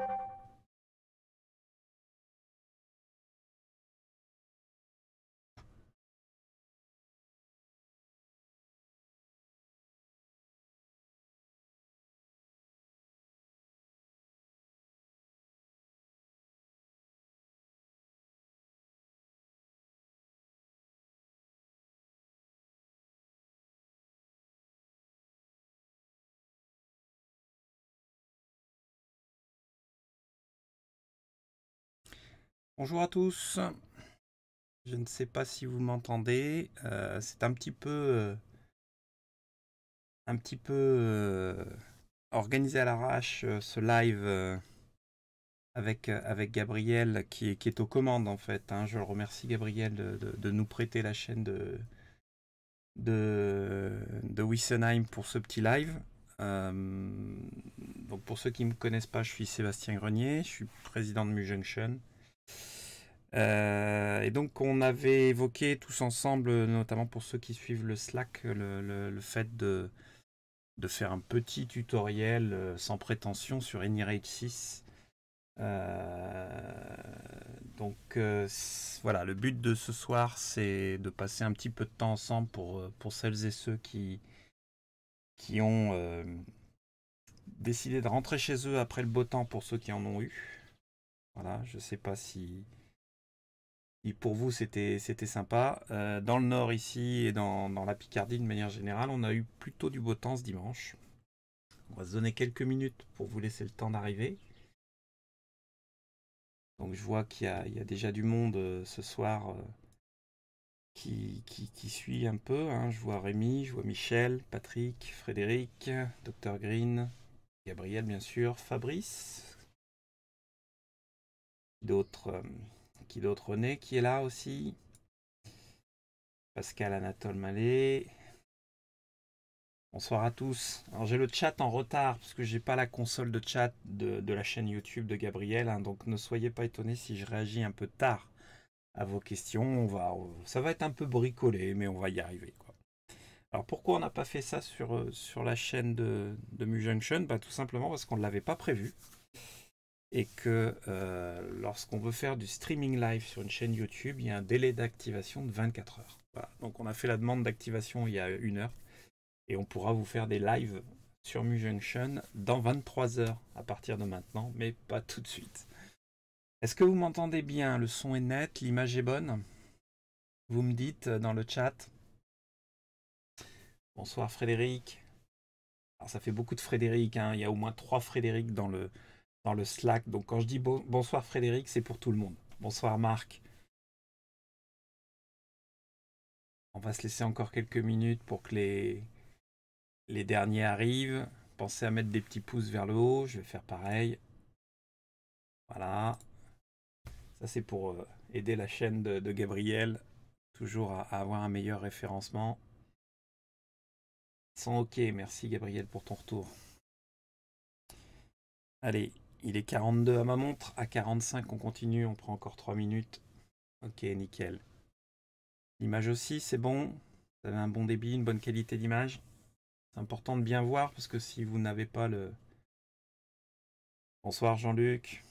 you Bonjour à tous. Je ne sais pas si vous m'entendez. Euh, c'est un petit peu, euh, un petit peu euh, organisé à l'arrache ce live avec avec Gabriel qui est, qui est aux commandes en fait. Hein. Je le remercie Gabriel de, nous prêter la chaîne de de, de Wissenheim pour ce petit live. donc pour ceux qui ne me connaissent pas, je suis Sébastien Grenier, je suis président de Mujunction. Junction. Euh, et donc on avait évoqué tous ensemble, notamment pour ceux qui suivent le Slack, le, fait de, faire un petit tutoriel euh, sans prétention sur AnyRage euh, 6. donc voilà, le but de ce soir, c'est de passer un petit peu de temps ensemble pour, pour celles et ceux qui, qui ont décidé de rentrer chez eux après le beau temps pour ceux qui en ont eu. Voilà, je ne sais pas si, pour vous c'était c'était sympa. Euh, dans le nord ici et dans, la Picardie de manière générale, on a eu plutôt du beau temps ce dimanche. On va se donner quelques minutes pour vous laisser le temps d'arriver. Donc je vois qu'il y, a déjà du monde euh, ce soir euh, qui, qui, suit un peu. Hein. Je vois Rémi, je vois Michel, Patrick, Frédéric, Dr Green, Gabriel bien sûr, Fabrice, d'autres, euh, Qui d'autre René qui est là aussi. Pascal Anatole Mallet. Bonsoir à tous. Alors j'ai le chat en retard parce que j'ai pas la console de chat de, la chaîne YouTube de Gabriel, hein, donc ne soyez pas étonnés si je réagis un peu tard à vos questions. On va, ça va être un peu bricolé, mais on va y arriver. Alors pourquoi on n'a pas fait ça sur, euh, sur la chaîne de, de MuJunction bah, ben, Tout simplement parce qu'on ne l'avait pas prévu et que euh, lorsqu'on veut faire du streaming live sur une chaîne YouTube, il y a un délai d'activation de 24 heures. Donc on a fait la demande d'activation il y a une heure et on pourra vous faire des lives sur MuJunction dans 23 heures à partir de maintenant, mais pas tout de suite. Est-ce que vous m'entendez bien Le son est net, l'image est bonne Vous me dites dans le chat. Bonsoir Frédéric. Alors ça fait beaucoup de Frédéric, hein. il y a au moins trois Frédéric dans le, le Slack. Donc quand je dis bonsoir Frédéric, c'est pour tout le monde. Bonsoir Marc. On va se laisser encore quelques minutes pour que les, les derniers arrivent. Pensez à mettre des petits pouces vers le haut. Je vais faire pareil. Voilà. Ça c'est pour euh, aider la chaîne de, Gabriel toujours à, avoir un meilleur référencement. Sans OK, merci Gabriel pour ton retour. Allez, il est 42 à ma montre. À 45, on continue. On prend encore 3 minutes. Ok, nickel. L'image aussi, c'est bon. Vous avez un bon débit, une bonne qualité d'image. C'est important de bien voir parce que si vous n'avez pas le... Bonsoir Jean-Luc.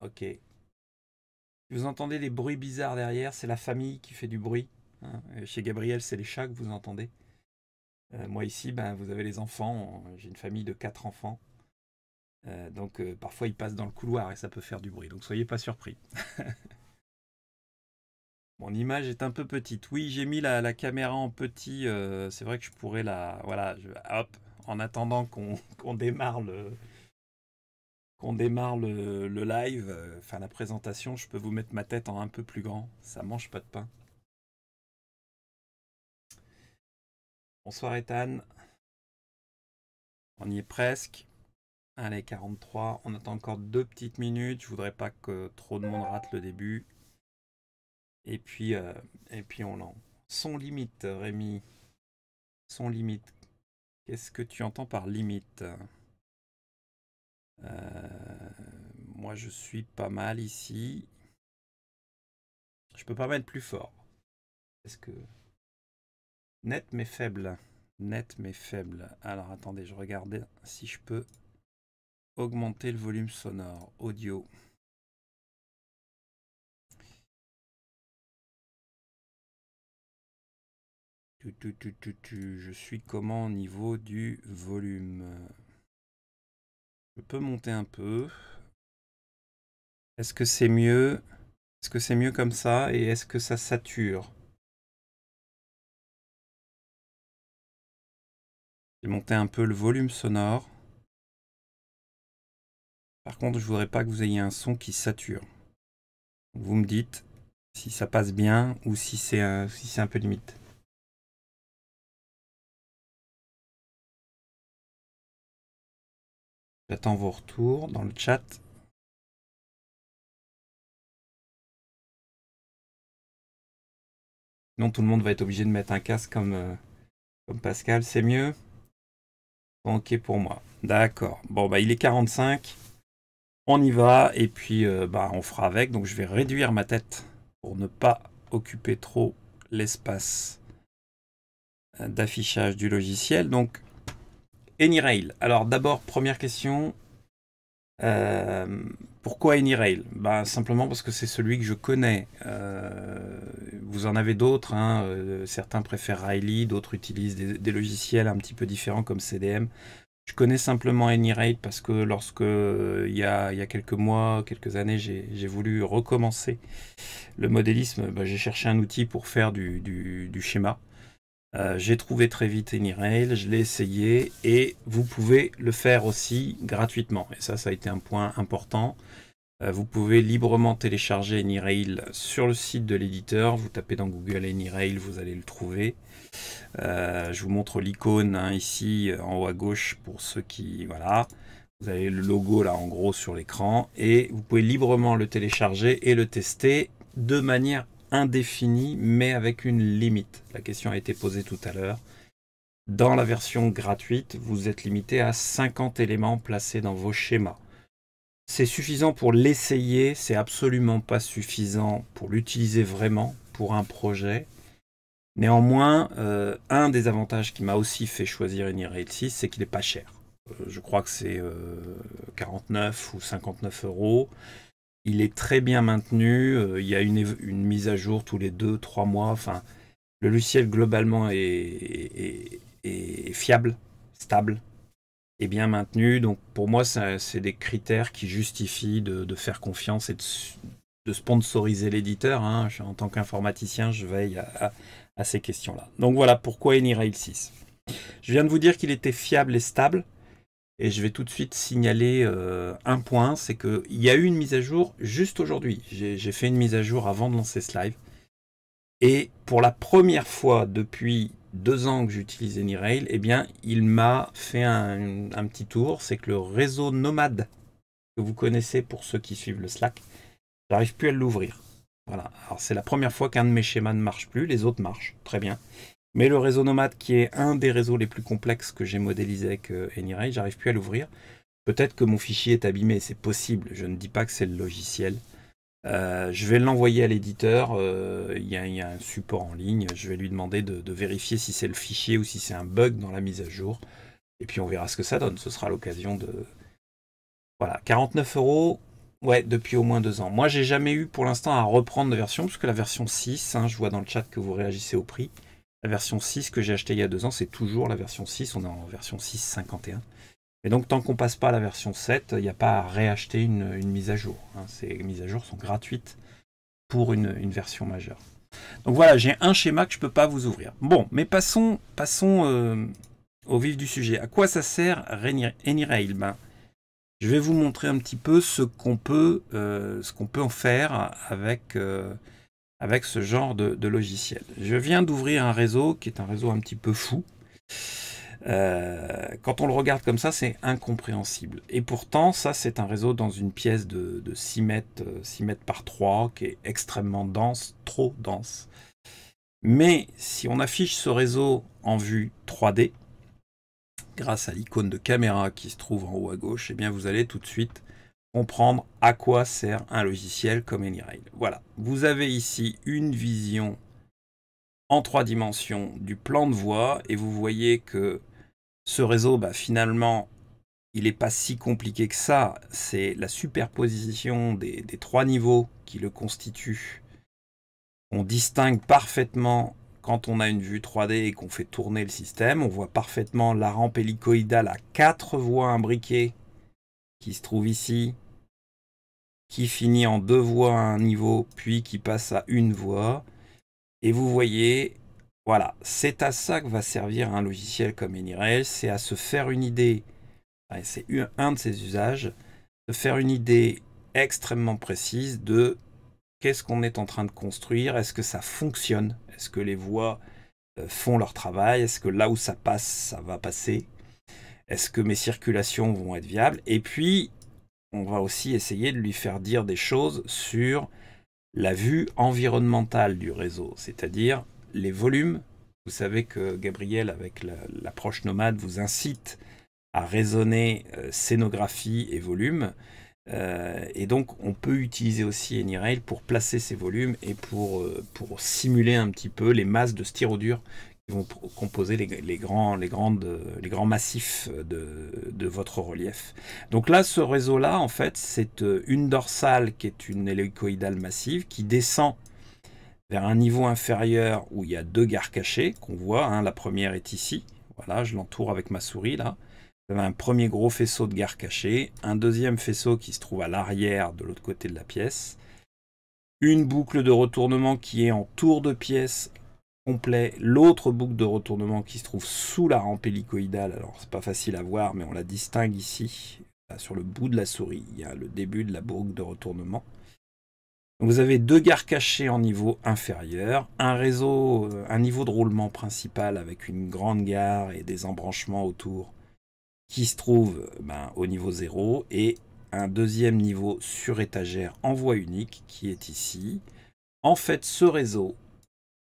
Ok. vous entendez des bruits bizarres derrière, c'est la famille qui fait du bruit. Hein. Chez Gabriel, c'est les chats que vous entendez. Euh, moi ici, ben, vous avez les enfants. J'ai une famille de 4 enfants. Euh, donc euh, parfois il passe dans le couloir et ça peut faire du bruit, donc soyez pas surpris. Mon image est un peu petite. Oui, j'ai mis la, caméra en petit. Euh, c'est vrai que je pourrais la. Voilà, je, hop, en attendant qu'on démarre le. Qu'on démarre le, le live, enfin la présentation, je peux vous mettre ma tête en un peu plus grand. Ça mange pas de pain. Bonsoir Ethan. On y est presque. Allez, 43. On attend encore deux petites minutes. Je voudrais pas que trop de monde rate le début. Et puis, euh, et puis on lance. Son limite, Rémi. Son limite. Qu'est-ce que tu entends par limite euh, Moi, je suis pas mal ici. Je peux pas mettre plus fort. Est-ce que... Net mais faible. Net mais faible. Alors attendez, je regardais si je peux Augmenter le volume sonore, audio. je suis comment au niveau du volume Je peux monter un peu. Est-ce que c'est mieux Est-ce que c'est mieux comme ça Et est-ce que ça sature J'ai monté un peu le volume sonore. Par contre, je voudrais pas que vous ayez un son qui sature. Vous me dites si ça passe bien ou euh, si c'est un, peu limite. J'attends vos retours dans le chat. Sinon, tout le monde va être obligé de mettre un casque comme, euh, comme Pascal, c'est mieux. Ok pour moi. D'accord. Bon, bah, il est 45. On y va et puis euh, bah, on fera avec. Donc je vais réduire ma tête pour ne pas occuper trop l'espace euh, d'affichage du logiciel. Donc AnyRail. Alors d'abord, première question. Euh, pourquoi AnyRail bah, Simplement parce que c'est celui que je connais. vous en avez d'autres. Hein, certains préfèrent Riley, d'autres utilisent des, logiciels un petit peu différents comme CDM. Je connais simplement AnyRail parce que lorsque, euh, il y, a, quelques mois, quelques années, j'ai voulu recommencer le modélisme, bah, j'ai cherché un outil pour faire du, schéma. Euh, j'ai trouvé très vite AnyRail, je l'ai essayé et vous pouvez le faire aussi gratuitement. Et ça, ça a été un point important. Euh, vous pouvez librement télécharger AnyRail sur le site de l'éditeur. Vous tapez dans Google AnyRail, vous allez le trouver. Euh, je vous montre l'icône hein, ici euh, en haut à gauche pour ceux qui... Voilà. Vous avez le logo là en gros sur l'écran et vous pouvez librement le télécharger et le tester de manière indéfinie mais avec une limite. La question a été posée tout à l'heure. Dans la version gratuite, vous êtes limité à 50 éléments placés dans vos schémas. C'est suffisant pour l'essayer, c'est absolument pas suffisant pour l'utiliser vraiment pour un projet. Néanmoins, euh, un des avantages qui m'a aussi fait choisir une 6, c'est qu'il n'est pas cher. Euh, je crois que c'est 49 euh, ou 59 euros. Il est très bien maintenu. il y a une, mise à jour tous les 2-3 mois. Enfin, le logiciel globalement est, fiable, stable et bien maintenu. Donc pour moi, c'est des critères qui justifient de, faire confiance et de, de sponsoriser l'éditeur. Hein. En tant qu'informaticien, je veille à ces questions-là. Donc voilà pourquoi Enirail 6. Je viens de vous dire qu'il était fiable et stable. Et je vais tout de suite signaler euh, un point, c'est qu'il y a eu une mise à jour juste aujourd'hui. J'ai fait une mise à jour avant de lancer ce live. Et pour la première fois depuis deux ans que j'utilise AnyRail, eh bien, il m'a fait un, un, petit tour. C'est que le réseau nomade que vous connaissez pour ceux qui suivent le Slack, j'arrive plus à l'ouvrir. Voilà. Alors c'est la première fois qu'un de mes schémas ne marche plus, les autres marchent très bien. Mais le réseau nomade, qui est un des réseaux les plus complexes que j'ai modélisé avec euh, AnyRay, j'arrive plus à l'ouvrir. Peut-être que mon fichier est abîmé, c'est possible. Je ne dis pas que c'est le logiciel. Euh, je vais l'envoyer à l'éditeur. Euh, il y, a un support en ligne. Je vais lui demander de, de vérifier si c'est le fichier ou si c'est un bug dans la mise à jour. Et puis on verra ce que ça donne. Ce sera l'occasion de. Voilà, 49 euros Ouais, depuis au moins deux ans. Moi, j'ai jamais eu pour l'instant à reprendre de version, puisque la version 6, hein, je vois dans le chat que vous réagissez au prix. La version 6 que j'ai achetée il y a deux ans, c'est toujours la version 6, on est en version 6.51. Et donc, tant qu'on passe pas à la version 7, il n'y a pas à réacheter une, mise à jour. Hein. Ces mises à jour sont gratuites pour une, version majeure. Donc voilà, j'ai un schéma que je ne peux pas vous ouvrir. Bon, mais passons, passons euh, au vif du sujet. À quoi ça sert AnyRail ben, je vais vous montrer un petit peu ce qu'on peut, euh, ce qu'on peut en faire avec, euh, avec ce genre de, logiciel. Je viens d'ouvrir un réseau qui est un réseau un petit peu fou. Euh, quand on le regarde comme ça, c'est incompréhensible. Et pourtant, ça, c'est un réseau dans une pièce de, de 6, mètres, 6 mètres par 3 qui est extrêmement dense, trop dense. Mais si on affiche ce réseau en vue 3D, grâce à l'icône de caméra qui se trouve en haut à gauche, eh bien vous allez tout de suite comprendre à quoi sert un logiciel comme AnyRail. Voilà, vous avez ici une vision en trois dimensions du plan de voie et vous voyez que ce réseau, bah, finalement, il n'est pas si compliqué que ça. C'est la superposition des, trois niveaux qui le constituent. On distingue parfaitement quand on a une vue 3D et qu'on fait tourner le système, on voit parfaitement la rampe hélicoïdale à quatre voies imbriquées qui se trouve ici, qui finit en deux voies à un niveau, puis qui passe à une voie. Et vous voyez, voilà, c'est à ça que va servir un logiciel comme Enirel, c'est à se faire une idée, c'est un de ses usages, se faire une idée extrêmement précise de qu'est-ce qu'on est en train de construire Est-ce que ça fonctionne Est-ce que les voix euh, font leur travail Est-ce que là où ça passe, ça va passer Est-ce que mes circulations vont être viables Et puis, on va aussi essayer de lui faire dire des choses sur la vue environnementale du réseau, c'est-à-dire les volumes. Vous savez que Gabriel, avec l'approche nomade, vous incite à raisonner euh, scénographie et volume. Euh, et donc, on peut utiliser aussi AnyRail pour placer ces volumes et pour, euh, pour simuler un petit peu les masses de styrodure qui vont composer les, grands, grandes, les grands massifs de, votre relief. Donc là, ce réseau-là, en fait, c'est euh, une dorsale qui est une hélicoïdale massive qui descend vers un niveau inférieur où il y a deux gares cachées qu'on voit. Hein. la première est ici. Voilà, je l'entoure avec ma souris là avez un premier gros faisceau de gare cachée, un deuxième faisceau qui se trouve à l'arrière de l'autre côté de la pièce, une boucle de retournement qui est en tour de pièce complet, l'autre boucle de retournement qui se trouve sous la rampe hélicoïdale, alors c'est pas facile à voir mais on la distingue ici, sur le bout de la souris, il y a le début de la boucle de retournement. Vous avez deux gares cachées en niveau inférieur, un réseau, euh, un niveau de roulement principal avec une grande gare et des embranchements autour qui se trouve ben, au niveau 0 et un deuxième niveau sur étagère en voie unique qui est ici. En fait, ce réseau,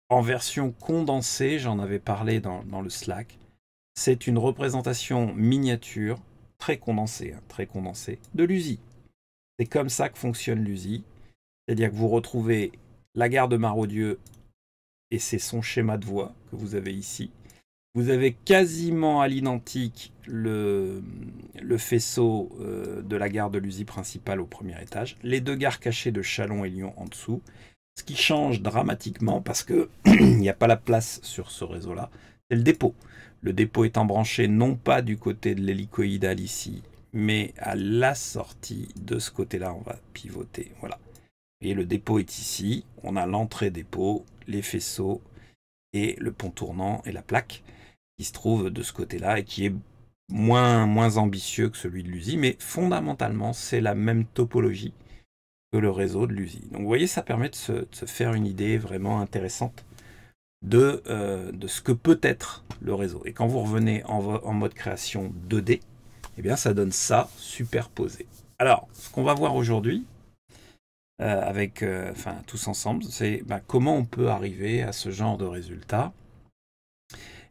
en version condensée, j'en avais parlé dans, le Slack, c'est une représentation miniature très condensée, hein, très condensée, de l'USI. C'est comme ça que fonctionne l'USI. C'est-à-dire que vous retrouvez la gare de Maraudieu et c'est son schéma de voie que vous avez ici. Vous avez quasiment à l'identique le, faisceau euh, de la gare de l'usine principale au premier étage, les deux gares cachées de Chalon et Lyon en dessous, ce qui change dramatiquement parce que il n'y a pas la place sur ce réseau-là, c'est le dépôt. Le dépôt étant branché non pas du côté de l'hélicoïdal ici, mais à la sortie de ce côté-là, on va pivoter. Voilà. Et le dépôt est ici, on a l'entrée dépôt, les faisceaux et le pont tournant et la plaque qui se trouve de ce côté-là et qui est moins, ambitieux que celui de l'USI, mais fondamentalement, c'est la même topologie que le réseau de l'USI. Donc vous voyez, ça permet de se, faire une idée vraiment intéressante euh, de, ce que peut être le réseau. Et quand vous revenez en, mode création 2D, eh bien ça donne ça superposé. Alors, ce qu'on va voir aujourd'hui, euh, avec, euh, tous ensemble, c'est bah, comment on peut arriver à ce genre de résultat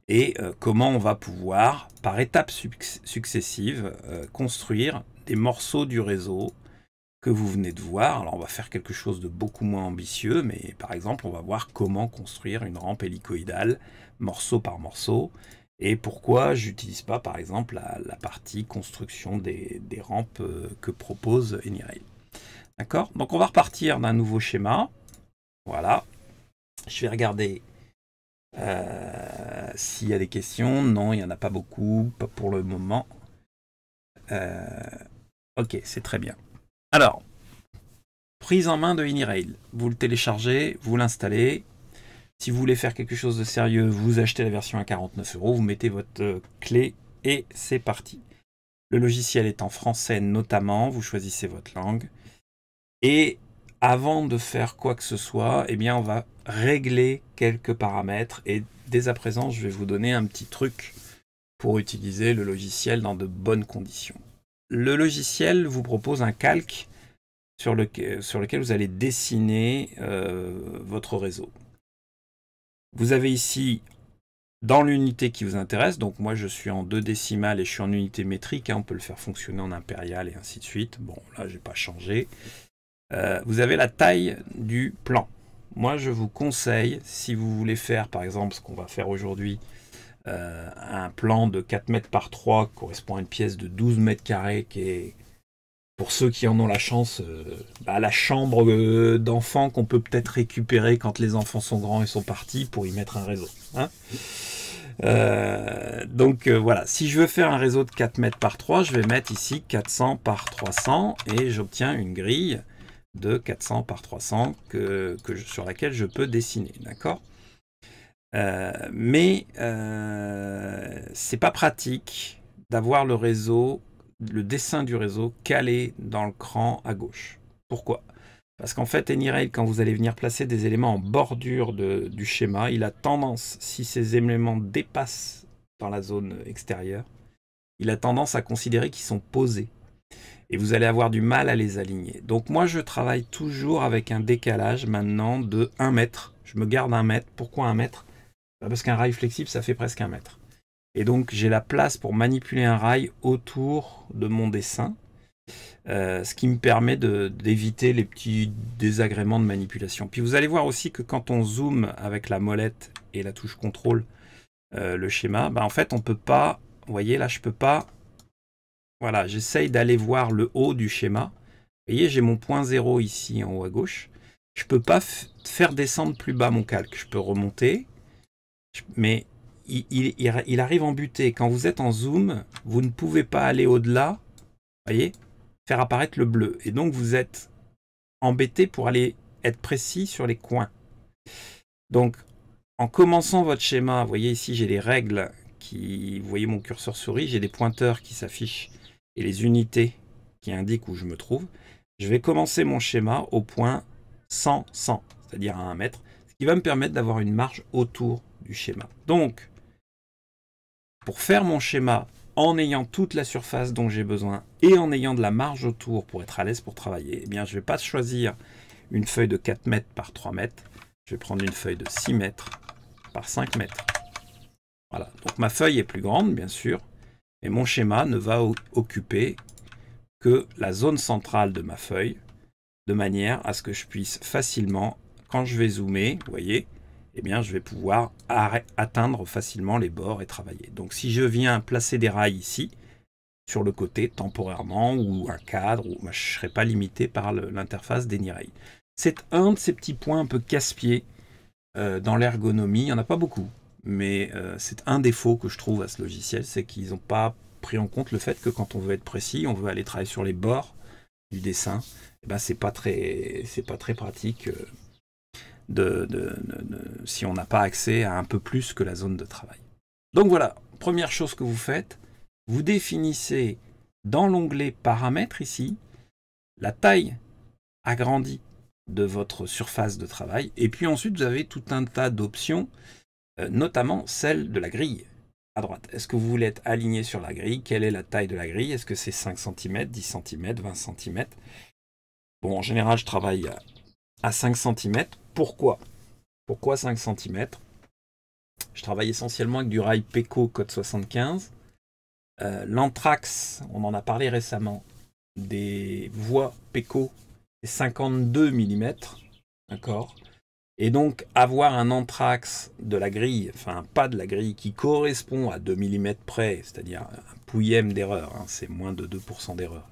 et euh, comment on va pouvoir, par étapes successives, euh, construire des morceaux du réseau que vous venez de voir. Alors on va faire quelque chose de beaucoup moins ambitieux, mais par exemple on va voir comment construire une rampe hélicoïdale morceau par morceau et pourquoi j'utilise pas par exemple la, partie construction des, rampes euh, que propose Enirail. D'accord Donc on va repartir d'un nouveau schéma. Voilà. Je vais regarder s'il y a des questions, non, il n'y en a pas beaucoup, pas pour le moment. Euh, ok, c'est très bien. Alors, prise en main de Inirail, Vous le téléchargez, vous l'installez. Si vous voulez faire quelque chose de sérieux, vous achetez la version à 49 euros, vous mettez votre euh, clé et c'est parti. Le logiciel est en français notamment, vous choisissez votre langue. Et avant de faire quoi que ce soit, eh bien on va régler quelques paramètres et dès à présent, je vais vous donner un petit truc pour utiliser le logiciel dans de bonnes conditions. Le logiciel vous propose un calque sur, lequel, vous allez dessiner euh, votre réseau. Vous avez ici dans l'unité qui vous intéresse, donc moi je suis en deux décimales et je suis en unité métrique, hein, on peut le faire fonctionner en impérial et ainsi de suite. Bon, là n'ai pas changé. Euh, vous avez la taille du plan. Moi, je vous conseille, si vous voulez faire, par exemple, ce qu'on va faire aujourd'hui, euh, un plan de 4 mètres par 3 correspond à une pièce de 12 mètres carrés qui est, pour ceux qui en ont la chance, euh, bah, la chambre d'enfant euh, d'enfants qu'on peut peut-être récupérer quand les enfants sont grands et sont partis pour y mettre un réseau. Hein. donc voilà, si je veux faire un réseau de 4 mètres par 3, je vais mettre ici 400 par 300 et j'obtiens une grille de 400 par 300 que, sur laquelle je peux dessiner, d'accord euh, mais ce euh, c'est pas pratique d'avoir le réseau, le dessin du réseau calé dans le cran à gauche. Pourquoi Parce qu'en fait, AnyRail, quand vous allez venir placer des éléments en bordure du schéma, il a tendance, si ces éléments dépassent dans la zone extérieure, il a tendance à considérer qu'ils sont posés et vous allez avoir du mal à les aligner. Donc moi, je travaille toujours avec un décalage maintenant de 1 mètre. Je me garde un mètre. Pourquoi un mètre bah, Parce qu'un rail flexible, ça fait presque un mètre. Et donc, j'ai la place pour manipuler un rail autour de mon dessin, euh, ce qui me permet d'éviter les petits désagréments de manipulation. Puis vous allez voir aussi que quand on zoome avec la molette et la touche contrôle, euh, le schéma, bah, en fait, on peut pas, vous voyez là, je peux pas voilà, j'essaye d'aller voir le haut du schéma. Vous voyez, j'ai mon point 0 ici en haut à gauche. Je ne peux pas faire descendre plus bas mon calque. Je peux remonter, mais il, arrive en butée. Quand vous êtes en zoom, vous ne pouvez pas aller au-delà, voyez, faire apparaître le bleu. Et donc, vous êtes embêté pour aller être précis sur les coins. Donc, en commençant votre schéma, vous voyez ici, j'ai les règles qui... Vous voyez mon curseur souris, j'ai des pointeurs qui s'affichent et les unités qui indiquent où je me trouve, je vais commencer mon schéma au point 100, 100, c'est-à-dire à 1 mètre, ce qui va me permettre d'avoir une marge autour du schéma. Donc, pour faire mon schéma en ayant toute la surface dont j'ai besoin et en ayant de la marge autour pour être à l'aise pour travailler, eh bien, je ne vais pas choisir une feuille de 4 mètres par 3 mètres. Je vais prendre une feuille de 6 mètres par 5 mètres. Voilà, donc ma feuille est plus grande, bien sûr, et mon schéma ne va occuper que la zone centrale de ma feuille, de manière à ce que je puisse facilement, quand je vais zoomer, vous voyez, eh bien, je vais pouvoir atteindre facilement les bords et travailler. Donc si je viens placer des rails ici, sur le côté temporairement, ou un cadre, je ne serai pas limité par l'interface des ni-rails. C'est un de ces petits points un peu casse-pieds euh, dans l'ergonomie, il n'y en a pas beaucoup. Mais euh, c'est un défaut que je trouve à ce logiciel, c'est qu'ils n'ont pas pris en compte le fait que quand on veut être précis, on veut aller travailler sur les bords du dessin. Et eh ben c'est pas très, pratique euh, de, si on n'a pas accès à un peu plus que la zone de travail. Donc voilà, première chose que vous faites, vous définissez dans l'onglet paramètres ici la taille agrandie de votre surface de travail. Et puis ensuite, vous avez tout un tas d'options euh, notamment celle de la grille à droite. Est-ce que vous voulez être aligné sur la grille Quelle est la taille de la grille Est-ce que c'est 5 cm, 10 cm, 20 cm Bon, en général, je travaille à 5 cm. Pourquoi Pourquoi 5 cm Je travaille essentiellement avec du rail PECO code 75. Euh, l'anthrax, on en a parlé récemment, des voies PECO, c'est 52 mm. D'accord et donc avoir un anthrax de la grille, enfin un pas de la grille qui correspond à 2 mm près, c'est-à-dire un pouillème d'erreur, hein, c'est moins de 2% d'erreur,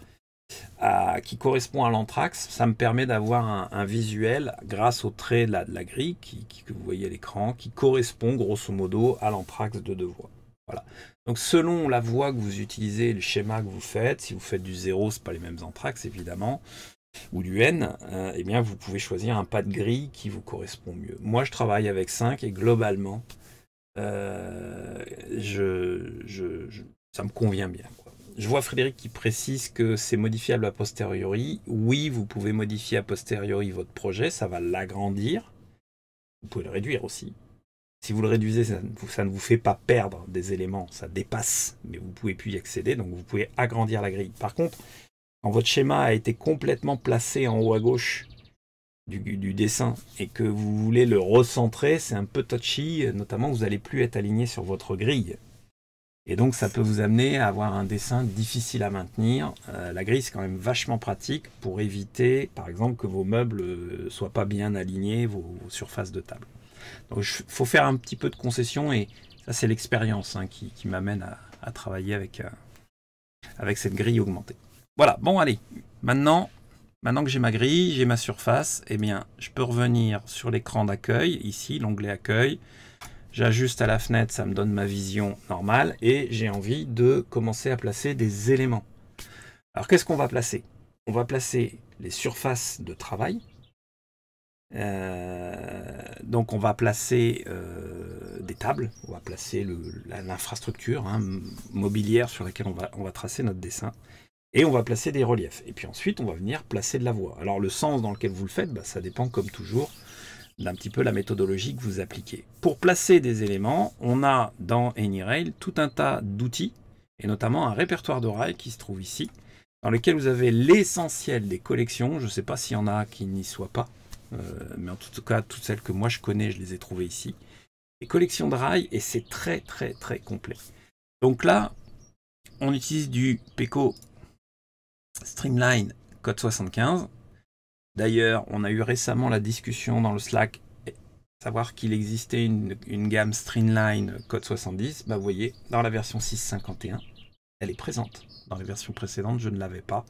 qui correspond à l'anthrax, ça me permet d'avoir un, visuel grâce au trait de la, grille que vous voyez à l'écran, qui correspond grosso modo à l'anthrax de deux voies. Voilà. Donc selon la voie que vous utilisez, le schéma que vous faites, si vous faites du zéro, ce pas les mêmes anthrax évidemment ou du N, euh, eh bien vous pouvez choisir un pas de grille qui vous correspond mieux. Moi, je travaille avec 5 et globalement, euh, ça me convient bien. Je vois Frédéric qui précise que c'est modifiable a posteriori. Oui, vous pouvez modifier a posteriori votre projet, ça va l'agrandir. Vous pouvez le réduire aussi. Si vous le réduisez, ça ne, vous, fait pas perdre des éléments, ça dépasse, mais vous ne pouvez plus y accéder, donc vous pouvez agrandir la grille. Par contre, quand votre schéma a été complètement placé en haut à gauche du, dessin et que vous voulez le recentrer, c'est un peu touchy, notamment vous n'allez plus être aligné sur votre grille. Et donc ça peut vous amener à avoir un dessin difficile à maintenir. Euh, la grille c'est quand même vachement pratique pour éviter par exemple que vos meubles euh, soient pas bien alignés, vos, surfaces de table. Donc il faut faire un petit peu de concession et ça c'est l'expérience hein, qui, m'amène à, travailler avec, euh, avec cette grille augmentée. Voilà, bon allez, maintenant, maintenant que j'ai ma grille, j'ai ma surface, eh bien, je peux revenir sur l'écran d'accueil, ici, l'onglet accueil. J'ajuste à la fenêtre, ça me donne ma vision normale et j'ai envie de commencer à placer des éléments. Alors qu'est-ce qu'on va placer On va placer les surfaces de travail. Euh, donc on va placer euh, des tables, on va placer l'infrastructure hein, mobilière sur laquelle va, on va tracer notre dessin et on va placer des reliefs. Et puis ensuite, on va venir placer de la voie. Alors le sens dans lequel vous le faites, bah, ça dépend comme toujours d'un petit peu la méthodologie que vous appliquez. Pour placer des éléments, on a dans AnyRail tout un tas d'outils, et notamment un répertoire de rails qui se trouve ici, dans lequel vous avez l'essentiel des collections. Je ne sais pas s'il y en a qui n'y soient pas, euh, mais en tout cas, toutes celles que moi je connais, je les ai trouvées ici. Les collections de rails, et c'est très très très complet. Donc là, on utilise du PECO Streamline code 75. D'ailleurs, on a eu récemment la discussion dans le Slack, savoir qu'il existait une, gamme Streamline code 70. Bah, vous voyez, dans la version 6.51, elle est présente. Dans les versions précédentes, je ne l'avais pas.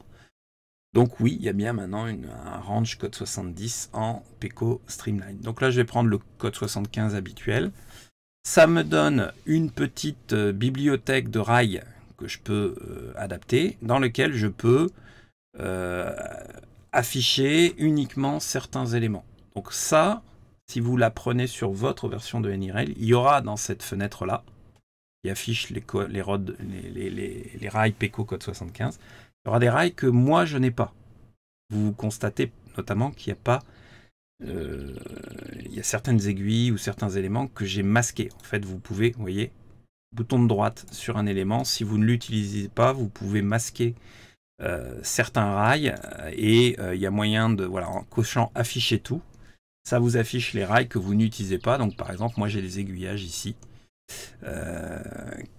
Donc oui, il y a bien maintenant une, un range code 70 en PECO Streamline. Donc là, je vais prendre le code 75 habituel. Ça me donne une petite euh, bibliothèque de rails je peux euh, adapter, dans lequel je peux euh, afficher uniquement certains éléments. Donc ça, si vous la prenez sur votre version de NIRL, il y aura dans cette fenêtre-là, qui affiche les, les, les, les, rails PECO code 75, il y aura des rails que moi je n'ai pas. Vous constatez notamment qu'il n'y a pas euh, il y a certaines aiguilles ou certains éléments que j'ai masqués. En fait, vous pouvez, vous voyez, bouton de droite sur un élément. Si vous ne l'utilisez pas, vous pouvez masquer euh, certains rails euh, et euh, il y a moyen de, voilà, en cochant afficher tout, ça vous affiche les rails que vous n'utilisez pas. Donc par exemple, moi j'ai des aiguillages ici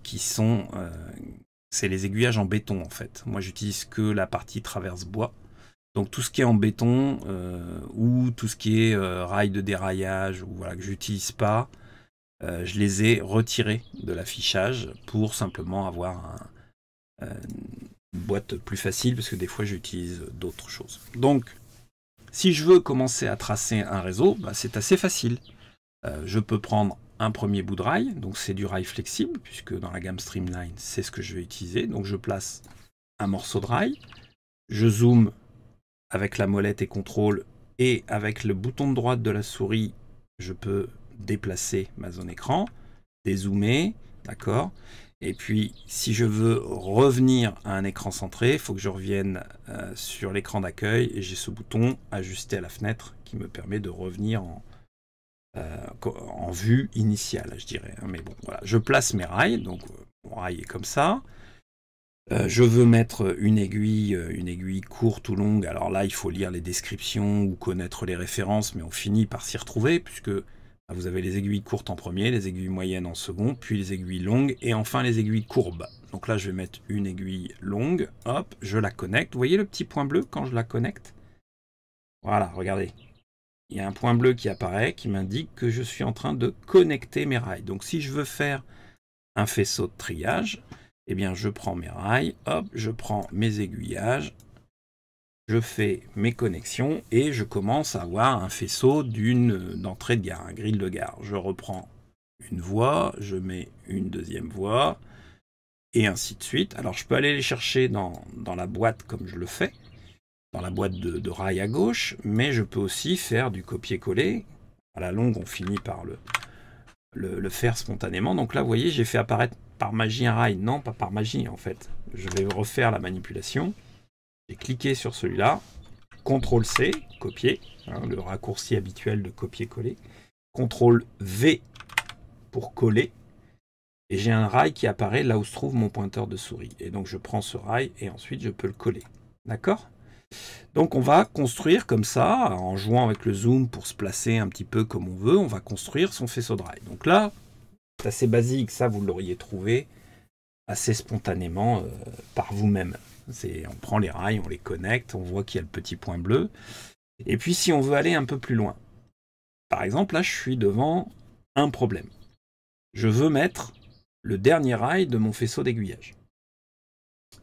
qui sont, c'est les aiguillages en béton en fait. Moi j'utilise que la partie traverse bois. Donc tout ce qui est en béton ou tout ce qui est rail de déraillage ou voilà que j'utilise pas, euh, je les ai retirés de l'affichage pour simplement avoir euh, une boîte plus facile parce que des fois j'utilise d'autres choses. Donc, si je veux commencer à tracer un réseau, bah, c'est assez facile. Euh, je peux prendre un premier bout de rail, donc c'est du rail flexible puisque dans la gamme Streamline, c'est ce que je vais utiliser. Donc je place un morceau de rail, je zoome avec la molette et contrôle et avec le bouton de droite de la souris, je peux déplacer ma zone écran, dézoomer, d'accord et puis, si je veux revenir à un écran centré, il faut que je revienne euh, sur l'écran d'accueil et j'ai ce bouton ajuster à la fenêtre qui me permet de revenir en, euh, en vue initiale, je dirais. Hein. Mais bon, voilà, je place mes rails, donc euh, mon rail est comme ça. je veux mettre une aiguille, une aiguille courte ou longue. Alors là, il faut lire les descriptions ou connaître les références, mais on finit par s'y retrouver puisque ah, vous avez les aiguilles courtes en premier, les aiguilles moyennes en second, puis les aiguilles longues et enfin les aiguilles courbes. Donc là, je vais mettre une aiguille longue, hop, je la connecte. Vous voyez le petit point bleu quand je la connecte Voilà, regardez. Il y a un point bleu qui apparaît qui m'indique que je suis en train de connecter mes rails. Donc si je veux faire un faisceau de triage, eh bien je prends mes rails, hop, je prends mes aiguillages, je fais mes connexions et je commence à avoir un faisceau d'une euh, d'entrée de gare, un grille de gare. Je reprends une voie, je mets une deuxième voie, et ainsi de suite. Alors je peux aller les chercher dans, la boîte comme je le fais, dans la boîte de, rail à gauche, mais je peux aussi faire du copier-coller. À la longue, on finit par le faire spontanément. Donc là, vous voyez, j'ai fait apparaître par magie un rail. Non, pas par magie en fait. Je vais refaire la manipulation. J'ai cliqué sur celui-là, CTRL-C, copier, hein, le raccourci habituel de copier-coller, CTRL-V pour coller, et j'ai un rail qui apparaît là où se trouve mon pointeur de souris. Et donc je prends ce rail et ensuite je peux le coller. D'accord donc on va construire comme ça, en jouant avec le zoom pour se placer un petit peu comme on veut, on va construire son faisceau de rail. Donc là, c'est assez basique, ça vous l'auriez trouvé assez spontanément euh, par vous-même on prend les rails, on les connecte, on voit qu'il y a le petit point bleu. Et puis si on veut aller un peu plus loin, par exemple, là je suis devant un problème. Je veux mettre le dernier rail de mon faisceau d'aiguillage.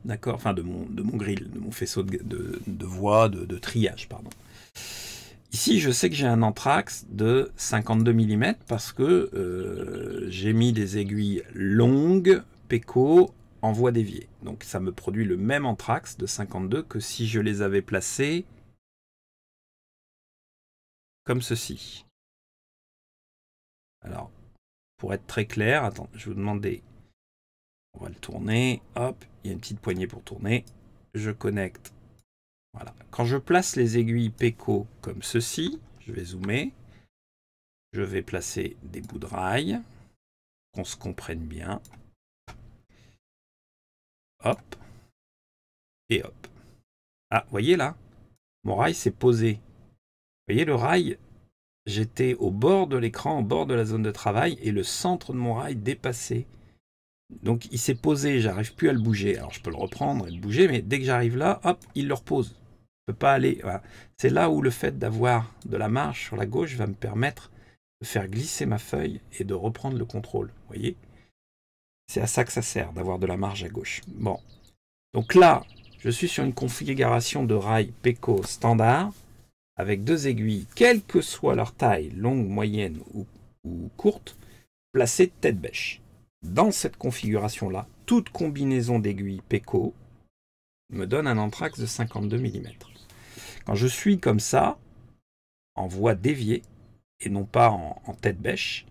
D'accord Enfin, de mon, de mon grill, de mon faisceau de, voie, de, triage, pardon. Ici, je sais que j'ai un anthrax de 52 mm parce que euh, j'ai mis des aiguilles longues, péco, en voie déviée. Donc ça me produit le même anthrax de 52 que si je les avais placés comme ceci. Alors, pour être très clair, attends, je vous demander on va le tourner, hop, il y a une petite poignée pour tourner, je connecte. Voilà. Quand je place les aiguilles PECO comme ceci, je vais zoomer, je vais placer des bouts de rail, qu'on se comprenne bien. Hop. Et hop. Ah, voyez là Mon rail s'est posé. voyez le rail J'étais au bord de l'écran, au bord de la zone de travail, et le centre de mon rail dépassait. Donc il s'est posé, j'arrive plus à le bouger. Alors je peux le reprendre et le bouger, mais dès que j'arrive là, hop, il le repose. Je peux pas aller. C'est là où le fait d'avoir de la marche sur la gauche va me permettre de faire glisser ma feuille et de reprendre le contrôle. Vous voyez c'est à ça que ça sert, d'avoir de la marge à gauche. Bon. Donc là, je suis sur une configuration de rail PECO standard, avec deux aiguilles, quelle que soit leur taille, longue, moyenne ou, courte, placées tête bêche. Dans cette configuration-là, toute combinaison d'aiguilles PECO me donne un anthrax de 52 mm. Quand je suis comme ça, en voie déviée, et non pas en tête bêche,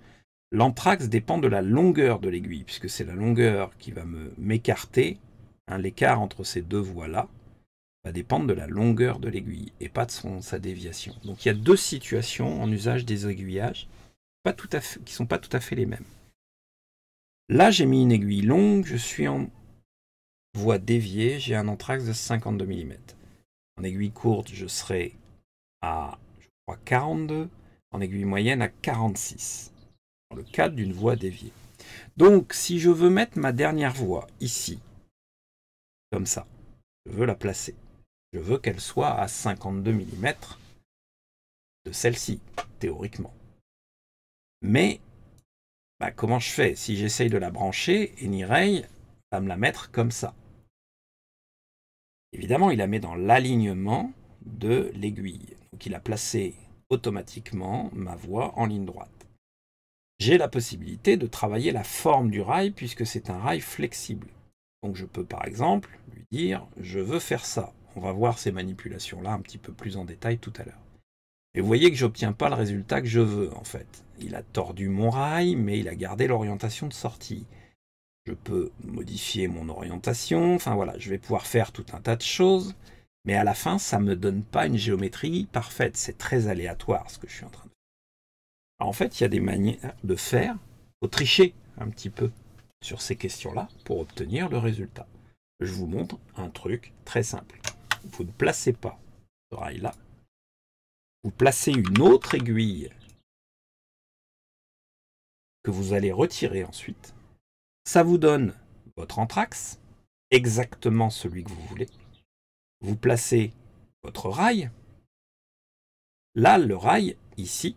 L'anthrax dépend de la longueur de l'aiguille, puisque c'est la longueur qui va m'écarter. Hein, l'écart entre ces deux voies-là va dépendre de la longueur de l'aiguille et pas de son, sa déviation. Donc il y a deux situations en usage des aiguillages qui ne sont pas tout à fait les mêmes. Là, j'ai mis une aiguille longue, je suis en voie déviée, j'ai un anthrax de 52 mm. En aiguille courte, je serai à je crois, 42, en aiguille moyenne à 46 le cadre d'une voie déviée. Donc, si je veux mettre ma dernière voie ici, comme ça, je veux la placer. Je veux qu'elle soit à 52 mm de celle-ci, théoriquement. Mais, bah, comment je fais Si j'essaye de la brancher, Eniray va me la mettre comme ça. Évidemment, il la met dans l'alignement de l'aiguille. Donc, il a placé automatiquement ma voie en ligne droite j'ai la possibilité de travailler la forme du rail puisque c'est un rail flexible. Donc je peux par exemple lui dire je veux faire ça. On va voir ces manipulations-là un petit peu plus en détail tout à l'heure. Et vous voyez que j'obtiens pas le résultat que je veux en fait. Il a tordu mon rail mais il a gardé l'orientation de sortie. Je peux modifier mon orientation, enfin voilà, je vais pouvoir faire tout un tas de choses. Mais à la fin, ça ne me donne pas une géométrie parfaite. C'est très aléatoire ce que je suis en train de en fait, il y a des manières de faire, faut tricher un petit peu sur ces questions-là pour obtenir le résultat. Je vous montre un truc très simple. Vous ne placez pas ce rail-là, vous placez une autre aiguille que vous allez retirer ensuite. Ça vous donne votre entraxe, exactement celui que vous voulez. Vous placez votre rail. Là, le rail, ici,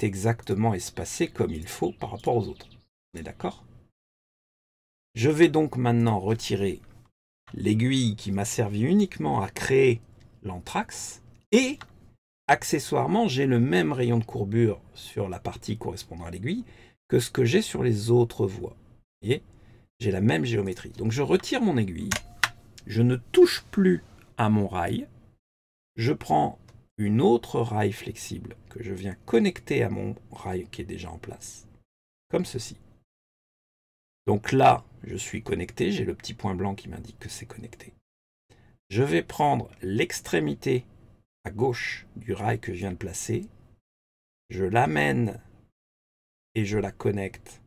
exactement espacé comme il faut par rapport aux autres. On est d'accord Je vais donc maintenant retirer l'aiguille qui m'a servi uniquement à créer l'anthrax et accessoirement j'ai le même rayon de courbure sur la partie correspondant à l'aiguille que ce que j'ai sur les autres voies. et J'ai la même géométrie. Donc je retire mon aiguille, je ne touche plus à mon rail, je prends une autre rail flexible que je viens connecter à mon rail qui est déjà en place, comme ceci. Donc là, je suis connecté, j'ai le petit point blanc qui m'indique que c'est connecté. Je vais prendre l'extrémité à gauche du rail que je viens de placer, je l'amène et je la connecte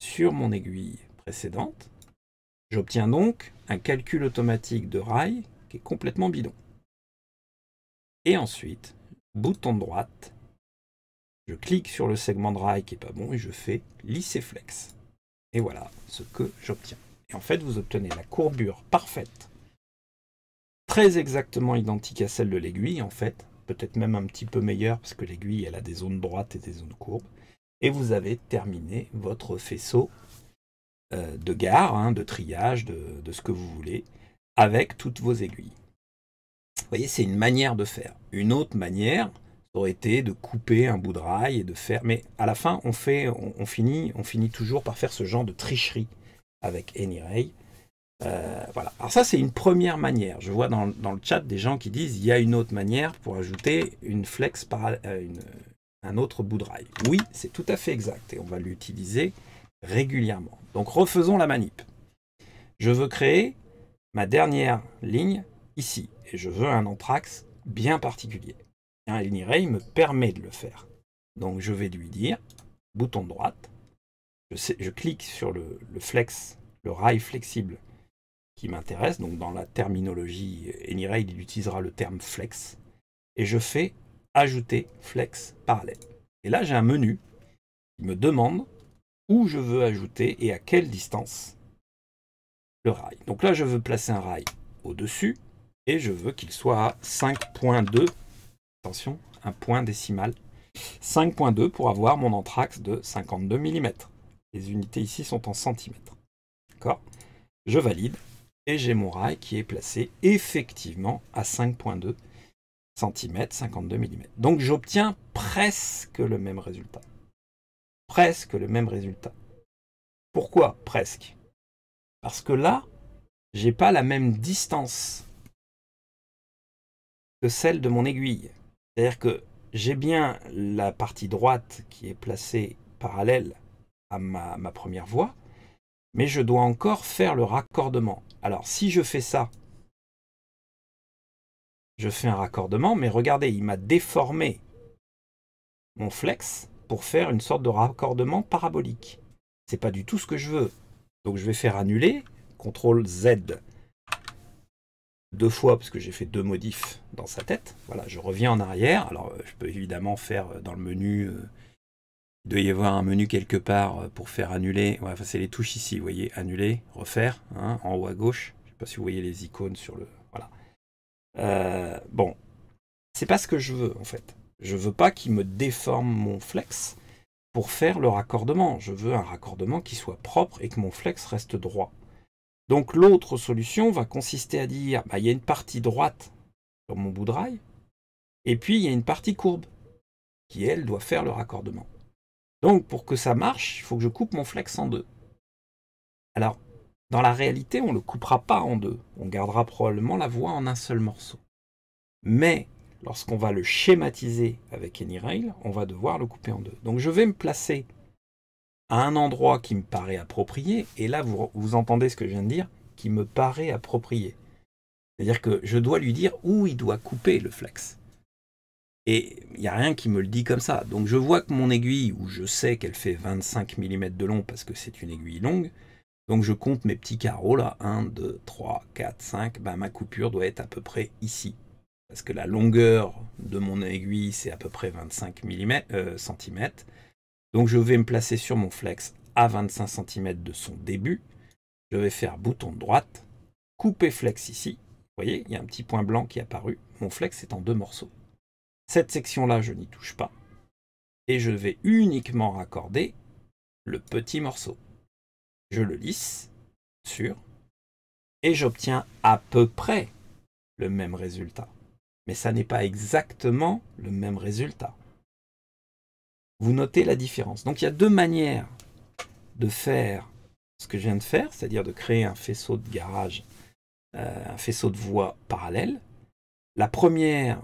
sur mon aiguille précédente. J'obtiens donc un calcul automatique de rail qui est complètement bidon. Et ensuite, bouton droite, je clique sur le segment de rail qui n'est pas bon et je fais lisser flex. Et voilà ce que j'obtiens. Et en fait, vous obtenez la courbure parfaite, très exactement identique à celle de l'aiguille en fait, peut-être même un petit peu meilleure parce que l'aiguille elle a des zones droites et des zones courbes. Et vous avez terminé votre faisceau euh, de gare, hein, de triage, de ce que vous voulez, avec toutes vos aiguilles. Vous voyez, c'est une manière de faire. Une autre manière aurait été de couper un bout de rail et de faire. Mais à la fin, on, fait, on, finit, on finit toujours par faire ce genre de tricherie avec AnyRay. Euh, voilà. Alors ça, c'est une première manière. Je vois dans, le chat des gens qui disent il y a une autre manière pour ajouter une flex par euh, un autre bout de rail. Oui, c'est tout à fait exact et on va l'utiliser régulièrement. Donc refaisons la manip. Je veux créer ma dernière ligne ici et je veux un anthrax bien particulier. Un hein, me permet de le faire. Donc je vais lui dire, bouton droite, je, clique sur le, flex, le rail flexible qui m'intéresse. Donc dans la terminologie ENIRAIL, il utilisera le terme flex. Et je fais ajouter flex parallèle. Et là, j'ai un menu qui me demande où je veux ajouter et à quelle distance le rail. Donc là, je veux placer un rail au-dessus. Et je veux qu'il soit à 5.2. Attention, un point décimal. 5.2 pour avoir mon anthrax de 52 mm. Les unités ici sont en centimètres. D'accord Je valide et j'ai mon rail qui est placé effectivement à 5.2 cm, 52 mm. Donc j'obtiens presque le même résultat. Presque le même résultat. Pourquoi presque Parce que là, j'ai pas la même distance celle de mon aiguille. C'est-à-dire que j'ai bien la partie droite qui est placée parallèle à ma, première voie, mais je dois encore faire le raccordement. Alors si je fais ça, je fais un raccordement, mais regardez, il m'a déformé mon flex pour faire une sorte de raccordement parabolique. C'est pas du tout ce que je veux. Donc je vais faire annuler, CTRL Z deux fois parce que j'ai fait deux modifs dans sa tête. Voilà, je reviens en arrière. Alors, euh, je peux évidemment faire euh, dans le menu. il euh, doit y avoir un menu quelque part pour faire annuler. c'est les touches ici, vous voyez, annuler, refaire, hein, en haut à gauche. Je ne sais pas si vous voyez les icônes sur le. Voilà. bon, c'est pas ce que je veux en fait. Je veux pas qu'il me déforme mon flex pour faire le raccordement. Je veux un raccordement qui soit propre et que mon flex reste droit. Donc l'autre solution va consister à dire, bah, il y a une partie droite sur mon boudrail et puis il y a une partie courbe, qui elle doit faire le raccordement. Donc pour que ça marche, il faut que je coupe mon flex en deux. Alors, dans la réalité, on ne le coupera pas en deux, on gardera probablement la voie en un seul morceau. Mais lorsqu'on va le schématiser avec AnyRail, on va devoir le couper en deux. Donc je vais me placer à un endroit qui me paraît approprié, et là vous, entendez ce que je viens de dire, qui me paraît approprié. C'est-à-dire que je dois lui dire où il doit couper le flex. Et il n'y a rien qui me le dit comme ça. Donc je vois que mon aiguille, où je sais qu'elle fait 25 mm de long parce que c'est une aiguille longue, donc je compte mes petits carreaux là, 1, 2, 3, 4, 5, bah, ma coupure doit être à peu près ici. Parce que la longueur de mon aiguille, c'est à peu près 25 mm, cm. Donc je vais me placer sur mon flex à 25 cm de son début. Je vais faire bouton de droite, couper flex ici. Vous voyez, il y a un petit point blanc qui est apparu. Mon flex est en deux morceaux. Cette section-là, je n'y touche pas. Et je vais uniquement raccorder le petit morceau. Je le lisse sur et j'obtiens à peu près le même résultat. Mais ça n'est pas exactement le même résultat. Vous notez la différence. Donc il y a deux manières de faire ce que je viens de faire, c'est-à-dire de créer un faisceau de garage, euh, un faisceau de voies parallèle. La première,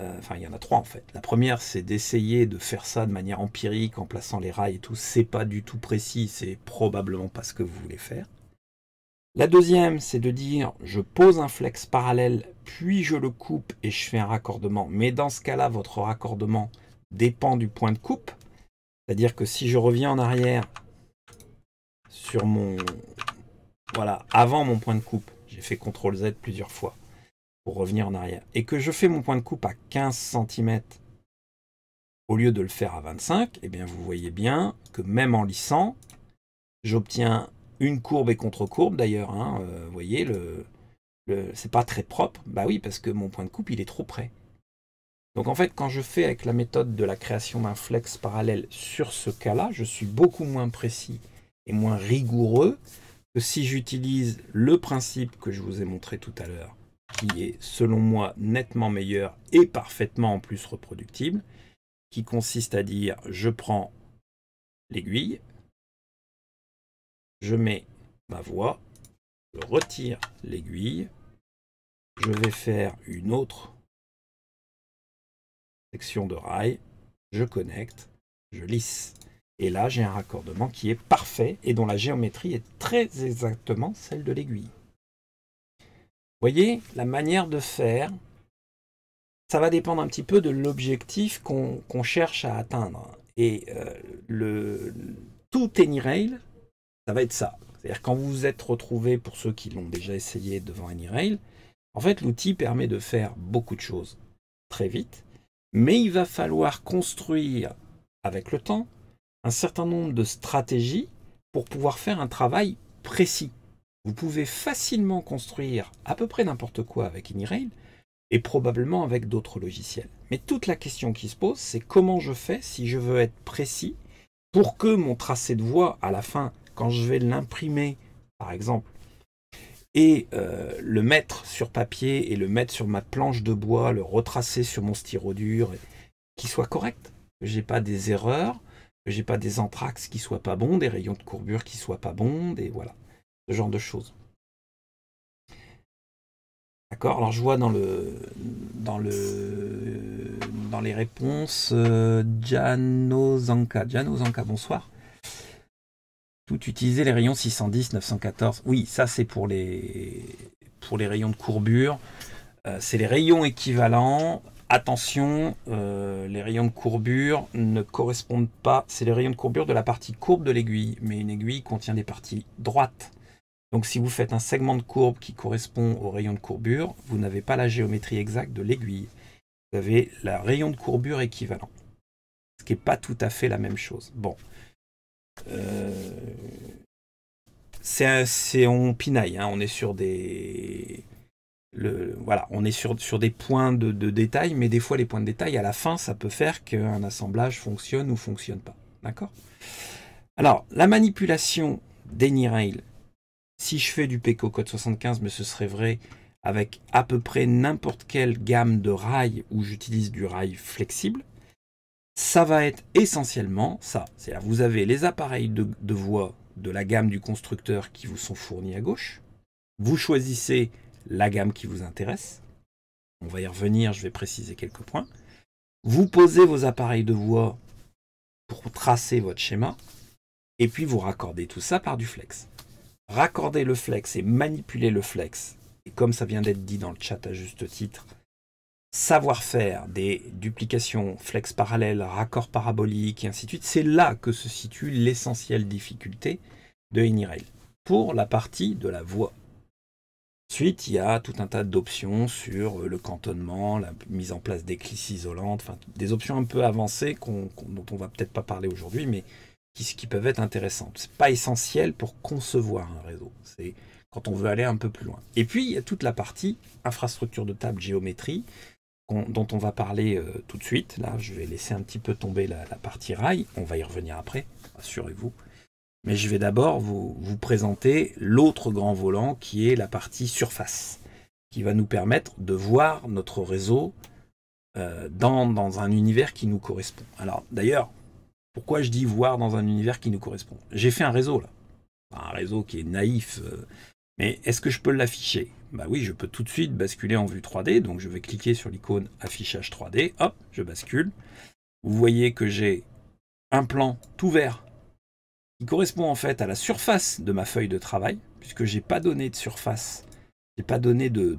euh, enfin il y en a trois en fait. La première, c'est d'essayer de faire ça de manière empirique en plaçant les rails et tout. C'est pas du tout précis, c'est probablement pas ce que vous voulez faire. La deuxième, c'est de dire je pose un flex parallèle, puis je le coupe et je fais un raccordement. Mais dans ce cas-là, votre raccordement, dépend du point de coupe. C'est-à-dire que si je reviens en arrière sur mon... Voilà, avant mon point de coupe, j'ai fait CTRL Z plusieurs fois pour revenir en arrière, et que je fais mon point de coupe à 15 cm au lieu de le faire à 25, et eh bien vous voyez bien que même en lissant, j'obtiens une courbe et contre-courbe d'ailleurs. Hein, euh, vous voyez, le, le c'est pas très propre. Bah oui, parce que mon point de coupe, il est trop près. Donc en fait, quand je fais avec la méthode de la création d'un flex parallèle sur ce cas-là, je suis beaucoup moins précis et moins rigoureux que si j'utilise le principe que je vous ai montré tout à l'heure, qui est selon moi nettement meilleur et parfaitement en plus reproductible, qui consiste à dire je prends l'aiguille, je mets ma voix, je retire l'aiguille, je vais faire une autre section de rail, je connecte, je lisse. Et là, j'ai un raccordement qui est parfait et dont la géométrie est très exactement celle de l'aiguille. Voyez, la manière de faire, ça va dépendre un petit peu de l'objectif qu'on cherche à atteindre. Et euh, le, tout AnyRail, ça va être ça. C'est-à-dire quand vous vous êtes retrouvé, pour ceux qui l'ont déjà essayé devant AnyRail, en fait l'outil permet de faire beaucoup de choses très vite mais il va falloir construire avec le temps un certain nombre de stratégies pour pouvoir faire un travail précis. Vous pouvez facilement construire à peu près n'importe quoi avec Inirail, et probablement avec d'autres logiciels. Mais toute la question qui se pose, c'est comment je fais si je veux être précis pour que mon tracé de voie, à la fin, quand je vais l'imprimer, par exemple, et euh, le mettre sur papier et le mettre sur ma planche de bois, le retracer sur mon styro dur, qu'il soit correct, que j'ai pas des erreurs, que j'ai pas des anthrax qui soient pas bons, des rayons de courbure qui soient pas bons, et voilà, ce genre de choses. D'accord Alors je vois dans le dans le dans les réponses euh, bonsoir. Tout utiliser les rayons 610, 914. Oui, ça c'est pour les, pour les rayons de courbure. Euh, c'est les rayons équivalents. Attention, euh, les rayons de courbure ne correspondent pas. C'est les rayons de courbure de la partie courbe de l'aiguille, mais une aiguille contient des parties droites. Donc si vous faites un segment de courbe qui correspond au rayon de courbure, vous n'avez pas la géométrie exacte de l'aiguille. Vous avez le rayon de courbure équivalent. Ce qui n'est pas tout à fait la même chose. Bon. Euh, c'est on pinaille, hein. on est sur des voilà, on est des points de, détail, mais des fois les points de détail à la fin, ça peut faire qu'un assemblage fonctionne ou fonctionne pas. D'accord Alors, la manipulation des Rail, si je fais du PECO code 75, mais ce serait vrai avec à peu près n'importe quelle gamme de rails où j'utilise du rail flexible, ça va être essentiellement ça. C'est-à-dire vous avez les appareils de, de voix de la gamme du constructeur qui vous sont fournis à gauche. Vous choisissez la gamme qui vous intéresse. On va y revenir, je vais préciser quelques points. Vous posez vos appareils de voix pour tracer votre schéma. Et puis vous raccordez tout ça par du flex. Raccorder le flex et manipuler le flex. Et comme ça vient d'être dit dans le chat à juste titre, savoir-faire des duplications, flex parallèles, raccords paraboliques et ainsi de suite, c'est là que se situe l'essentielle difficulté de Inirail pour la partie de la voie. Ensuite, il y a tout un tas d'options sur euh, le cantonnement, la mise en place des clisses isolantes, des options un peu avancées dont on va peut-être pas parler aujourd'hui, mais qui, peuvent être intéressantes. Ce n'est pas essentiel pour concevoir un réseau. C'est quand on veut aller un peu plus loin. Et puis, il y a toute la partie infrastructure de table, géométrie, dont on va parler euh, tout de suite. Là, je vais laisser un petit peu tomber la, partie rail. On va y revenir après, assurez vous Mais je vais d'abord vous, vous présenter l'autre grand volant qui est la partie surface, qui va nous permettre de voir notre réseau euh, dans, un univers qui nous correspond. Alors d'ailleurs, pourquoi je dis voir dans un univers qui nous correspond J'ai fait un réseau là, un réseau qui est naïf, euh, mais est-ce que je peux l'afficher bah oui, je peux tout de suite basculer en vue 3D. Donc je vais cliquer sur l'icône affichage 3D. Hop, je bascule. Vous voyez que j'ai un plan tout vert qui correspond en fait à la surface de ma feuille de travail, puisque j'ai pas donné de surface. J'ai pas donné de,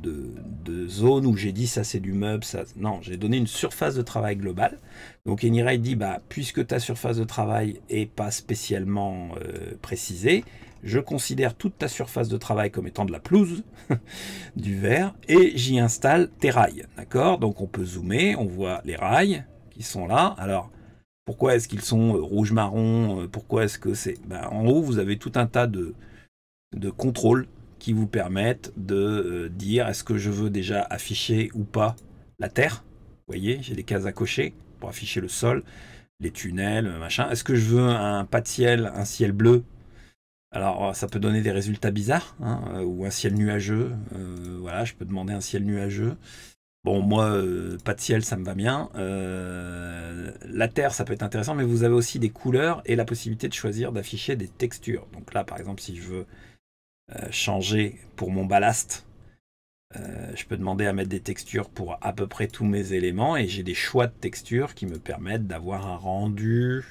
zone où j'ai dit ça c'est du meuble, ça. Non, j'ai donné une surface de travail globale. Donc Eniray dit bah puisque ta surface de travail n'est pas spécialement euh, précisée, je considère toute ta surface de travail comme étant de la pelouse, du verre, et j'y installe tes rails. D'accord Donc on peut zoomer, on voit les rails qui sont là. Alors, pourquoi est-ce qu'ils sont euh, rouge-marron euh, Pourquoi est-ce que c'est... Ben, en haut, vous avez tout un tas de, de contrôles qui vous permettent de euh, dire est-ce que je veux déjà afficher ou pas la terre. Vous voyez, j'ai des cases à cocher pour afficher le sol, les tunnels, machin. Est-ce que je veux un pas de ciel, un ciel bleu alors, euh, ça peut donner des résultats bizarres, hein, euh, ou un ciel nuageux. Euh, voilà, je peux demander un ciel nuageux. Bon, moi, pas de ciel, ça me va bien. la terre, ça peut être intéressant, mais vous avez aussi des couleurs et la possibilité de choisir d'afficher des textures. Donc là, par exemple, si je veux changer pour mon ballast, je peux demander à mettre des textures pour à peu près tous mes éléments et j'ai des choix de textures qui me permettent d'avoir un rendu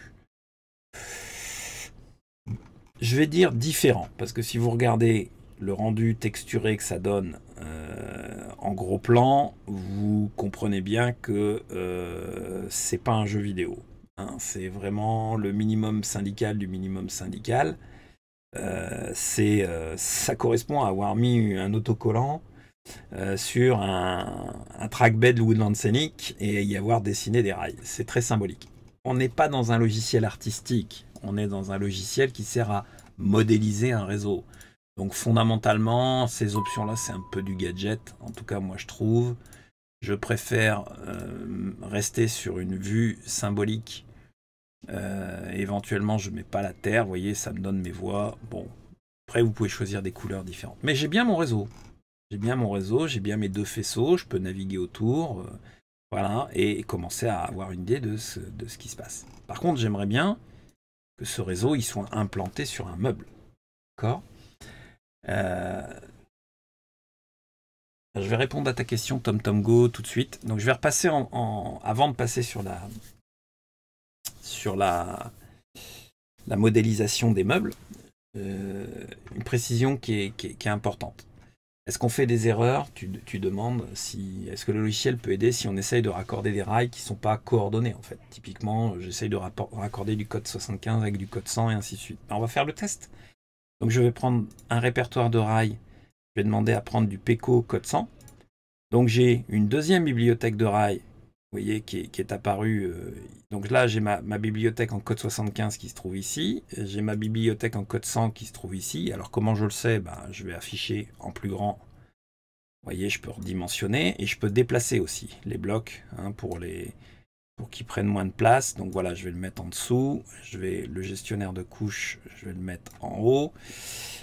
je vais dire différent, parce que si vous regardez le rendu texturé que ça donne euh, en gros plan, vous comprenez bien que ce euh, c'est pas un jeu vidéo. Hein. c'est vraiment le minimum syndical du minimum syndical. Euh, c'est ça correspond à avoir mis un autocollant sur un, un trackbed Woodland Scenic et y avoir dessiné des rails. C'est très symbolique. On n'est pas dans un logiciel artistique on est dans un logiciel qui sert à modéliser un réseau. Donc fondamentalement, ces options-là, c'est un peu du gadget, en tout cas moi je trouve. Je préfère euh, rester sur une vue symbolique. Euh, éventuellement, je ne mets pas la terre, vous voyez, ça me donne mes voix. Bon, après, vous pouvez choisir des couleurs différentes. Mais j'ai bien mon réseau. J'ai bien mon réseau, j'ai bien mes deux faisceaux, je peux naviguer autour. Euh, voilà, et commencer à avoir une idée de ce qui se passe. Par contre, j'aimerais bien que ce réseau il soit implanté sur un meuble. D'accord euh, Je vais répondre à ta question, TomTomGo, tout de suite. Donc je vais repasser en, avant de passer sur la sur la, modélisation des meubles. Euh, une précision qui est importante. Est-ce qu'on fait des erreurs tu, demandes si est-ce que le logiciel peut aider si on essaye de raccorder des rails qui ne sont pas coordonnés en fait. Typiquement, j'essaye de raccorder du code 75 avec du code 100 et ainsi de suite. Ben, on va faire le test. Donc je vais prendre un répertoire de rails. Je vais demander à prendre du PECO code 100. Donc j'ai une deuxième bibliothèque de rails vous voyez, qui est, apparu. Euh, donc là, j'ai ma, bibliothèque en code 75 qui se trouve ici. J'ai ma bibliothèque en code 100 qui se trouve ici. Alors comment je le sais ben, Je vais afficher en plus grand. Vous voyez, je peux redimensionner et je peux déplacer aussi les blocs hein, pour les, pour qu'il prenne moins de place. Donc voilà, je vais le mettre en dessous. Je vais le gestionnaire de couche, je vais le mettre en haut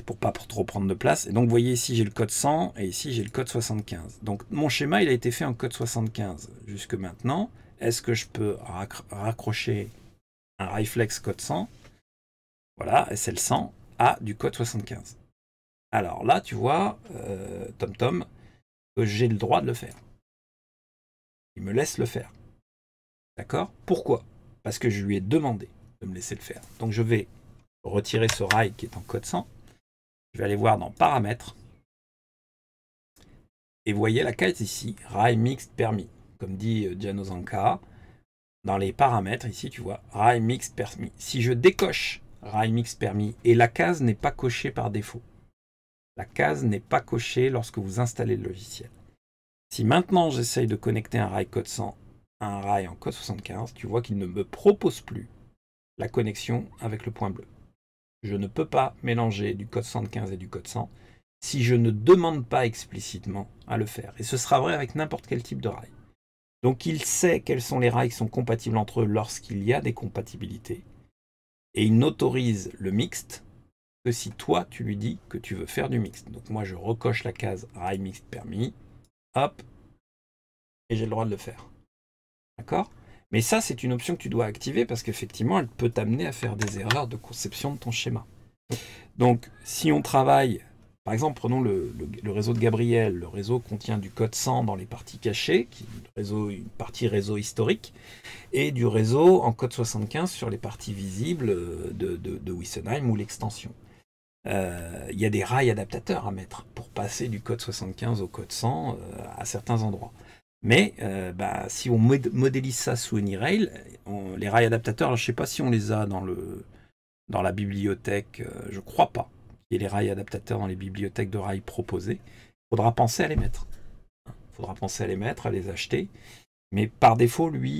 pour pas trop prendre de place. Et donc vous voyez ici j'ai le code 100 et ici j'ai le code 75. Donc mon schéma il a été fait en code 75 jusque maintenant. Est-ce que je peux raccrocher un Riflex code 100 Voilà, c'est le 100 à du code 75. Alors là, tu vois, euh, tom Tom, j'ai le droit de le faire. Il me laisse le faire. D'accord Pourquoi Parce que je lui ai demandé de me laisser le faire. Donc je vais retirer ce rail qui est en code 100. Je vais aller voir dans paramètres. Et voyez la case ici, rail mixte permis. Comme dit euh, Diano Zanka, dans les paramètres ici, tu vois, rail mixte permis. Si je décoche rail mixte permis et la case n'est pas cochée par défaut. La case n'est pas cochée lorsque vous installez le logiciel. Si maintenant j'essaye de connecter un rail code 100 un rail en code 75, tu vois qu'il ne me propose plus la connexion avec le point bleu. Je ne peux pas mélanger du code 75 et du code 100 si je ne demande pas explicitement à le faire. Et ce sera vrai avec n'importe quel type de rail. Donc il sait quels sont les rails qui sont compatibles entre eux lorsqu'il y a des compatibilités. Et il n'autorise le mixte que si toi tu lui dis que tu veux faire du mixte. Donc moi je recoche la case rail mixte permis, hop, et j'ai le droit de le faire. D'accord Mais ça, c'est une option que tu dois activer parce qu'effectivement, elle peut t'amener à faire des erreurs de conception de ton schéma. Donc, si on travaille, par exemple, prenons le, réseau de Gabriel. Le réseau contient du code 100 dans les parties cachées, qui une, partie réseau historique, et du réseau en code 75 sur les parties visibles euh, de, de, Wissenheim ou l'extension. Euh, il y a des rails adaptateurs à mettre pour passer du code 75 au code 100 euh, à certains endroits. Mais euh, bah, si on modélise ça sous AnyRail, les rails adaptateurs, je ne sais pas si on les a dans, la bibliothèque, euh, je ne crois pas qu'il y ait les rails adaptateurs dans les bibliothèques de rails proposées. Il faudra penser à les mettre. Il faudra penser à les mettre, à les acheter. Mais par défaut, lui,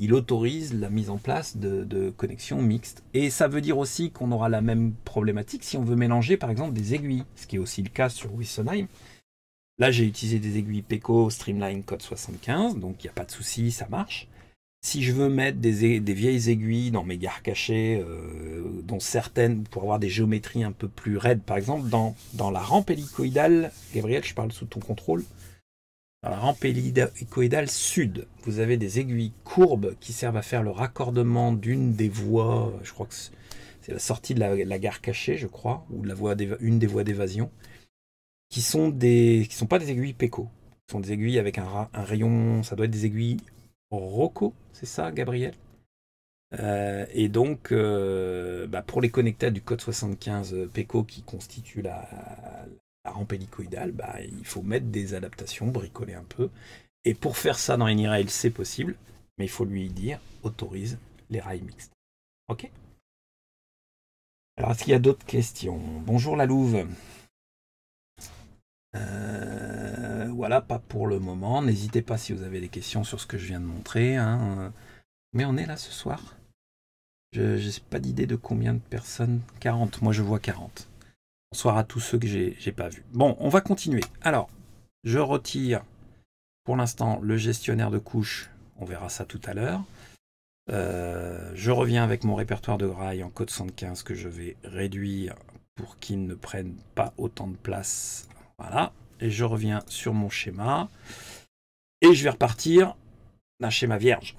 il, autorise la mise en place de, de connexions mixtes. Et ça veut dire aussi qu'on aura la même problématique si on veut mélanger, par exemple, des aiguilles, ce qui est aussi le cas sur Wissenheim. Là, j'ai utilisé des aiguilles PECO Streamline Code 75, donc il n'y a pas de souci, ça marche. Si je veux mettre des, vieilles aiguilles dans mes gares cachées, euh, dont certaines pour avoir des géométries un peu plus raides, par exemple, dans, la rampe hélicoïdale, Gabriel, je parle sous ton contrôle, dans la rampe hélicoïdale sud, vous avez des aiguilles courbes qui servent à faire le raccordement d'une des voies, je crois que c'est la sortie de la, gare cachée, je crois, ou une des voies d'évasion qui sont des qui sont pas des aiguilles PECO. Ce sont des aiguilles avec un, rayon, ça doit être des aiguilles ROCO, c'est ça, Gabriel euh, et donc, euh, bah, pour les connecter du code 75 euh, PECO qui constitue la, la rampe hélicoïdale, bah, il faut mettre des adaptations, bricoler un peu. Et pour faire ça dans INIRAIL, c'est possible, mais il faut lui dire autorise les rails mixtes. Ok Alors, est-ce qu'il y a d'autres questions Bonjour la Louve euh, voilà, pas pour le moment. N'hésitez pas si vous avez des questions sur ce que je viens de montrer. Hein. Mais on est là ce soir. Je n'ai pas d'idée de combien de personnes. 40, moi je vois 40. Bonsoir à tous ceux que j'ai pas vus. Bon, on va continuer. Alors, je retire pour l'instant le gestionnaire de couches. On verra ça tout à l'heure. Euh, je reviens avec mon répertoire de rail en code 115 que je vais réduire pour qu'il ne prenne pas autant de place voilà. Et je reviens sur mon schéma. Et je vais repartir d'un schéma vierge.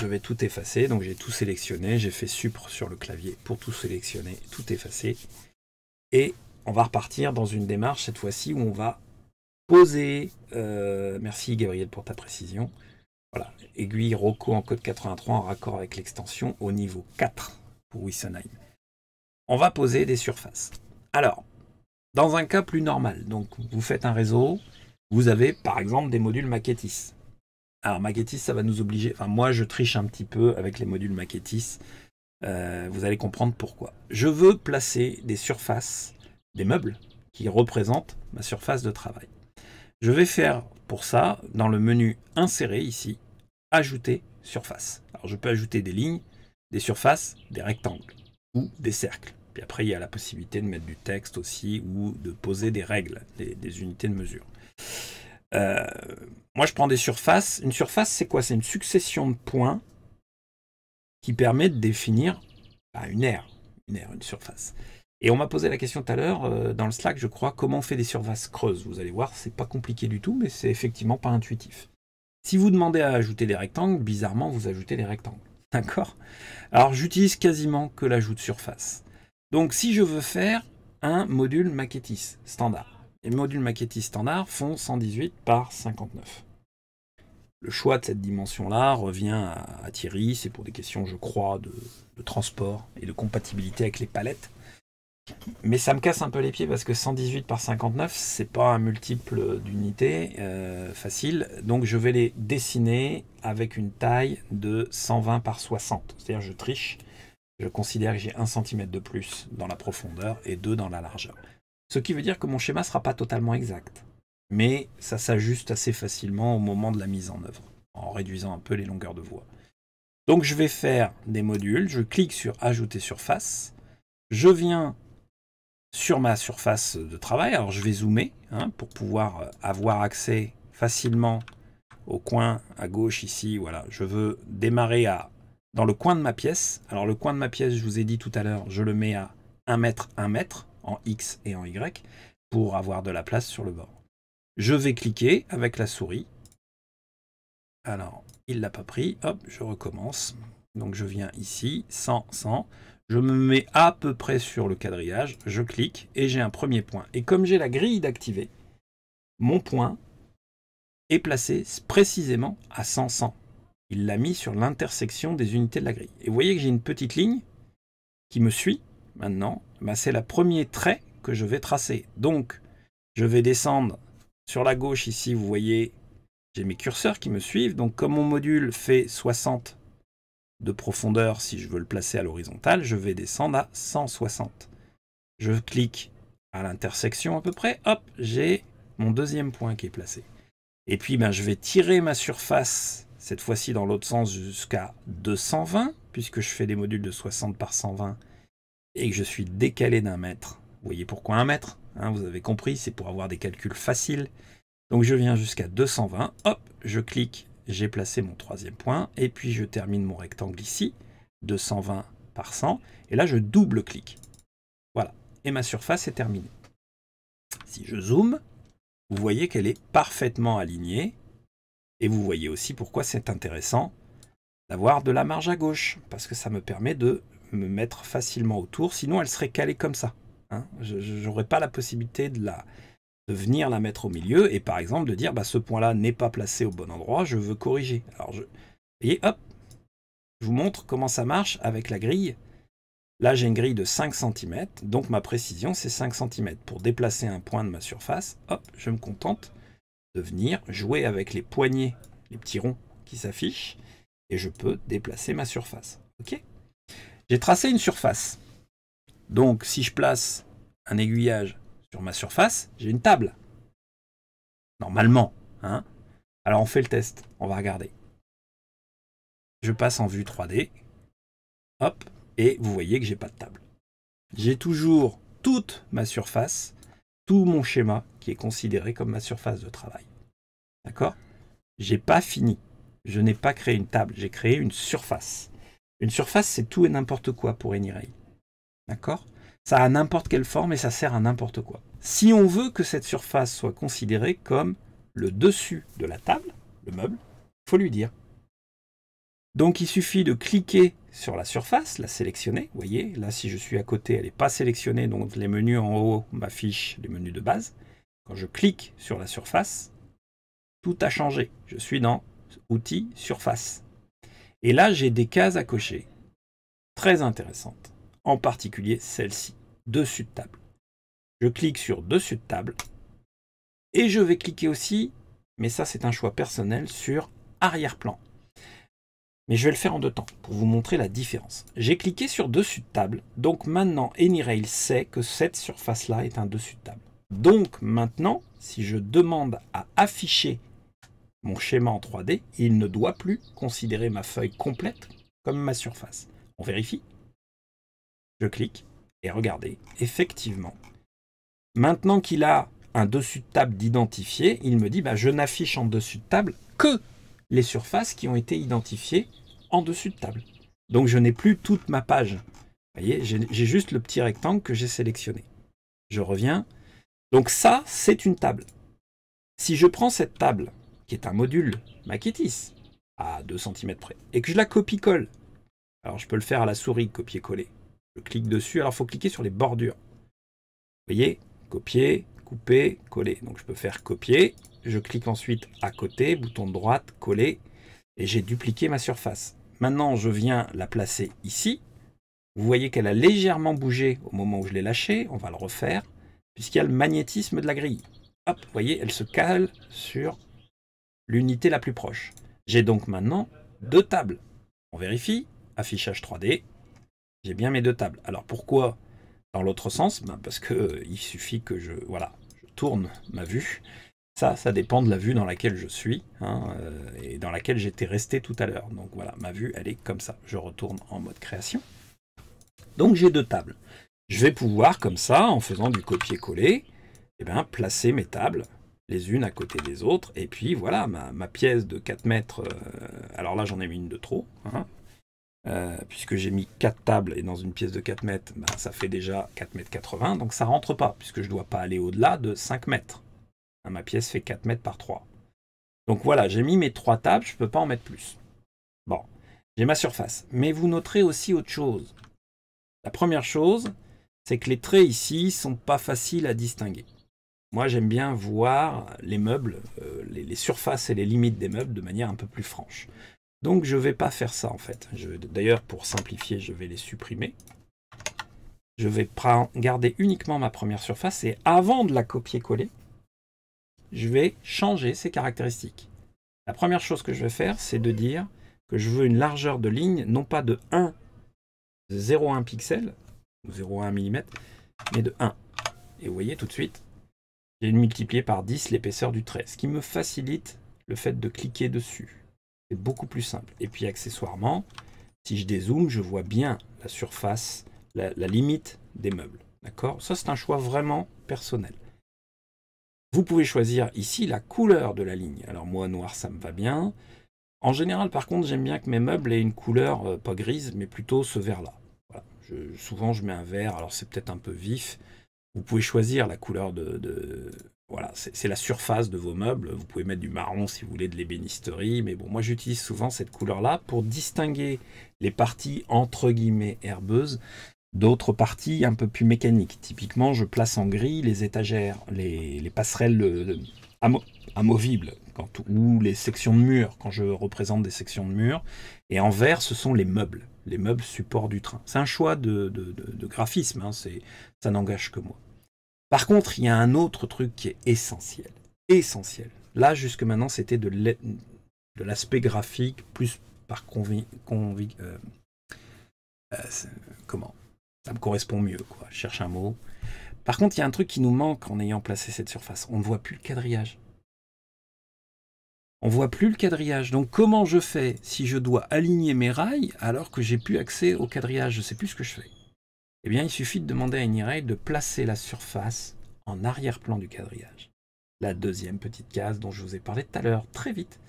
Je vais tout effacer. Donc j'ai tout sélectionné. J'ai fait supr sur le clavier pour tout sélectionner, tout effacer. Et on va repartir dans une démarche cette fois-ci où on va poser. Euh, merci Gabriel pour ta précision. Voilà, aiguille Rocco en code 83 en raccord avec l'extension au niveau 4 pour Wissenheim. On va poser des surfaces. Alors, dans un cas plus normal, donc vous faites un réseau, vous avez par exemple des modules maquettis. Alors maquettis, ça va nous obliger, enfin moi je triche un petit peu avec les modules maquettis, euh, vous allez comprendre pourquoi. Je veux placer des surfaces, des meubles, qui représentent ma surface de travail. Je vais faire pour ça, dans le menu insérer ici, ajouter surface. Alors je peux ajouter des lignes, des surfaces, des rectangles ou des cercles après, il y a la possibilité de mettre du texte aussi ou de poser des règles, des, unités de mesure. Euh, moi, je prends des surfaces. Une surface, c'est quoi C'est une succession de points qui permet de définir bah, une aire, une aire, une surface. Et on m'a posé la question tout à l'heure euh, dans le Slack, je crois, comment on fait des surfaces creuses. Vous allez voir, c'est pas compliqué du tout, mais c'est effectivement pas intuitif. Si vous demandez à ajouter des rectangles, bizarrement, vous ajoutez des rectangles. D'accord Alors, j'utilise quasiment que l'ajout de surface. Donc si je veux faire un module maquettis standard, les modules maquettis standard font 118 par 59. Le choix de cette dimension-là revient à, Thierry, c'est pour des questions, je crois, de, transport et de compatibilité avec les palettes. Mais ça me casse un peu les pieds parce que 118 par 59, c'est pas un multiple d'unités euh, facile. Donc je vais les dessiner avec une taille de 120 par 60. C'est-à-dire je triche je considère que j'ai 1 cm de plus dans la profondeur et 2 dans la largeur. Ce qui veut dire que mon schéma ne sera pas totalement exact, mais ça s'ajuste assez facilement au moment de la mise en œuvre, en réduisant un peu les longueurs de voie. Donc je vais faire des modules, je clique sur Ajouter surface, je viens sur ma surface de travail, alors je vais zoomer hein, pour pouvoir avoir accès facilement au coin à gauche ici, voilà, je veux démarrer à dans le coin de ma pièce. Alors le coin de ma pièce, je vous ai dit tout à l'heure, je le mets à 1 mètre, 1 mètre, en X et en Y, pour avoir de la place sur le bord. Je vais cliquer avec la souris. Alors, il l'a pas pris. Hop, je recommence. Donc je viens ici, 100, 100. Je me mets à peu près sur le quadrillage. Je clique et j'ai un premier point. Et comme j'ai la grille d'activer, mon point est placé précisément à 100, 100. Il l'a mis sur l'intersection des unités de la grille. Et vous voyez que j'ai une petite ligne qui me suit maintenant. Bah, c'est le premier trait que je vais tracer. Donc, je vais descendre sur la gauche ici, vous voyez, j'ai mes curseurs qui me suivent. Donc, comme mon module fait 60 de profondeur, si je veux le placer à l'horizontale, je vais descendre à 160. Je clique à l'intersection à peu près. Hop, j'ai mon deuxième point qui est placé. Et puis, bah, je vais tirer ma surface cette fois-ci dans l'autre sens jusqu'à 220, puisque je fais des modules de 60 par 120 et que je suis décalé d'un mètre. Vous voyez pourquoi un mètre hein, Vous avez compris, c'est pour avoir des calculs faciles. Donc je viens jusqu'à 220, hop, je clique, j'ai placé mon troisième point, et puis je termine mon rectangle ici, 220 par 100, et là je double-clique. Voilà, et ma surface est terminée. Si je zoome, vous voyez qu'elle est parfaitement alignée, et vous voyez aussi pourquoi c'est intéressant d'avoir de la marge à gauche, parce que ça me permet de me mettre facilement autour, sinon elle serait calée comme ça. Hein. Je n'aurais pas la possibilité de, venir la mettre au milieu, et par exemple de dire, bah, ce point-là n'est pas placé au bon endroit, je veux corriger. Alors je, voyez, hop, je vous montre comment ça marche avec la grille. Là, j'ai une grille de 5 cm, donc ma précision, c'est 5 cm. Pour déplacer un point de ma surface, hop, je me contente venir jouer avec les poignées, les petits ronds qui s'affichent, et je peux déplacer ma surface. Ok J'ai tracé une surface. Donc si je place un aiguillage sur ma surface, j'ai une table. Normalement. Hein Alors on fait le test, on va regarder. Je passe en vue 3D. Hop, et vous voyez que j'ai pas de table. J'ai toujours toute ma surface, tout mon schéma qui est considéré comme ma surface de travail. D'accord J'ai pas fini. Je n'ai pas créé une table, j'ai créé une surface. Une surface, c'est tout et n'importe quoi pour AnyRay. D'accord Ça a n'importe quelle forme et ça sert à n'importe quoi. Si on veut que cette surface soit considérée comme le dessus de la table, le meuble, il faut lui dire. Donc il suffit de cliquer sur la surface, la sélectionner. Vous voyez, là si je suis à côté, elle n'est pas sélectionnée, donc les menus en haut m'affichent les menus de base. Quand je clique sur la surface, tout a changé. Je suis dans outils, surface. Et là, j'ai des cases à cocher très intéressantes, en particulier celle-ci, dessus de table. Je clique sur dessus de table et je vais cliquer aussi, mais ça c'est un choix personnel, sur arrière-plan. Mais je vais le faire en deux temps pour vous montrer la différence. J'ai cliqué sur dessus de table, donc maintenant AnyRail sait que cette surface-là est un dessus de table. Donc maintenant, si je demande à afficher mon schéma en 3D, il ne doit plus considérer ma feuille complète comme ma surface. On vérifie. Je clique et regardez, effectivement, maintenant qu'il a un dessus de table d'identifié, il me dit bah, je n'affiche en dessus de table que les surfaces qui ont été identifiées en dessus de table. Donc je n'ai plus toute ma page. voyez, j'ai juste le petit rectangle que j'ai sélectionné. Je reviens. Donc ça, c'est une table. Si je prends cette table qui est un module Maquettis à 2 cm près, et que je la copie-colle, alors je peux le faire à la souris, copier-coller. Je clique dessus, alors il faut cliquer sur les bordures. Vous voyez Copier, couper, coller. Donc je peux faire copier, je clique ensuite à côté, bouton de droite, coller, et j'ai dupliqué ma surface. Maintenant, je viens la placer ici. Vous voyez qu'elle a légèrement bougé au moment où je l'ai lâchée. On va le refaire, puisqu'il y a le magnétisme de la grille. Hop, vous voyez, elle se cale sur l'unité la plus proche. J'ai donc maintenant deux tables. On vérifie, affichage 3D, j'ai bien mes deux tables. Alors pourquoi dans l'autre sens ben, Parce que euh, il suffit que je, voilà, je tourne ma vue. Ça, ça dépend de la vue dans laquelle je suis hein, euh, et dans laquelle j'étais resté tout à l'heure. Donc voilà, ma vue, elle est comme ça. Je retourne en mode création. Donc j'ai deux tables. Je vais pouvoir, comme ça, en faisant du copier-coller, eh ben, placer mes tables les unes à côté des autres. Et puis voilà, ma, pièce de 4 mètres, euh, alors là j'en ai mis une de trop, hein. euh, puisque j'ai mis 4 tables et dans une pièce de 4 mètres, ben, ça fait déjà 4 mètres 80, donc ça rentre pas, puisque je dois pas aller au-delà de 5 mètres. Hein, ma pièce fait 4 mètres par 3. Donc voilà, j'ai mis mes 3 tables, je ne peux pas en mettre plus. Bon, j'ai ma surface. Mais vous noterez aussi autre chose. La première chose, c'est que les traits ici sont pas faciles à distinguer. Moi, j'aime bien voir les meubles, euh, les, les, surfaces et les limites des meubles de manière un peu plus franche. Donc, je ne vais pas faire ça, en fait. D'ailleurs, pour simplifier, je vais les supprimer. Je vais garder uniquement ma première surface et avant de la copier-coller, je vais changer ses caractéristiques. La première chose que je vais faire, c'est de dire que je veux une largeur de ligne, non pas de 1, 0,1 pixel, 0,1 mm, mais de 1. Et vous voyez tout de suite, j'ai multiplié par 10 l'épaisseur du trait, ce qui me facilite le fait de cliquer dessus. C'est beaucoup plus simple. Et puis accessoirement, si je dézoome, je vois bien la surface, la, limite des meubles. D'accord Ça, c'est un choix vraiment personnel. Vous pouvez choisir ici la couleur de la ligne. Alors moi, noir, ça me va bien. En général, par contre, j'aime bien que mes meubles aient une couleur euh, pas grise, mais plutôt ce vert-là. souvent, je mets un vert, alors c'est peut-être un peu vif, vous pouvez choisir la couleur de... voilà, c'est la surface de vos meubles. Vous pouvez mettre du marron si vous voulez, de l'ébénisterie. Mais bon, moi j'utilise souvent cette couleur-là pour distinguer les parties entre guillemets herbeuses d'autres parties un peu plus mécaniques. Typiquement, je place en gris les étagères, les, passerelles euh, amovibles quand, ou les sections de murs, quand je représente des sections de mur. Et en vert, ce sont les meubles, les meubles support du train. C'est un choix de, graphisme, hein, ça n'engage que moi. Par contre, il y a un autre truc qui est essentiel. Essentiel. Là, jusque maintenant, c'était de l'aspect graphique, plus par convic. Euh, euh, comment Ça me correspond mieux, quoi. Je cherche un mot. Par contre, il y a un truc qui nous manque en ayant placé cette surface. On ne voit plus le quadrillage. On voit plus le quadrillage. Donc comment je fais si je dois aligner mes rails alors que j'ai plus accès au quadrillage Je ne sais plus ce que je fais eh bien, il suffit de demander à une de placer la surface en arrière-plan du quadrillage. La deuxième petite case dont je vous ai parlé tout à l'heure, très vite,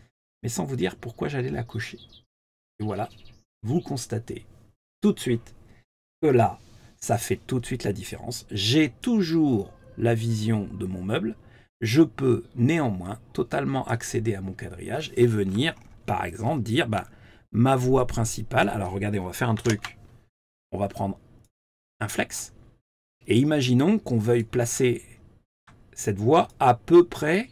mais sans vous dire pourquoi j'allais la cocher. Et voilà, vous constatez tout de suite que là, ça fait tout de suite la différence. J'ai toujours la vision de mon meuble, je peux néanmoins totalement accéder à mon quadrillage et venir, par exemple, dire bah, ma voie principale. Alors regardez, on va faire un truc. On va prendre un flex. Et imaginons qu'on veuille placer cette voie à peu près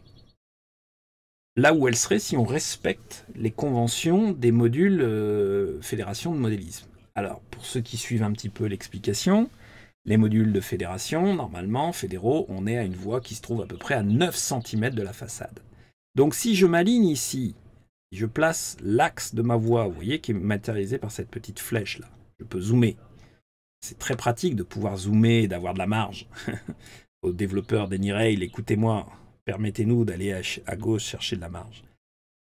là où elle serait si on respecte les conventions des modules euh, fédération de modélisme. Alors, pour ceux qui suivent un petit peu l'explication, les modules de fédération, normalement, fédéraux, on est à une voie qui se trouve à peu près à 9 cm de la façade. Donc si je m'aligne ici, je place l'axe de ma voie, vous voyez, qui est matérialisé par cette petite flèche là, je peux zoomer c'est très pratique de pouvoir zoomer et d'avoir de la marge. Aux développeurs d'AnyRail, écoutez-moi, permettez-nous d'aller à, gauche chercher de la marge.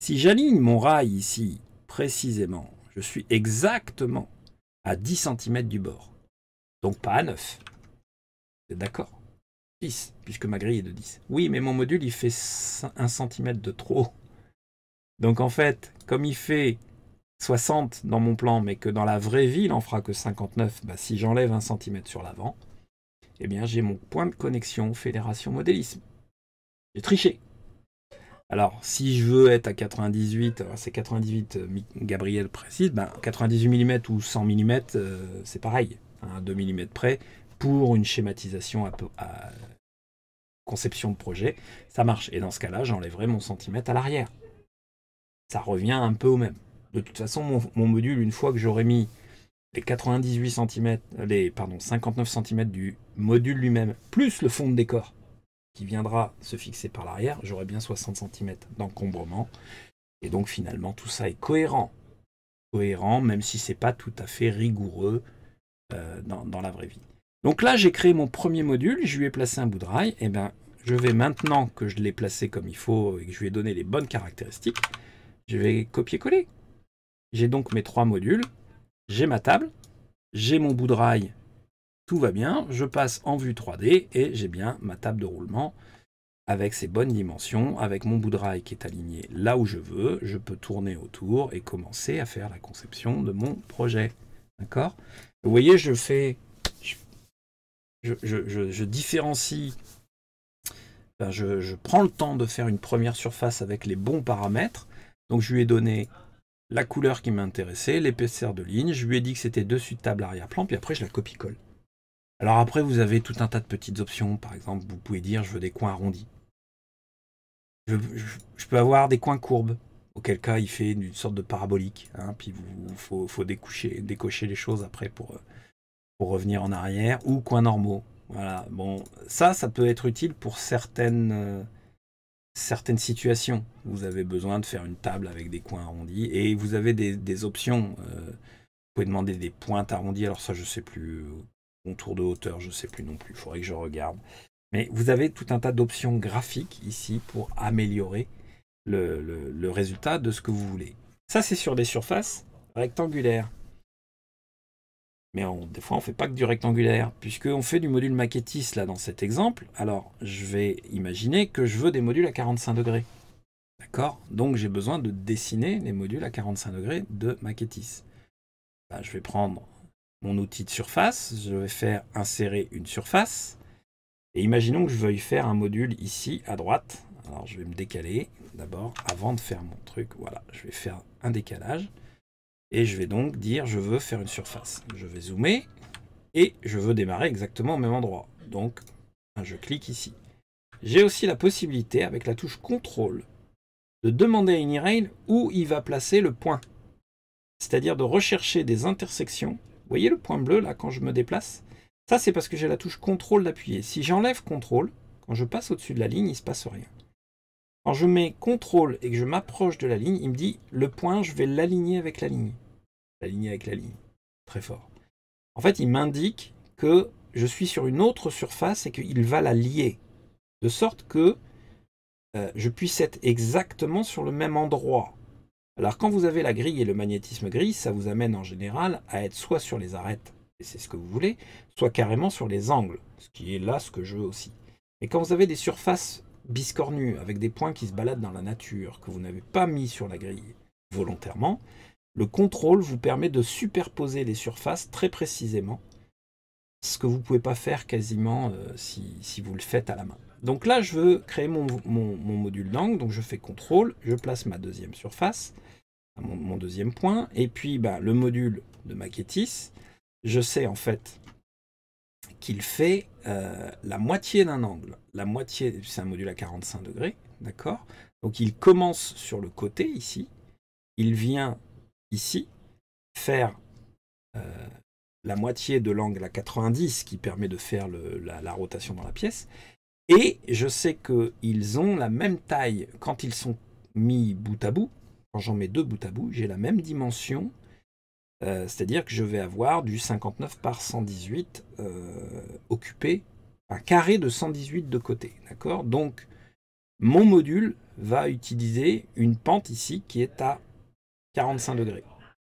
Si j'aligne mon rail ici, précisément, je suis exactement à 10 cm du bord. Donc pas à 9. Vous d'accord 10, puisque ma grille est de 10. Oui, mais mon module, il fait 1 cm de trop. Donc en fait, comme il fait 60 dans mon plan, mais que dans la vraie vie, il en fera que 59, bah, si j'enlève un centimètre sur l'avant, eh bien j'ai mon point de connexion fédération modélisme. J'ai triché. Alors, si je veux être à 98, euh, c'est 98 euh, Gabriel précise, 98 ben, mm ou 100 mm, euh, c'est pareil, 2 hein, mm près, pour une schématisation à, à, conception de projet, ça marche. Et dans ce cas-là, j'enlèverai mon centimètre à l'arrière. Ça revient un peu au même de toute façon, mon, module, une fois que j'aurai mis les 98 cm, les pardon, 59 cm du module lui-même, plus le fond de décor qui viendra se fixer par l'arrière, j'aurai bien 60 cm d'encombrement. Et donc finalement, tout ça est cohérent. Cohérent, même si c'est pas tout à fait rigoureux euh, dans, dans, la vraie vie. Donc là, j'ai créé mon premier module, je lui ai placé un bout de rail. Et eh bien, je vais maintenant que je l'ai placé comme il faut et que je lui ai donné les bonnes caractéristiques, je vais copier-coller j'ai donc mes trois modules, j'ai ma table, j'ai mon bout de rail, tout va bien. Je passe en vue 3D et j'ai bien ma table de roulement avec ses bonnes dimensions, avec mon bout de rail qui est aligné là où je veux. Je peux tourner autour et commencer à faire la conception de mon projet. D'accord Vous voyez, je fais... Je, différencie... je prends le temps de faire une première surface avec les bons paramètres. Donc je lui ai donné la couleur qui m'intéressait, l'épaisseur de ligne. Je lui ai dit que c'était dessus de table arrière-plan, puis après je la copie-colle. Alors après, vous avez tout un tas de petites options. Par exemple, vous pouvez dire je veux des coins arrondis. Je, peux avoir des coins courbes, auquel cas il fait une sorte de parabolique. Hein. puis il faut, découcher, décocher les choses après pour, pour revenir en arrière. Ou coins normaux. Voilà. Bon, ça, ça peut être utile pour certaines euh, certaines situations. Vous avez besoin de faire une table avec des coins arrondis et vous avez des, options. Euh, vous pouvez demander des pointes arrondies. Alors ça, je sais plus. Contour euh, de hauteur, je sais plus non plus. Il faudrait que je regarde. Mais vous avez tout un tas d'options graphiques ici pour améliorer le résultat de ce que vous voulez. Ça, c'est sur des surfaces rectangulaires. Mais des fois, on ne fait pas que du rectangulaire, puisqu'on fait du module maquettiste là dans cet exemple. Alors, je vais imaginer que je veux des modules à 45 degrés. D'accord Donc, j'ai besoin de dessiner les modules à 45 degrés de maquetis bah, je vais prendre mon outil de surface, je vais faire insérer une surface. Et imaginons que je veuille faire un module ici à droite. Alors, je vais me décaler d'abord avant de faire mon truc. Voilà, je vais faire un décalage. Et je vais donc dire je veux faire une surface. Je vais zoomer et je veux démarrer exactement au même endroit. Donc hein, je clique ici. J'ai aussi la possibilité avec la touche Ctrl de demander à Rail où il va placer le point. C'est-à-dire de rechercher des intersections. Vous voyez le point bleu là quand je me déplace Ça c'est parce que j'ai la touche Ctrl d'appuyer. Si j'enlève Ctrl, quand je passe au-dessus de la ligne, il ne se passe rien. Quand je mets contrôle et que je m'approche de la ligne, il me dit le point, je vais l'aligner avec la ligne. L'aligner avec la ligne. Très fort. En fait, il m'indique que je suis sur une autre surface et qu'il va la lier. De sorte que euh, je puisse être exactement sur le même endroit. Alors quand vous avez la grille et le magnétisme gris, ça vous amène en général à être soit sur les arêtes, et c'est ce que vous voulez, soit carrément sur les angles, ce qui est là ce que je veux aussi. Mais quand vous avez des surfaces Biscornu avec des points qui se baladent dans la nature, que vous n'avez pas mis sur la grille volontairement, le contrôle vous permet de superposer les surfaces très précisément, ce que vous ne pouvez pas faire quasiment euh, si, vous le faites à la main. Donc là, je veux créer mon, mon, module d'angle, donc je fais contrôle, je place ma deuxième surface, mon, mon deuxième point, et puis bah, le module de maquettis, je sais en fait qu'il fait euh, la moitié d'un angle la moitié, c'est un module à 45 degrés, d'accord Donc il commence sur le côté ici, il vient ici faire euh, la moitié de l'angle à 90 qui permet de faire la, rotation dans la pièce. Et je sais qu'ils ont la même taille quand ils sont mis bout à bout. Quand j'en mets deux bout à bout, j'ai la même dimension. Euh, c'est-à-dire que je vais avoir du 59 par 118 euh, occupé un carré de 118 de côté. D'accord Donc, mon module va utiliser une pente ici qui est à 45 degrés.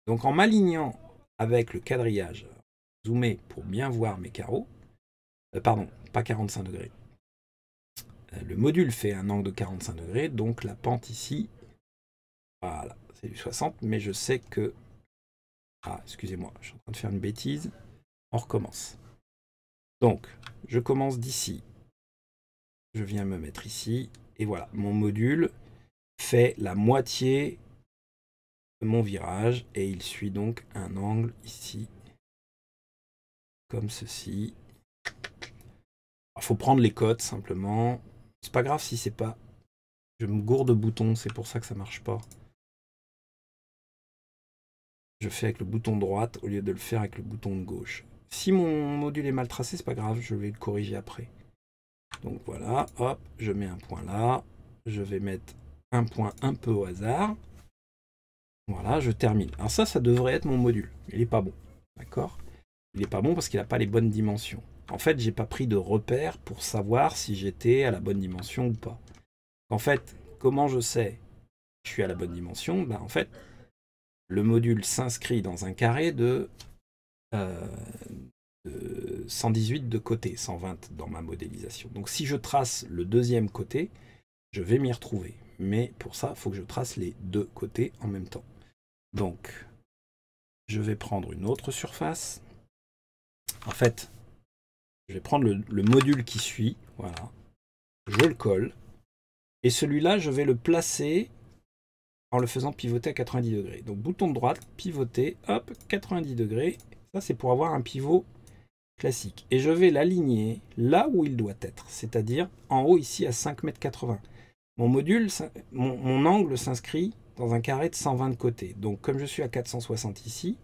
Donc, en m'alignant avec le quadrillage zoomé pour bien voir mes carreaux, euh, pardon, pas 45 degrés. Euh, le module fait un angle de 45 degrés, donc la pente ici, voilà, c'est du 60, mais je sais que... Ah, excusez-moi, je suis en train de faire une bêtise. On recommence. Donc, je commence d'ici. Je viens me mettre ici. Et voilà, mon module fait la moitié de mon virage. Et il suit donc un angle ici. Comme ceci. Il ah, faut prendre les côtes simplement. C'est pas grave si c'est pas... Je me gourde de bouton, c'est pour ça que ça marche pas. Je fais avec le bouton droite au lieu de le faire avec le bouton de gauche. Si mon module est mal tracé, c'est pas grave, je vais le corriger après. Donc voilà, hop, je mets un point là. Je vais mettre un point un peu au hasard. Voilà, je termine. Alors ça, ça devrait être mon module. Il n'est pas bon, d'accord Il n'est pas bon parce qu'il n'a pas les bonnes dimensions. En fait, j'ai pas pris de repère pour savoir si j'étais à la bonne dimension ou pas. En fait, comment je sais que je suis à la bonne dimension ben, En fait, le module s'inscrit dans un carré de 118 euh, de côté, 120 dans ma modélisation. Donc si je trace le deuxième côté, je vais m'y retrouver. Mais pour ça, il faut que je trace les deux côtés en même temps. Donc, je vais prendre une autre surface. En fait, je vais prendre le, le module qui suit, voilà. Je le colle. Et celui-là, je vais le placer en le faisant pivoter à 90 degrés. Donc, bouton de droite, pivoter, hop, 90 degrés. Ça, c'est pour avoir un pivot classique. Et je vais l'aligner là où il doit être, c'est-à-dire en haut ici à 5,80 m. Mon module, mon, angle s'inscrit dans un carré de 120 de côté. Donc comme je suis à 460 ici,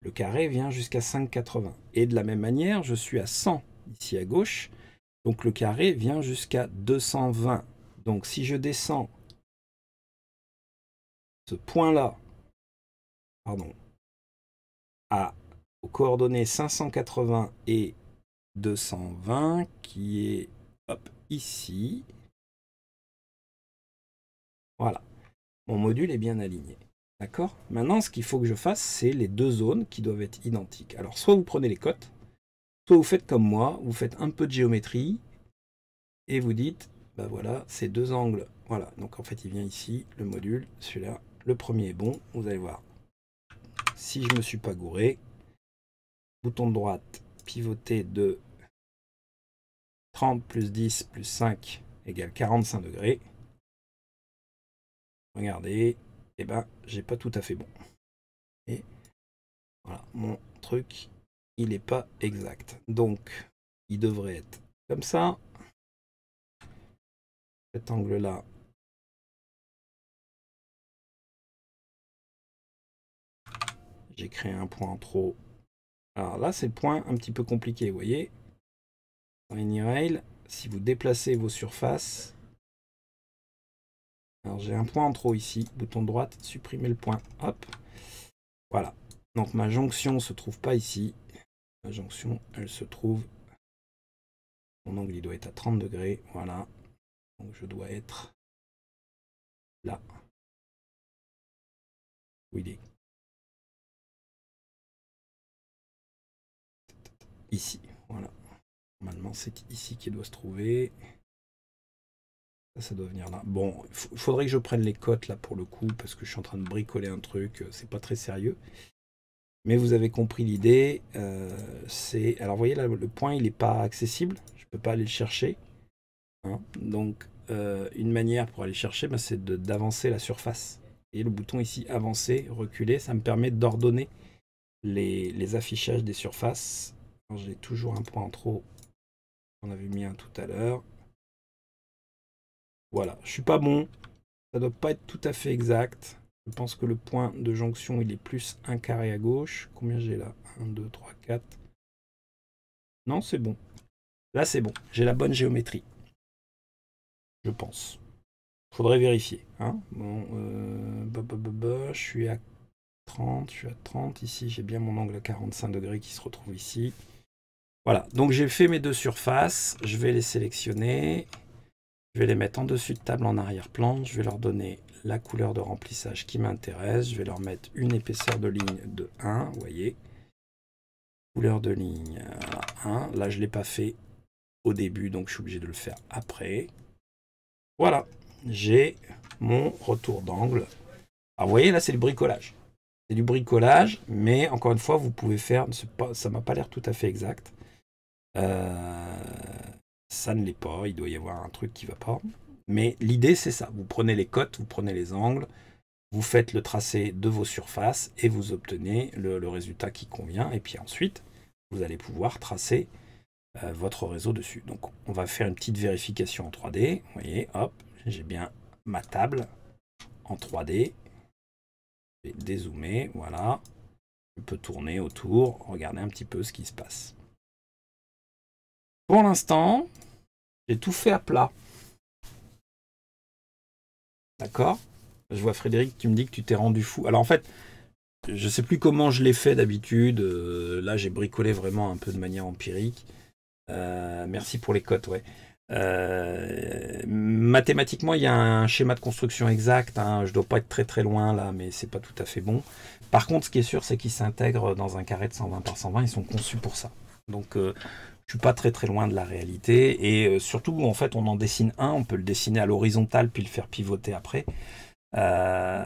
le carré vient jusqu'à 5,80. Et de la même manière, je suis à 100 ici à gauche, donc le carré vient jusqu'à 220. Donc si je descends ce point-là, pardon, à aux coordonnées 580 et 220 qui est hop, ici. Voilà, mon module est bien aligné. D'accord Maintenant, ce qu'il faut que je fasse, c'est les deux zones qui doivent être identiques. Alors, soit vous prenez les cotes, soit vous faites comme moi, vous faites un peu de géométrie, et vous dites, ben voilà, ces deux angles, voilà. Donc, en fait, il vient ici, le module, celui-là, le premier est bon, vous allez voir. Si je me suis pas gouré, bouton de droite, pivoter de 30 plus 10 plus 5 égale 45 degrés. Regardez, et eh ben j'ai pas tout à fait bon. Et voilà, mon truc, il n'est pas exact. Donc, il devrait être comme ça. Cet angle-là, j'ai créé un point en trop alors là, c'est le point un petit peu compliqué, vous voyez. Dans l'E-Rail, si vous déplacez vos surfaces... Alors j'ai un point en trop ici, bouton droite, supprimer le point, hop. Voilà, donc ma jonction se trouve pas ici. Ma jonction, elle se trouve... Mon angle, il doit être à 30 degrés, voilà. Donc je dois être là. Où il est ici. Voilà. Normalement, c'est ici qu'il doit se trouver. Ça, doit venir là. Bon, il faudrait que je prenne les cotes là pour le coup, parce que je suis en train de bricoler un truc. Euh, c'est pas très sérieux. Mais vous avez compris l'idée. Euh, c'est Alors, vous voyez là, le point, il n'est pas accessible. Je ne peux pas aller le chercher. Hein. Donc, euh, une manière pour aller chercher, ben, c'est d'avancer la surface. Et le bouton ici, avancer, reculer, ça me permet d'ordonner les affichages des surfaces j'ai toujours un point en trop. On avait mis un tout à l'heure. Voilà, je suis pas bon. Ça doit pas être tout à fait exact. Je pense que le point de jonction, il est plus un carré à gauche. Combien j'ai là 1, 2, 3, 4. Non, c'est bon. Là, c'est bon. J'ai la bonne géométrie. Je pense. Faudrait vérifier. Hein. bon, euh, je suis à 30, je suis à 30. Ici, j'ai bien mon angle à 45 degrés qui se retrouve ici. Voilà, donc j'ai fait mes deux surfaces, je vais les sélectionner, je vais les mettre en dessus de table en arrière-plan, je vais leur donner la couleur de remplissage qui m'intéresse, je vais leur mettre une épaisseur de ligne de 1, vous voyez, couleur de ligne 1, là je ne l'ai pas fait au début, donc je suis obligé de le faire après. Voilà, j'ai mon retour d'angle. Ah, vous voyez, là c'est du bricolage. C'est du bricolage, mais encore une fois, vous pouvez faire, Ça ça m'a pas l'air tout à fait exact. Euh, ça ne l'est pas, il doit y avoir un truc qui ne va pas. Mais l'idée, c'est ça. Vous prenez les cotes, vous prenez les angles, vous faites le tracé de vos surfaces et vous obtenez le, résultat qui convient. Et puis ensuite, vous allez pouvoir tracer euh, votre réseau dessus. Donc, on va faire une petite vérification en 3D. Vous voyez, hop, j'ai bien ma table en 3D. Je vais dézoomer, voilà. Je peux tourner autour, regarder un petit peu ce qui se passe. Pour l'instant, j'ai tout fait à plat. D'accord Je vois Frédéric, tu me dis que tu t'es rendu fou. Alors en fait, je ne sais plus comment je l'ai fait d'habitude. Euh, là, j'ai bricolé vraiment un peu de manière empirique. Euh, merci pour les cotes, ouais. Euh, mathématiquement, il y a un schéma de construction exact. Hein. Je ne dois pas être très très loin là, mais c'est pas tout à fait bon. Par contre, ce qui est sûr, c'est qu'ils s'intègrent dans un carré de 120 par 120. Ils sont conçus pour ça. Donc, je suis pas très très loin de la réalité. Et euh, surtout, en fait, on en dessine un, on peut le dessiner à l'horizontale puis le faire pivoter après. Euh,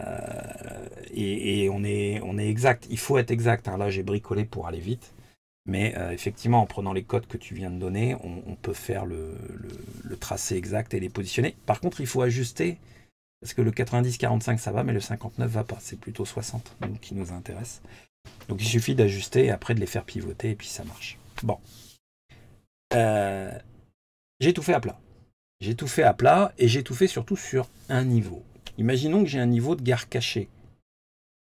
et, on, est, on est exact. Il faut être exact. Alors hein. Là, j'ai bricolé pour aller vite. Mais euh, effectivement, en prenant les codes que tu viens de donner, on, peut faire le, tracé exact et les positionner. Par contre, il faut ajuster. Parce que le 90-45, ça va, mais le 59 va pas. C'est plutôt 60 donc, qui nous intéresse. Donc il suffit d'ajuster et après de les faire pivoter et puis ça marche. Bon, euh, j'ai tout fait à plat. J'ai tout fait à plat et j'ai tout fait surtout sur un niveau. Imaginons que j'ai un niveau de gare caché.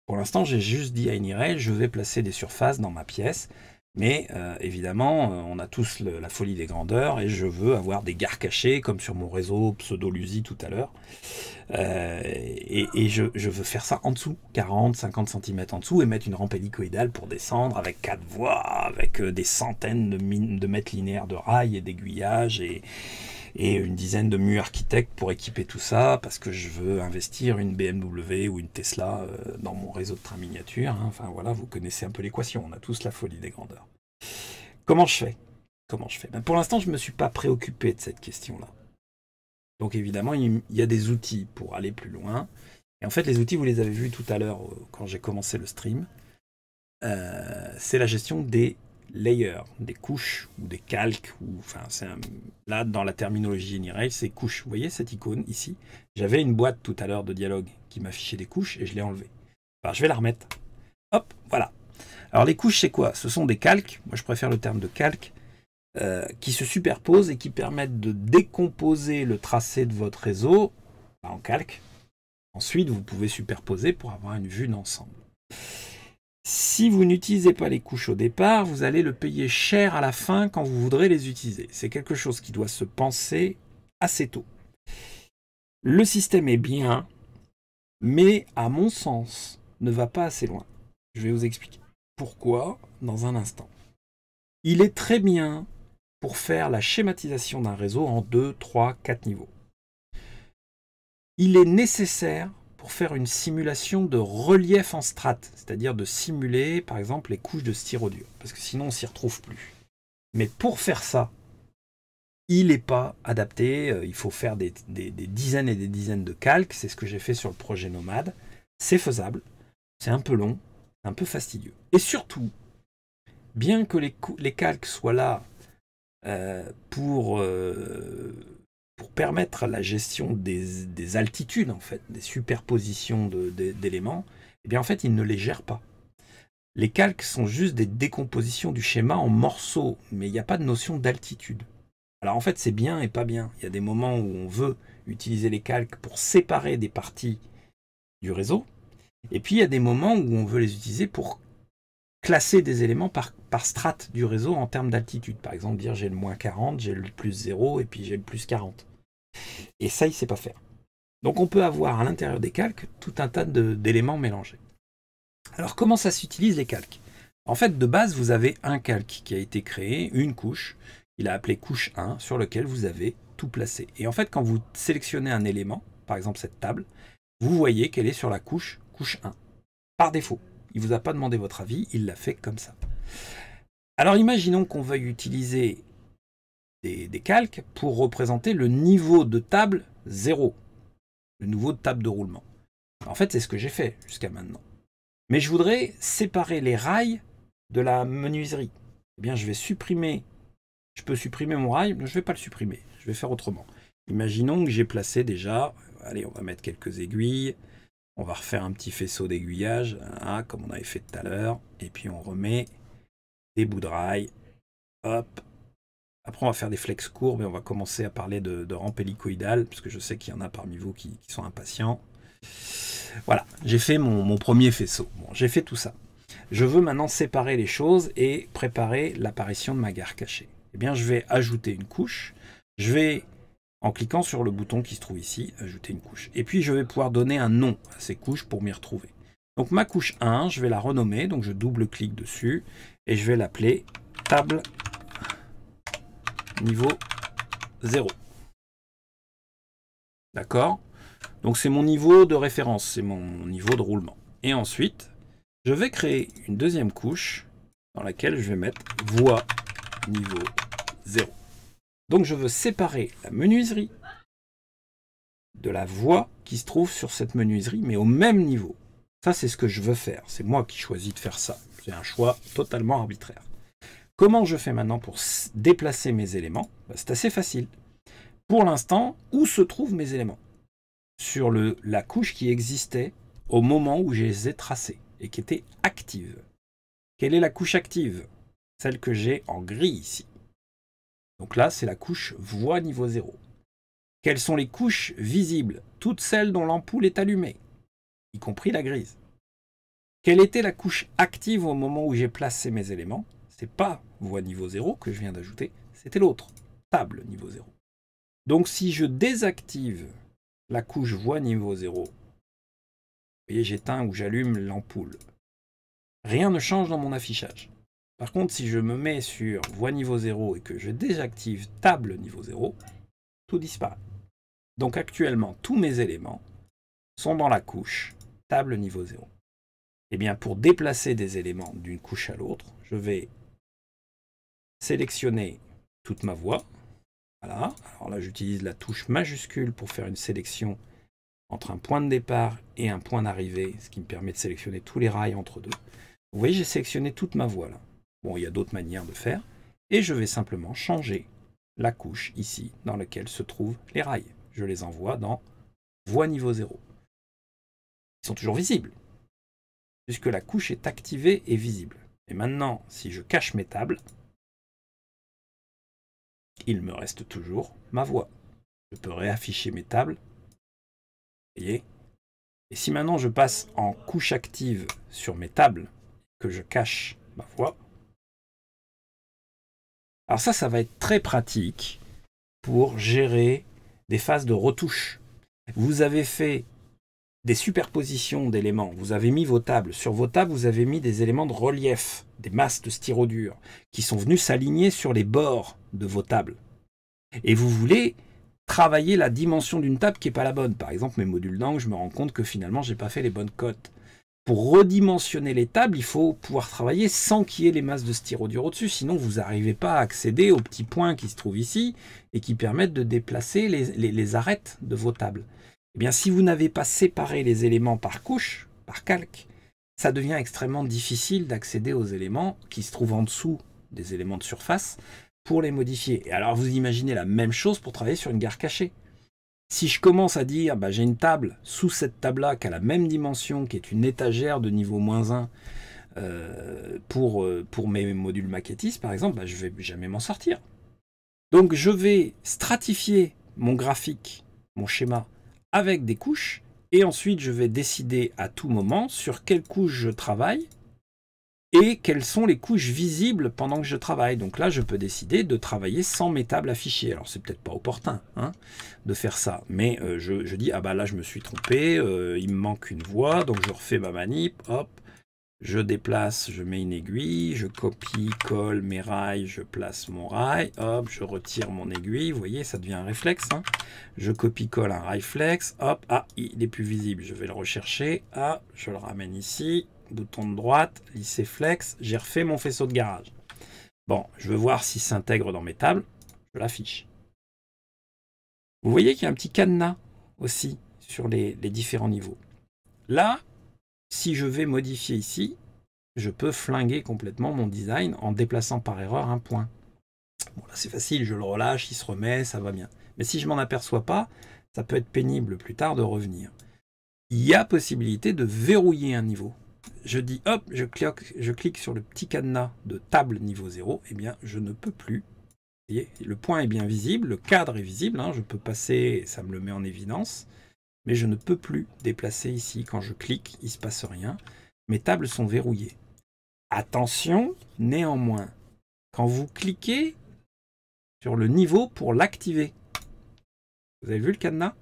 Pour l'instant, j'ai juste dit à Inirel, je vais placer des surfaces dans ma pièce mais euh, évidemment, euh, on a tous la folie des grandeurs et je veux avoir des gares cachées, comme sur mon réseau pseudo-lusie tout à l'heure. Euh, et, je, veux faire ça en dessous, 40, 50 cm en dessous, et mettre une rampe hélicoïdale pour descendre avec quatre voies, avec des centaines de, de mètres linéaires de rails et d'aiguillages et, et une dizaine de murs architectes pour équiper tout ça parce que je veux investir une BMW ou une Tesla euh, dans mon réseau de trains miniatures. Hein. Enfin voilà, vous connaissez un peu l'équation, on a tous la folie des grandeurs. Comment je fais Comment je fais ben, Pour l'instant, je ne me suis pas préoccupé de cette question-là. Donc évidemment, il y a des outils pour aller plus loin. Et en fait, les outils, vous les avez vus tout à l'heure euh, quand j'ai commencé le stream. Euh, c'est la gestion des layers, des couches ou des calques. Ou, enfin, là, dans la terminologie générale, c'est couches. Vous voyez cette icône ici J'avais une boîte tout à l'heure de dialogue qui m'affichait des couches et je l'ai enlevée. je vais la remettre. Hop, voilà. Alors, les couches, c'est quoi Ce sont des calques. Moi, je préfère le terme de calque. Euh, qui se superposent et qui permettent de décomposer le tracé de votre réseau bah, en calque. Ensuite, vous pouvez superposer pour avoir une vue d'ensemble. Si vous n'utilisez pas les couches au départ, vous allez le payer cher à la fin quand vous voudrez les utiliser. C'est quelque chose qui doit se penser assez tôt. Le système est bien, mais à mon sens, ne va pas assez loin. Je vais vous expliquer pourquoi dans un instant. Il est très bien pour faire la schématisation d'un réseau en 2, 3, 4 niveaux. Il est nécessaire faire une simulation de relief en strat, c'est-à-dire de simuler par exemple les couches de styrodure, parce que sinon on s'y retrouve plus. Mais pour faire ça, il n'est pas adapté, euh, il faut faire des, dizaines et des dizaines de calques, c'est ce que j'ai fait sur le projet Nomade, c'est faisable, c'est un peu long, un peu fastidieux. Et surtout, bien que les, calques soient là euh, pour... Euh, pour permettre la gestion des, altitudes, en fait, des superpositions d'éléments, eh bien en fait, il ne les gère pas. Les calques sont juste des décompositions du schéma en morceaux, mais il n'y a pas de notion d'altitude. Alors en fait, c'est bien et pas bien. Il y a des moments où on veut utiliser les calques pour séparer des parties du réseau, et puis il y a des moments où on veut les utiliser pour classer des éléments par, par du réseau en termes d'altitude. Par exemple, dire j'ai le moins 40, j'ai le plus 0 et puis j'ai le plus 40. Et ça, il ne sait pas faire. Donc on peut avoir à l'intérieur des calques tout un tas d'éléments mélangés. Alors comment ça s'utilise les calques En fait, de base, vous avez un calque qui a été créé, une couche, il a appelé couche 1, sur lequel vous avez tout placé. Et en fait, quand vous sélectionnez un élément, par exemple cette table, vous voyez qu'elle est sur la couche couche 1, par défaut. Il ne vous a pas demandé votre avis, il l'a fait comme ça. Alors imaginons qu'on veuille utiliser des, calques pour représenter le niveau de table 0, le nouveau table de roulement. En fait, c'est ce que j'ai fait jusqu'à maintenant. Mais je voudrais séparer les rails de la menuiserie. Eh bien, je vais supprimer, je peux supprimer mon rail, mais je ne vais pas le supprimer, je vais faire autrement. Imaginons que j'ai placé déjà, allez, on va mettre quelques aiguilles, on va refaire un petit faisceau d'aiguillage, hein, comme on avait fait tout à l'heure, et puis on remet des bouts de rail, hop, après, on va faire des flex courts mais on va commencer à parler de, de rampe puisque je sais qu'il y en a parmi vous qui, sont impatients. Voilà, j'ai fait mon, mon, premier faisceau. Bon, j'ai fait tout ça. Je veux maintenant séparer les choses et préparer l'apparition de ma gare cachée. Eh bien, je vais ajouter une couche. Je vais, en cliquant sur le bouton qui se trouve ici, ajouter une couche. Et puis, je vais pouvoir donner un nom à ces couches pour m'y retrouver. Donc, ma couche 1, je vais la renommer. Donc, je double-clique dessus et je vais l'appeler table niveau 0. D'accord Donc c'est mon niveau de référence, c'est mon niveau de roulement. Et ensuite, je vais créer une deuxième couche dans laquelle je vais mettre Voix niveau 0. Donc je veux séparer la menuiserie de la voie qui se trouve sur cette menuiserie, mais au même niveau. Ça, c'est ce que je veux faire. C'est moi qui choisis de faire ça. C'est un choix totalement arbitraire. Comment je fais maintenant pour déplacer mes éléments bah, C'est assez facile. Pour l'instant, où se trouvent mes éléments Sur le, la couche qui existait au moment où je les ai tracés et qui était active. Quelle est la couche active Celle que j'ai en gris ici. Donc là, c'est la couche voie niveau 0. Quelles sont les couches visibles Toutes celles dont l'ampoule est allumée, y compris la grise. Quelle était la couche active au moment où j'ai placé mes éléments C'est pas voie niveau 0 que je viens d'ajouter, c'était l'autre, table niveau 0. Donc si je désactive la couche voie niveau 0, vous voyez j'éteins ou j'allume l'ampoule, rien ne change dans mon affichage. Par contre, si je me mets sur voie niveau 0 et que je désactive table niveau 0, tout disparaît. Donc actuellement, tous mes éléments sont dans la couche table niveau 0. Et eh bien pour déplacer des éléments d'une couche à l'autre, je vais sélectionner toute ma voie. Voilà. Alors là, j'utilise la touche majuscule pour faire une sélection entre un point de départ et un point d'arrivée, ce qui me permet de sélectionner tous les rails entre deux. Vous voyez, j'ai sélectionné toute ma voie. là. Bon, il y a d'autres manières de faire. Et je vais simplement changer la couche ici dans laquelle se trouvent les rails. Je les envoie dans voie niveau 0. Ils sont toujours visibles, puisque la couche est activée et visible. Et maintenant, si je cache mes tables, il me reste toujours ma voix. Je peux réafficher mes tables. Vous voyez Et si maintenant je passe en couche active sur mes tables, que je cache ma voix, alors ça, ça va être très pratique pour gérer des phases de retouche. Vous avez fait des superpositions d'éléments. Vous avez mis vos tables. Sur vos tables, vous avez mis des éléments de relief, des masses de styrodure, qui sont venus s'aligner sur les bords de vos tables. Et vous voulez travailler la dimension d'une table qui n'est pas la bonne. Par exemple, mes modules d'angle, je me rends compte que finalement, je n'ai pas fait les bonnes cotes. Pour redimensionner les tables, il faut pouvoir travailler sans qu'il y ait les masses de dur au-dessus, sinon vous n'arrivez pas à accéder aux petits points qui se trouvent ici et qui permettent de déplacer les, arêtes de vos tables. et eh bien, si vous n'avez pas séparé les éléments par couche, par calque, ça devient extrêmement difficile d'accéder aux éléments qui se trouvent en dessous des éléments de surface, pour les modifier. Et alors vous imaginez la même chose pour travailler sur une gare cachée. Si je commence à dire, bah, j'ai une table sous cette table-là qui a la même dimension, qui est une étagère de niveau moins 1 euh, pour, euh, pour mes modules Maquettis, par exemple, bah, je vais jamais m'en sortir. Donc je vais stratifier mon graphique, mon schéma, avec des couches, et ensuite je vais décider à tout moment sur quelle couche je travaille et quelles sont les couches visibles pendant que je travaille. Donc là, je peux décider de travailler sans mes tables affichées. Alors, c'est peut-être pas opportun hein, de faire ça, mais euh, je, dis, ah bah là, je me suis trompé, euh, il me manque une voix. donc je refais ma manip, hop, je déplace, je mets une aiguille, je copie, colle mes rails, je place mon rail, hop, je retire mon aiguille, vous voyez, ça devient un réflexe. Hein. Je copie-colle un rail hop, ah, il est plus visible, je vais le rechercher, ah, je le ramène ici, bouton de droite, lycée flex, j'ai refait mon faisceau de garage. Bon, je veux voir s'il s'intègre dans mes tables, je l'affiche. Vous voyez qu'il y a un petit cadenas aussi sur les, les, différents niveaux. Là, si je vais modifier ici, je peux flinguer complètement mon design en déplaçant par erreur un point. Bon, là c'est facile, je le relâche, il se remet, ça va bien. Mais si je m'en aperçois pas, ça peut être pénible plus tard de revenir. Il y a possibilité de verrouiller un niveau je dis hop, je clique, sur le petit cadenas de table niveau 0, et eh bien je ne peux plus. le point est bien visible, le cadre est visible, hein, je peux passer, ça me le met en évidence, mais je ne peux plus déplacer ici. Quand je clique, il ne se passe rien. Mes tables sont verrouillées. Attention, néanmoins, quand vous cliquez sur le niveau pour l'activer, vous avez vu le cadenas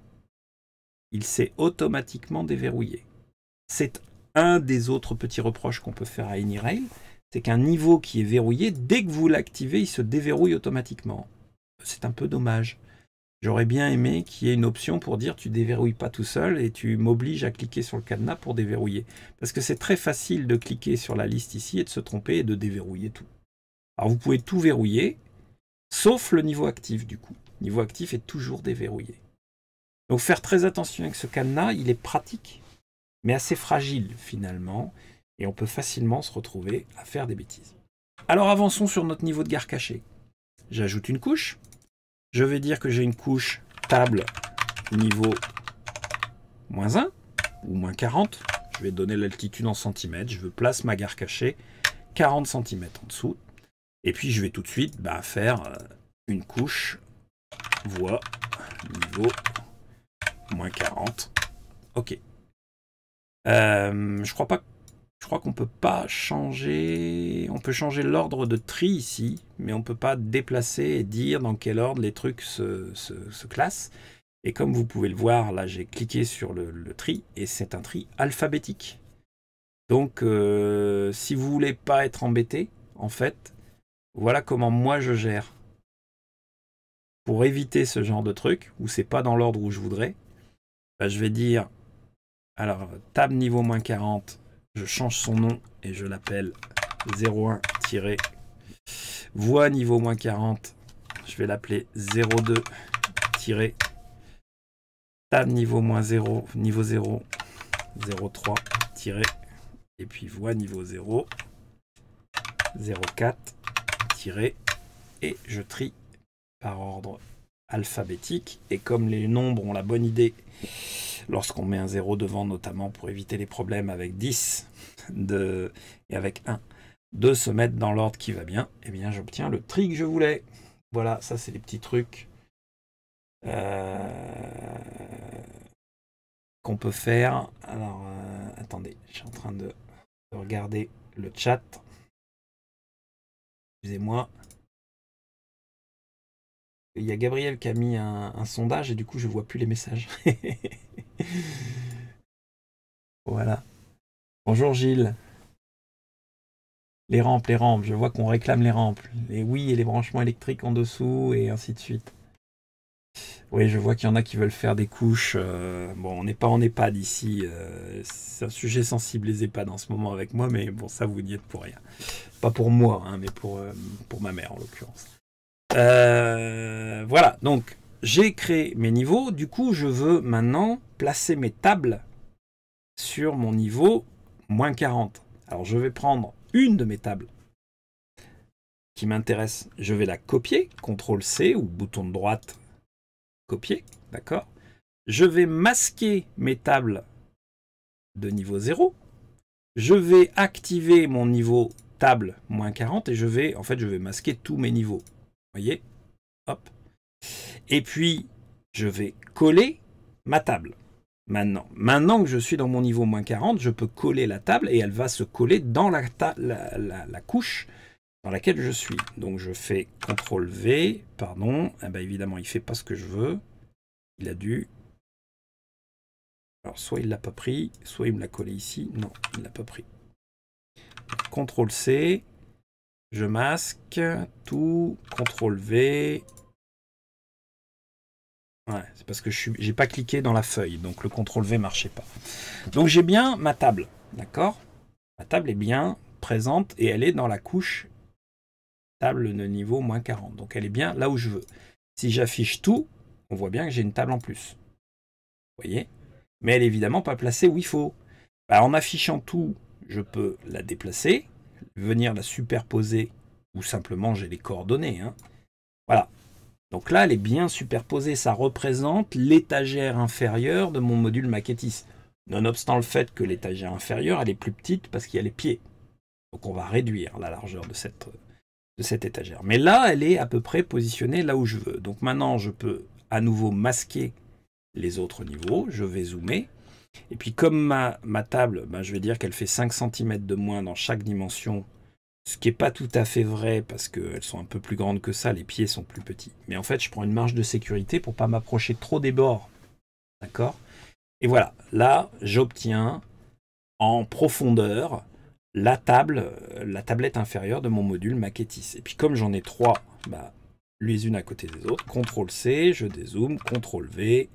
Il s'est automatiquement déverrouillé. C'est un des autres petits reproches qu'on peut faire à AnyRail, c'est qu'un niveau qui est verrouillé, dès que vous l'activez, il se déverrouille automatiquement. C'est un peu dommage. J'aurais bien aimé qu'il y ait une option pour dire tu déverrouilles pas tout seul et tu m'obliges à cliquer sur le cadenas pour déverrouiller. Parce que c'est très facile de cliquer sur la liste ici et de se tromper et de déverrouiller tout. Alors vous pouvez tout verrouiller, sauf le niveau actif du coup. Le niveau actif est toujours déverrouillé. Donc faire très attention avec ce cadenas, il est pratique, mais assez fragile finalement, et on peut facilement se retrouver à faire des bêtises. Alors avançons sur notre niveau de gare cachée. J'ajoute une couche. Je vais dire que j'ai une couche table niveau moins 1 ou moins 40. Je vais donner l'altitude en centimètres. Je veux place ma gare cachée 40 cm en dessous. Et puis je vais tout de suite bah, faire euh, une couche voie niveau moins 40. OK. Euh, je crois pas. Je crois qu'on peut pas changer. On peut changer l'ordre de tri ici, mais on peut pas déplacer et dire dans quel ordre les trucs se, classent. Et comme vous pouvez le voir, là j'ai cliqué sur le, tri et c'est un tri alphabétique. Donc euh, si vous voulez pas être embêté, en fait, voilà comment moi je gère. Pour éviter ce genre de truc, où c'est pas dans l'ordre où je voudrais, bah, je vais dire alors, table niveau moins 40, je change son nom et je l'appelle 01- voix niveau moins 40, je vais l'appeler 02- table niveau moins 0, niveau 0, 03- et puis voix niveau 0, 04- et je trie par ordre alphabétique. Et comme les nombres ont la bonne idée, lorsqu'on met un 0 devant, notamment pour éviter les problèmes avec 10 et avec 1, de se mettre dans l'ordre qui va bien, et eh bien j'obtiens le tri que je voulais. Voilà, ça c'est les petits trucs euh, qu'on peut faire. Alors, euh, attendez, je suis en train de regarder le chat. Excusez-moi. Il y a Gabriel qui a mis un, sondage et du coup je vois plus les messages. voilà. Bonjour Gilles. Les rampes, les rampes, je vois qu'on réclame les rampes. Les oui et les branchements électriques en dessous et ainsi de suite. Oui, je vois qu'il y en a qui veulent faire des couches. Euh, bon, on n'est pas en EHPAD ici. Euh, c'est un sujet sensible, les EHPAD, en ce moment avec moi, mais bon, ça, vous n'y êtes pour rien. Pas pour moi, hein, mais pour, euh, pour ma mère, en l'occurrence. Euh, voilà, donc j'ai créé mes niveaux. Du coup, je veux maintenant placer mes tables sur mon niveau moins 40. Alors, je vais prendre une de mes tables qui m'intéresse. Je vais la copier, CTRL-C ou bouton de droite, copier, d'accord Je vais masquer mes tables de niveau 0. Je vais activer mon niveau table moins 40 et je vais, en fait, je vais masquer tous mes niveaux voyez Hop. Et puis, je vais coller ma table. Maintenant, maintenant que je suis dans mon niveau moins 40, je peux coller la table et elle va se coller dans la, la, couche dans laquelle je suis. Donc je fais CTRL V, pardon, eh ben, évidemment il fait pas ce que je veux, il a dû... Alors soit il l'a pas pris, soit il me l'a collé ici, non, il l'a pas pris. CTRL C, je masque tout, CTRL V. Ouais, c'est parce que je n'ai pas cliqué dans la feuille, donc le CTRL V ne marchait pas. Donc j'ai bien ma table, d'accord Ma table est bien présente et elle est dans la couche table de niveau moins 40. Donc elle est bien là où je veux. Si j'affiche tout, on voit bien que j'ai une table en plus. Vous voyez Mais elle est évidemment pas placée où il faut. Bah, en affichant tout, je peux la déplacer venir la superposer ou simplement j'ai les coordonnées. Hein. Voilà. Donc là, elle est bien superposée. Ça représente l'étagère inférieure de mon module maquettis. Nonobstant le fait que l'étagère inférieure, elle est plus petite parce qu'il y a les pieds. Donc on va réduire la largeur de cette, de cette étagère. Mais là, elle est à peu près positionnée là où je veux. Donc maintenant, je peux à nouveau masquer les autres niveaux. Je vais zoomer. Et puis comme ma, table, ben, je vais dire qu'elle fait 5 cm de moins dans chaque dimension, ce qui n'est pas tout à fait vrai parce qu'elles sont un peu plus grandes que ça, les pieds sont plus petits. Mais en fait, je prends une marge de sécurité pour ne pas m'approcher trop des bords. D'accord Et voilà, là, j'obtiens en profondeur la table, euh, la tablette inférieure de mon module maquettis. Et puis comme j'en ai trois, bah, les unes à côté des autres, CTRL-C, je dézoome, CTRL-V,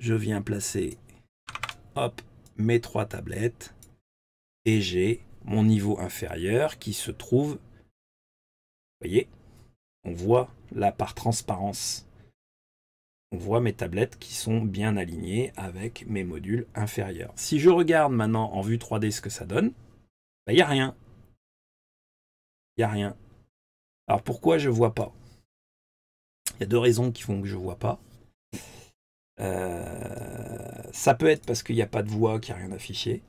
je viens placer mes trois tablettes, et j'ai mon niveau inférieur qui se trouve, voyez, on voit là par transparence, on voit mes tablettes qui sont bien alignées avec mes modules inférieurs. Si je regarde maintenant en vue 3D ce que ça donne, il bah, n'y a rien. Il n'y a rien. Alors pourquoi je ne vois pas Il y a deux raisons qui font que je ne vois pas. Euh, ça peut être parce qu'il n'y a pas de voix, qu'il n'y a rien affiché.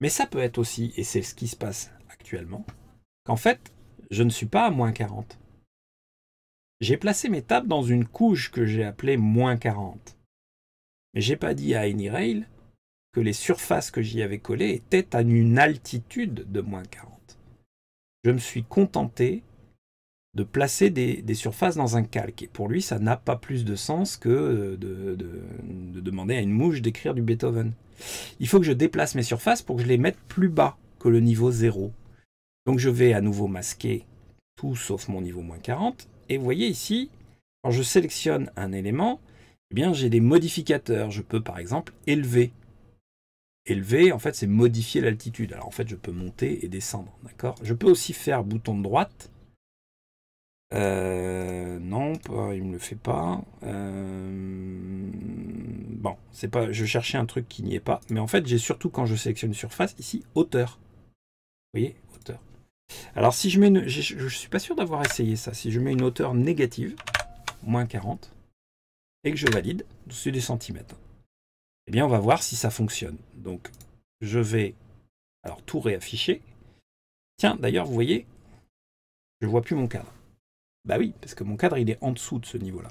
Mais ça peut être aussi, et c'est ce qui se passe actuellement, qu'en fait, je ne suis pas à moins 40. J'ai placé mes tables dans une couche que j'ai appelée moins 40. Mais j'ai pas dit à AnyRail que les surfaces que j'y avais collées étaient à une altitude de moins 40. Je me suis contenté de placer des, surfaces dans un calque. Et pour lui, ça n'a pas plus de sens que euh, de, demander à une mouche d'écrire du Beethoven. Il faut que je déplace mes surfaces pour que je les mette plus bas que le niveau 0. Donc je vais à nouveau masquer tout sauf mon niveau moins 40. Et vous voyez ici, quand je sélectionne un élément, eh bien j'ai des modificateurs. Je peux par exemple élever. Élever, en fait, c'est modifier l'altitude. Alors en fait, je peux monter et descendre, d'accord Je peux aussi faire bouton de droite euh, non, il il me le fait pas. Euh, bon, c'est pas. Je cherchais un truc qui n'y est pas. Mais en fait, j'ai surtout quand je sélectionne surface ici hauteur. Vous voyez, hauteur. Alors si je mets, une, je, ne suis pas sûr d'avoir essayé ça. Si je mets une hauteur négative, moins 40, et que je valide dessus des centimètres, eh bien on va voir si ça fonctionne. Donc je vais alors tout réafficher. Tiens, d'ailleurs, vous voyez, je vois plus mon cadre. Bah oui, parce que mon cadre, il est en dessous de ce niveau-là.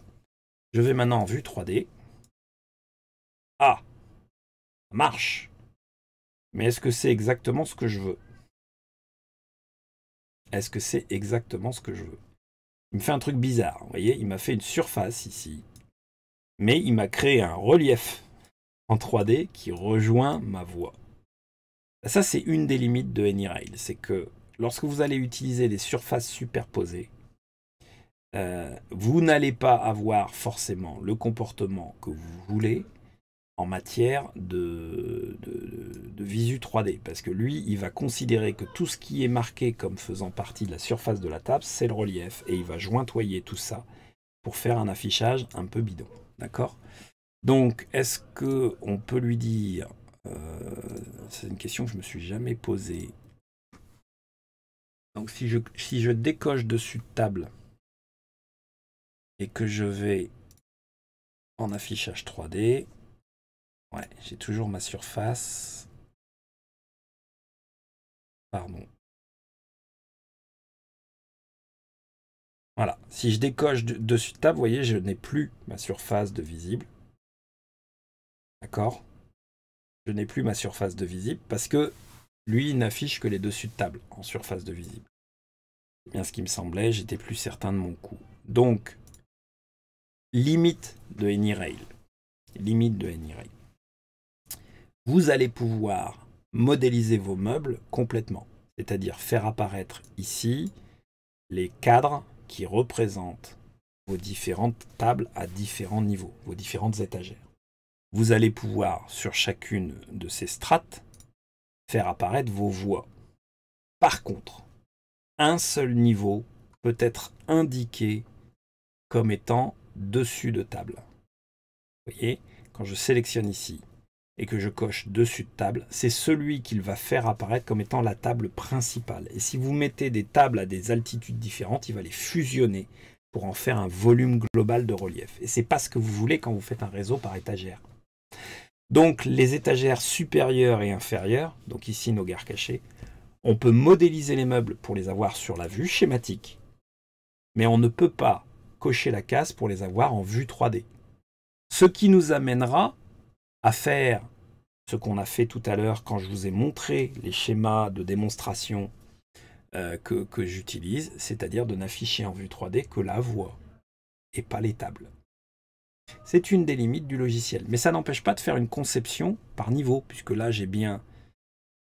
Je vais maintenant en vue 3D. Ah Ça Marche Mais est-ce que c'est exactement ce que je veux Est-ce que c'est exactement ce que je veux Il me fait un truc bizarre, vous voyez Il m'a fait une surface ici. Mais il m'a créé un relief en 3D qui rejoint ma voix. Ça, c'est une des limites de AnyRail. C'est que lorsque vous allez utiliser des surfaces superposées, euh, vous n'allez pas avoir forcément le comportement que vous voulez en matière de, visu 3D. Parce que lui, il va considérer que tout ce qui est marqué comme faisant partie de la surface de la table, c'est le relief. Et il va jointoyer tout ça pour faire un affichage un peu bidon. D'accord Donc, est-ce que on peut lui dire... Euh, c'est une question que je me suis jamais posée. Donc, si je, décoche dessus table, et que je vais en affichage 3D, ouais, j'ai toujours ma surface. Pardon. Voilà, si je décoche dessus de table, vous voyez, je n'ai plus ma surface de visible. D'accord Je n'ai plus ma surface de visible parce que lui, il n'affiche que les dessus de table en surface de visible. C'est eh bien ce qui me semblait, j'étais plus certain de mon coup. Donc, limite de AnyRail, limite de AnyRail, vous allez pouvoir modéliser vos meubles complètement, c'est-à-dire faire apparaître ici les cadres qui représentent vos différentes tables à différents niveaux, vos différentes étagères. Vous allez pouvoir, sur chacune de ces strates, faire apparaître vos voies. Par contre, un seul niveau peut être indiqué comme étant dessus de table. Vous voyez, quand je sélectionne ici et que je coche dessus de table, c'est celui qu'il va faire apparaître comme étant la table principale. Et si vous mettez des tables à des altitudes différentes, il va les fusionner pour en faire un volume global de relief. Et c'est pas ce que vous voulez quand vous faites un réseau par étagère. Donc les étagères supérieures et inférieures, donc ici nos gares cachées, on peut modéliser les meubles pour les avoir sur la vue schématique, mais on ne peut pas cocher la case pour les avoir en vue 3D. Ce qui nous amènera à faire ce qu'on a fait tout à l'heure quand je vous ai montré les schémas de démonstration euh, que, j'utilise, c'est-à-dire de n'afficher en vue 3D que la voix et pas les tables. C'est une des limites du logiciel. Mais ça n'empêche pas de faire une conception par niveau, puisque là j'ai bien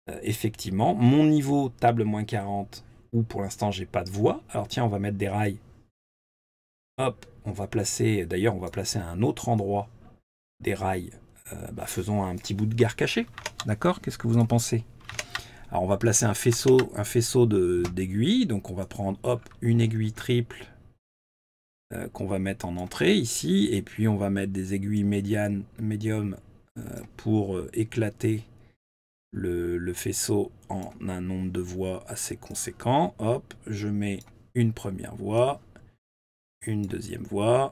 euh, effectivement mon niveau table moins 40 où pour l'instant j'ai pas de voix. Alors tiens, on va mettre des rails Hop, on va placer, d'ailleurs on va placer à un autre endroit des rails. Euh, bah, faisons un petit bout de gare caché, D'accord Qu'est-ce que vous en pensez Alors on va placer un faisceau, un faisceau d'aiguilles. Donc on va prendre hop une aiguille triple euh, qu'on va mettre en entrée ici. Et puis on va mettre des aiguilles médianes, médium euh, pour éclater le, le faisceau en un nombre de voies assez conséquent. Hop, je mets une première voie, une deuxième voie,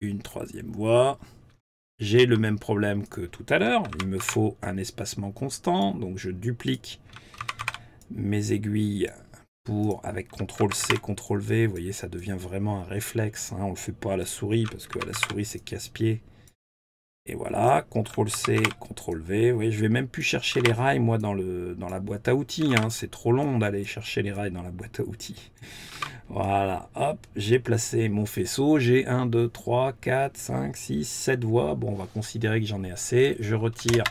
une troisième voie. J'ai le même problème que tout à l'heure. Il me faut un espacement constant. Donc je duplique mes aiguilles pour, avec CTRL-C, CTRL-V. Vous voyez, ça devient vraiment un réflexe. Hein. On ne le fait pas à la souris parce que à la souris, c'est casse-pied. Et voilà, CTRL-C, CTRL-V. Oui, je vais même plus chercher les rails, moi, dans, le, dans la boîte à outils. Hein. C'est trop long d'aller chercher les rails dans la boîte à outils. voilà, hop, j'ai placé mon faisceau. J'ai 1, 2, 3, 4, 5, 6, 7 voies. Bon, on va considérer que j'en ai assez. Je retire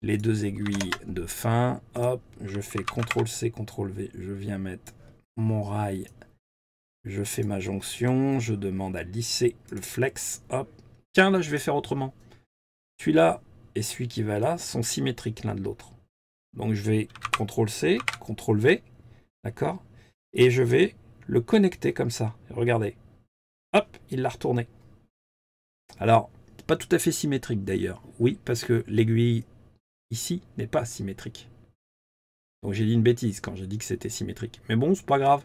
les deux aiguilles de fin. Hop, je fais CTRL-C, CTRL-V. Je viens mettre mon rail. Je fais ma jonction. Je demande à lisser le flex. Hop. Tiens, là, je vais faire autrement. Celui-là et celui qui va là sont symétriques l'un de l'autre. Donc je vais CTRL-C, CTRL-V, d'accord Et je vais le connecter comme ça. Regardez. Hop, il l'a retourné. Alors, pas tout à fait symétrique d'ailleurs. Oui, parce que l'aiguille ici n'est pas symétrique. Donc j'ai dit une bêtise quand j'ai dit que c'était symétrique. Mais bon, c'est pas grave.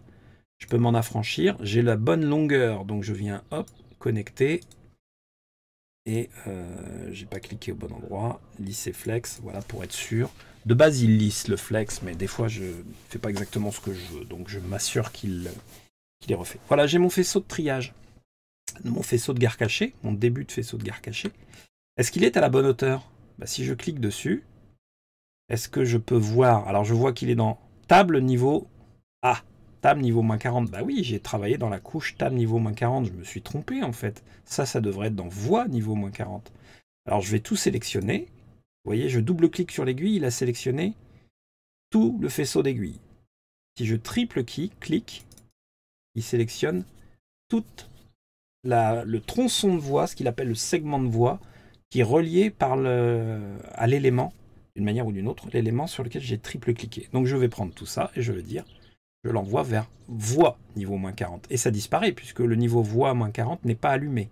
Je peux m'en affranchir. J'ai la bonne longueur. Donc je viens, hop, connecter et euh, j'ai pas cliqué au bon endroit. Lisser flex, voilà, pour être sûr. De base, il lisse le flex, mais des fois, je ne fais pas exactement ce que je veux. Donc, je m'assure qu'il est refait. Voilà, j'ai mon faisceau de triage. Mon faisceau de gare cachée, mon début de faisceau de gare cachée. Est-ce qu'il est à la bonne hauteur bah, Si je clique dessus, est-ce que je peux voir Alors, je vois qu'il est dans table niveau A. TAM niveau moins 40, bah oui, j'ai travaillé dans la couche TAM niveau moins 40, je me suis trompé en fait. Ça, ça devrait être dans voix niveau moins 40. Alors je vais tout sélectionner. Vous voyez, je double-clique sur l'aiguille, il a sélectionné tout le faisceau d'aiguille. Si je triple-clique, il sélectionne tout le tronçon de voie, ce qu'il appelle le segment de voie, qui est relié par le, à l'élément, d'une manière ou d'une autre, l'élément sur lequel j'ai triple-cliqué. Donc je vais prendre tout ça et je vais dire je l'envoie vers voix niveau moins 40. Et ça disparaît puisque le niveau voix moins 40 n'est pas allumé.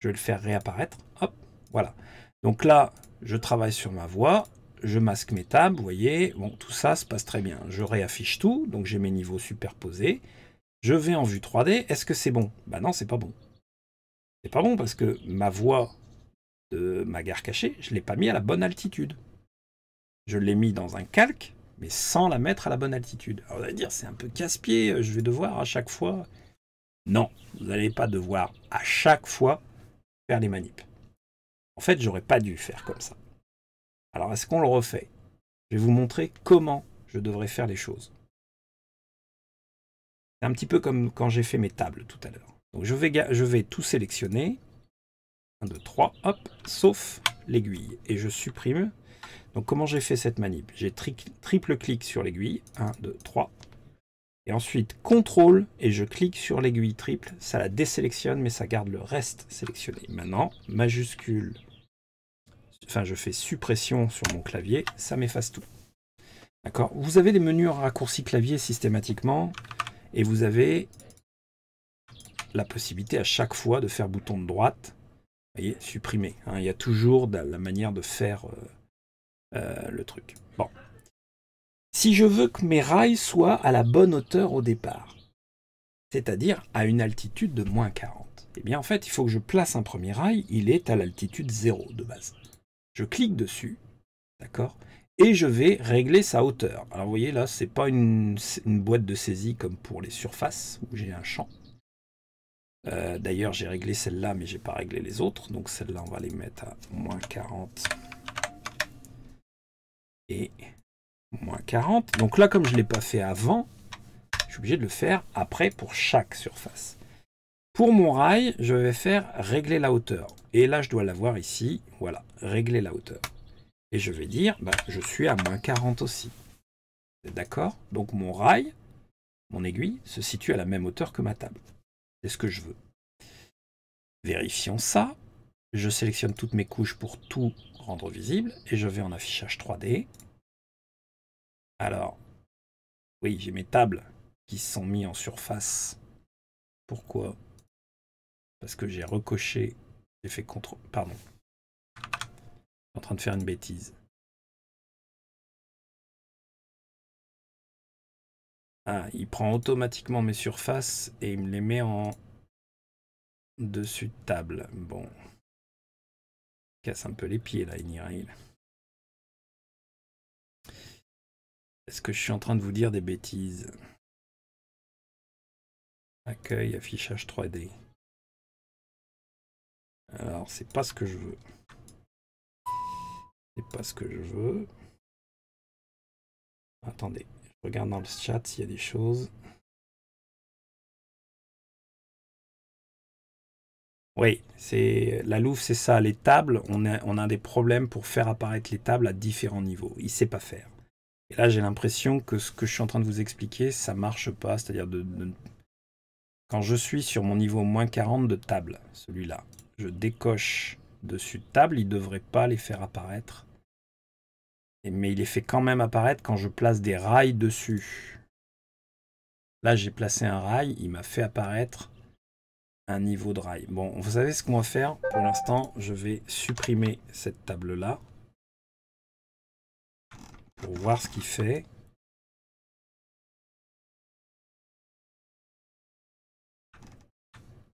Je vais le faire réapparaître. Hop, voilà. Donc là, je travaille sur ma voix. Je masque mes tables, vous voyez. Bon, tout ça se passe très bien. Je réaffiche tout. Donc j'ai mes niveaux superposés. Je vais en vue 3D. Est-ce que c'est bon ben non, c'est pas bon. C'est pas bon parce que ma voix de ma gare cachée, je ne l'ai pas mis à la bonne altitude. Je l'ai mis dans un calque mais sans la mettre à la bonne altitude. Alors, vous allez dire, c'est un peu casse-pied, euh, je vais devoir à chaque fois. Non, vous n'allez pas devoir à chaque fois faire les manips. En fait, j'aurais pas dû faire comme ça. Alors, est-ce qu'on le refait Je vais vous montrer comment je devrais faire les choses. C'est un petit peu comme quand j'ai fait mes tables tout à l'heure. Donc, je vais, je vais tout sélectionner. 1, 2, 3, hop, sauf l'aiguille. Et je supprime donc comment j'ai fait cette manip J'ai triple clic sur l'aiguille, 1, 2, 3. Et ensuite CTRL et je clique sur l'aiguille triple, ça la désélectionne mais ça garde le reste sélectionné. Maintenant, majuscule, enfin je fais suppression sur mon clavier, ça m'efface tout. D'accord Vous avez des menus raccourcis clavier systématiquement et vous avez la possibilité à chaque fois de faire bouton de droite, vous voyez, supprimer. Hein. il y a toujours la manière de faire... Euh, euh, le truc. Bon. Si je veux que mes rails soient à la bonne hauteur au départ, c'est-à-dire à une altitude de moins 40, eh bien en fait, il faut que je place un premier rail, il est à l'altitude 0 de base. Je clique dessus, d'accord et je vais régler sa hauteur. Alors vous voyez là, ce n'est pas une, boîte de saisie comme pour les surfaces où j'ai un champ. Euh, d'ailleurs, j'ai réglé celle-là, mais j'ai pas réglé les autres. Donc celle-là, on va les mettre à moins 40 moins 40. Donc là, comme je ne l'ai pas fait avant, je suis obligé de le faire après pour chaque surface. Pour mon rail, je vais faire régler la hauteur. Et là, je dois l'avoir ici. Voilà, régler la hauteur. Et je vais dire, bah, je suis à moins 40 aussi. D'accord Donc mon rail, mon aiguille, se situe à la même hauteur que ma table. C'est ce que je veux. Vérifions ça. Je sélectionne toutes mes couches pour tout rendre visible, et je vais en affichage 3D. Alors, oui, j'ai mes tables qui sont mises en surface. Pourquoi Parce que j'ai recoché, j'ai fait contre... Pardon. Je suis en train de faire une bêtise. Ah, il prend automatiquement mes surfaces et il me les met en dessus de table. Bon, Casse un peu les pieds là, Inirail. Est-ce que je suis en train de vous dire des bêtises Accueil, affichage 3D. Alors, c'est pas ce que je veux. C'est pas ce que je veux. Attendez, je regarde dans le chat s'il y a des choses. Oui, c'est la louve, c'est ça. Les tables, on a, des problèmes pour faire apparaître les tables à différents niveaux. Il ne sait pas faire. Et là, j'ai l'impression que ce que je suis en train de vous expliquer, ça marche pas. C'est-à-dire de, quand je suis sur mon niveau moins 40 de table, celui-là, je décoche dessus de table, il ne devrait pas les faire apparaître. mais il les fait quand même apparaître quand je place des rails dessus. Là, j'ai placé un rail, il m'a fait apparaître un niveau dry. Bon, vous savez ce qu'on va faire. Pour l'instant, je vais supprimer cette table-là pour voir ce qu'il fait.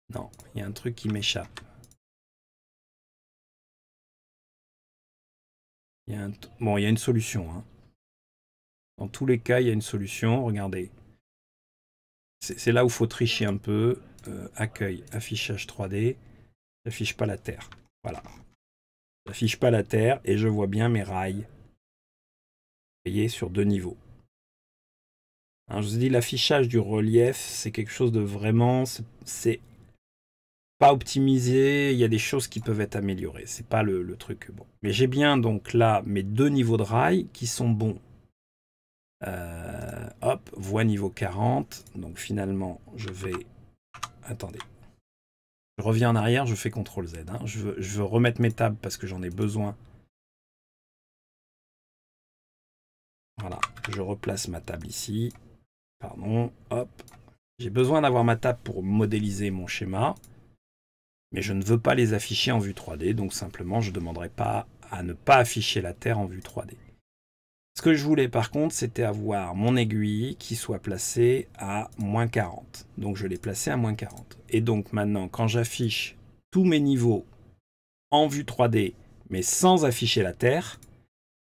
Non, il y a un truc qui m'échappe. Bon, il y a une solution. Hein. Dans tous les cas, il y a une solution. Regardez. C'est là où il faut tricher un peu. Euh, accueil, affichage 3D, n'affiche pas la Terre. Voilà. J'affiche pas la Terre et je vois bien mes rails voyez, sur deux niveaux. Hein, je vous dit, l'affichage du relief, c'est quelque chose de vraiment, c'est pas optimisé, il y a des choses qui peuvent être améliorées, c'est pas le, truc bon. Mais j'ai bien donc là mes deux niveaux de rails, qui sont bons. Euh, hop, voie niveau 40, donc finalement je vais attendez. Je reviens en arrière, je fais CTRL Z. Hein. Je, veux, remettre mes tables parce que j'en ai besoin. Voilà, je replace ma table ici. Pardon, hop. J'ai besoin d'avoir ma table pour modéliser mon schéma. Mais je ne veux pas les afficher en vue 3D, donc simplement je demanderai pas à ne pas afficher la Terre en vue 3D. Ce que je voulais par contre, c'était avoir mon aiguille qui soit placée à moins 40. Donc je l'ai placée à moins 40. Et donc maintenant, quand j'affiche tous mes niveaux en vue 3D, mais sans afficher la Terre,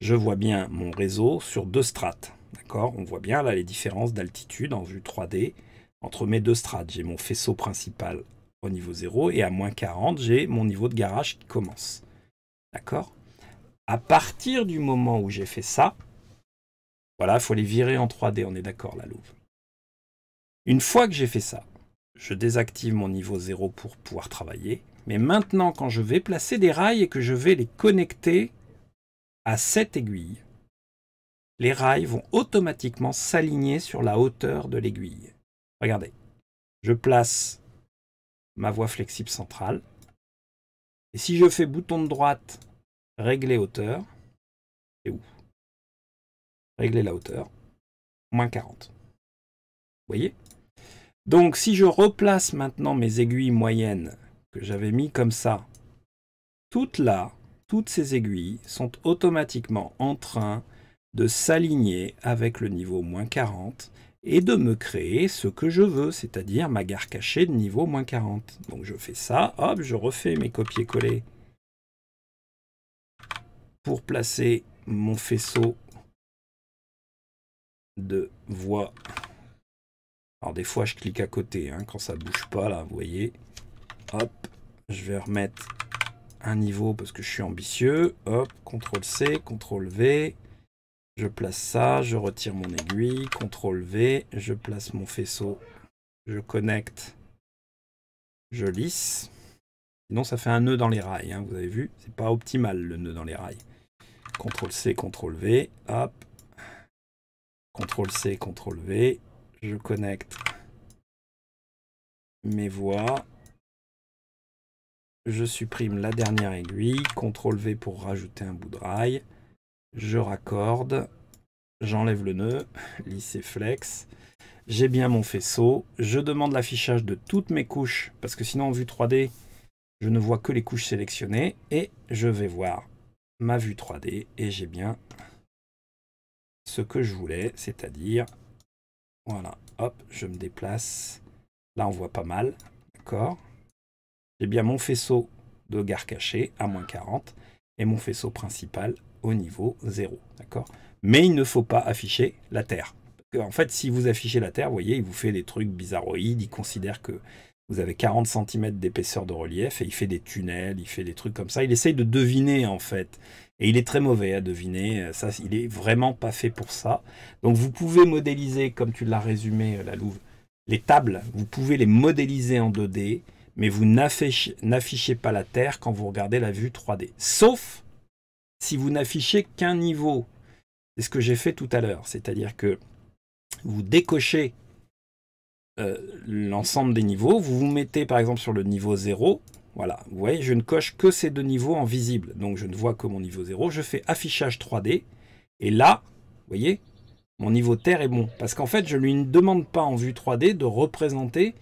je vois bien mon réseau sur deux strates. D'accord On voit bien là les différences d'altitude en vue 3D entre mes deux strates. J'ai mon faisceau principal au niveau 0 et à moins 40, j'ai mon niveau de garage qui commence. D'accord À partir du moment où j'ai fait ça, voilà, il faut les virer en 3D, on est d'accord, la louve. Une fois que j'ai fait ça, je désactive mon niveau 0 pour pouvoir travailler. Mais maintenant, quand je vais placer des rails et que je vais les connecter à cette aiguille, les rails vont automatiquement s'aligner sur la hauteur de l'aiguille. Regardez, je place ma voie flexible centrale. Et si je fais bouton de droite, régler hauteur, c'est où régler la hauteur, moins 40. Vous voyez Donc si je replace maintenant mes aiguilles moyennes que j'avais mis comme ça, toutes là, toutes ces aiguilles sont automatiquement en train de s'aligner avec le niveau moins 40 et de me créer ce que je veux, c'est-à-dire ma gare cachée de niveau moins 40. Donc je fais ça, hop, je refais mes copier-coller pour placer mon faisceau de voix. Alors des fois je clique à côté hein, quand ça bouge pas là, vous voyez. Hop, je vais remettre un niveau parce que je suis ambitieux. Hop, CTRL C, CTRL V. Je place ça, je retire mon aiguille, CTRL V, je place mon faisceau, je connecte, je lisse. Sinon ça fait un nœud dans les rails, hein, vous avez vu, c'est pas optimal le nœud dans les rails. CTRL C, CTRL V, hop, CTRL-C, CTRL-V. Je connecte mes voix. Je supprime la dernière aiguille. CTRL-V pour rajouter un bout de rail. Je raccorde. J'enlève le nœud. Lycée flex. J'ai bien mon faisceau. Je demande l'affichage de toutes mes couches. Parce que sinon, en vue 3D, je ne vois que les couches sélectionnées. Et je vais voir ma vue 3D. Et j'ai bien ce que je voulais, c'est-à-dire, voilà, hop, je me déplace. Là, on voit pas mal, d'accord J'ai eh bien mon faisceau de gare cachée à moins 40 et mon faisceau principal au niveau 0, d'accord Mais il ne faut pas afficher la Terre. En fait, si vous affichez la Terre, vous voyez, il vous fait des trucs bizarroïdes, il considère que vous avez 40 cm d'épaisseur de relief et il fait des tunnels, il fait des trucs comme ça. Il essaye de deviner en fait et il est très mauvais à deviner. Euh, ça, il est vraiment pas fait pour ça. Donc vous pouvez modéliser, comme tu l'as résumé, euh, la Louve, les tables. Vous pouvez les modéliser en 2D, mais vous n'affichez pas la Terre quand vous regardez la vue 3D. Sauf si vous n'affichez qu'un niveau. C'est ce que j'ai fait tout à l'heure. C'est-à-dire que vous décochez euh, l'ensemble des niveaux. Vous vous mettez par exemple sur le niveau 0, voilà, vous voyez, je ne coche que ces deux niveaux en visible. Donc je ne vois que mon niveau 0. Je fais affichage 3D. Et là, vous voyez, mon niveau terre est bon. Parce qu'en fait, je ne lui demande pas en vue 3D de représenter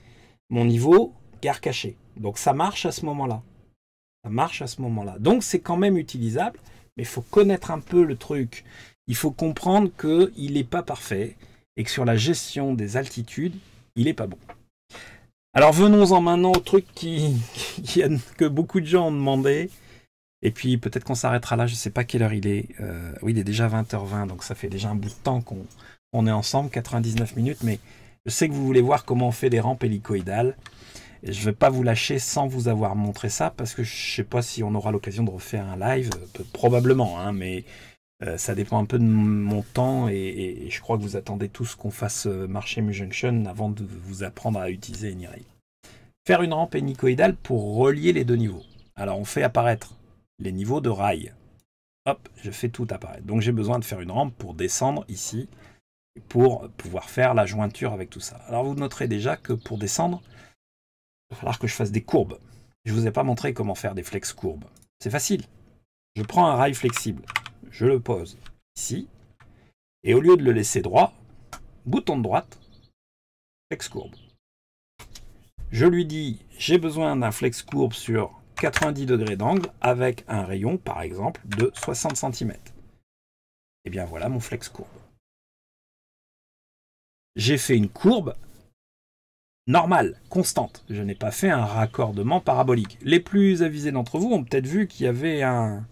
mon niveau gare cachée. Donc ça marche à ce moment-là. Ça marche à ce moment-là. Donc c'est quand même utilisable, mais il faut connaître un peu le truc. Il faut comprendre qu'il n'est pas parfait et que sur la gestion des altitudes, il n'est pas bon. Alors venons-en maintenant au truc qui, que beaucoup de gens ont demandé. Et puis peut-être qu'on s'arrêtera là, je ne sais pas quelle heure il est. Euh, oui, il est déjà 20h20, donc ça fait déjà un bout de temps qu'on est ensemble, 99 minutes, mais je sais que vous voulez voir comment on fait des rampes hélicoïdales. je ne vais pas vous lâcher sans vous avoir montré ça, parce que je ne sais pas si on aura l'occasion de refaire un live, euh, probablement, hein, mais euh, ça dépend un peu de mon temps et, je crois que vous attendez tous qu'on fasse euh, marcher Junction avant de vous apprendre à utiliser Enirail. Faire une rampe hélicoïdale pour relier les deux niveaux. Alors on fait apparaître les niveaux de rail. Hop, je fais tout apparaître. Donc j'ai besoin de faire une rampe pour descendre ici pour pouvoir faire la jointure avec tout ça. Alors vous noterez déjà que pour descendre, il va falloir que je fasse des courbes. Je ne vous ai pas montré comment faire des flex courbes. C'est facile. Je prends un rail flexible je le pose ici. Et au lieu de le laisser droit, bouton de droite, flex courbe. Je lui dis, j'ai besoin d'un flex courbe sur 90 degrés d'angle avec un rayon, par exemple, de 60 cm. Et bien voilà mon flex courbe. J'ai fait une courbe normale, constante. Je n'ai pas fait un raccordement parabolique. Les plus avisés d'entre vous ont peut-être vu qu'il y avait un,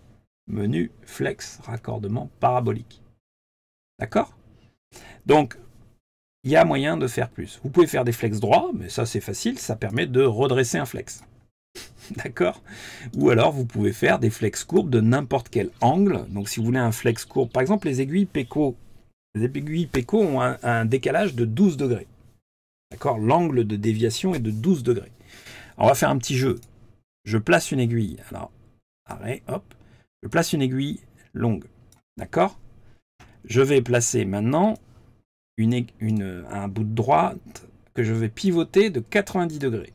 menu flex raccordement parabolique. D'accord Donc, il y a moyen de faire plus. Vous pouvez faire des flex droits, mais ça c'est facile, ça permet de redresser un flex. D'accord Ou alors vous pouvez faire des flex courbes de n'importe quel angle. Donc si vous voulez un flex courbe, par exemple les aiguilles PECO, les aiguilles PECO ont un, décalage de 12 degrés. D'accord L'angle de déviation est de 12 degrés. on va faire un petit jeu. Je place une aiguille. Alors, arrêt, hop. Je place une aiguille longue. D'accord Je vais placer maintenant une, un bout de droite que je vais pivoter de 90 degrés.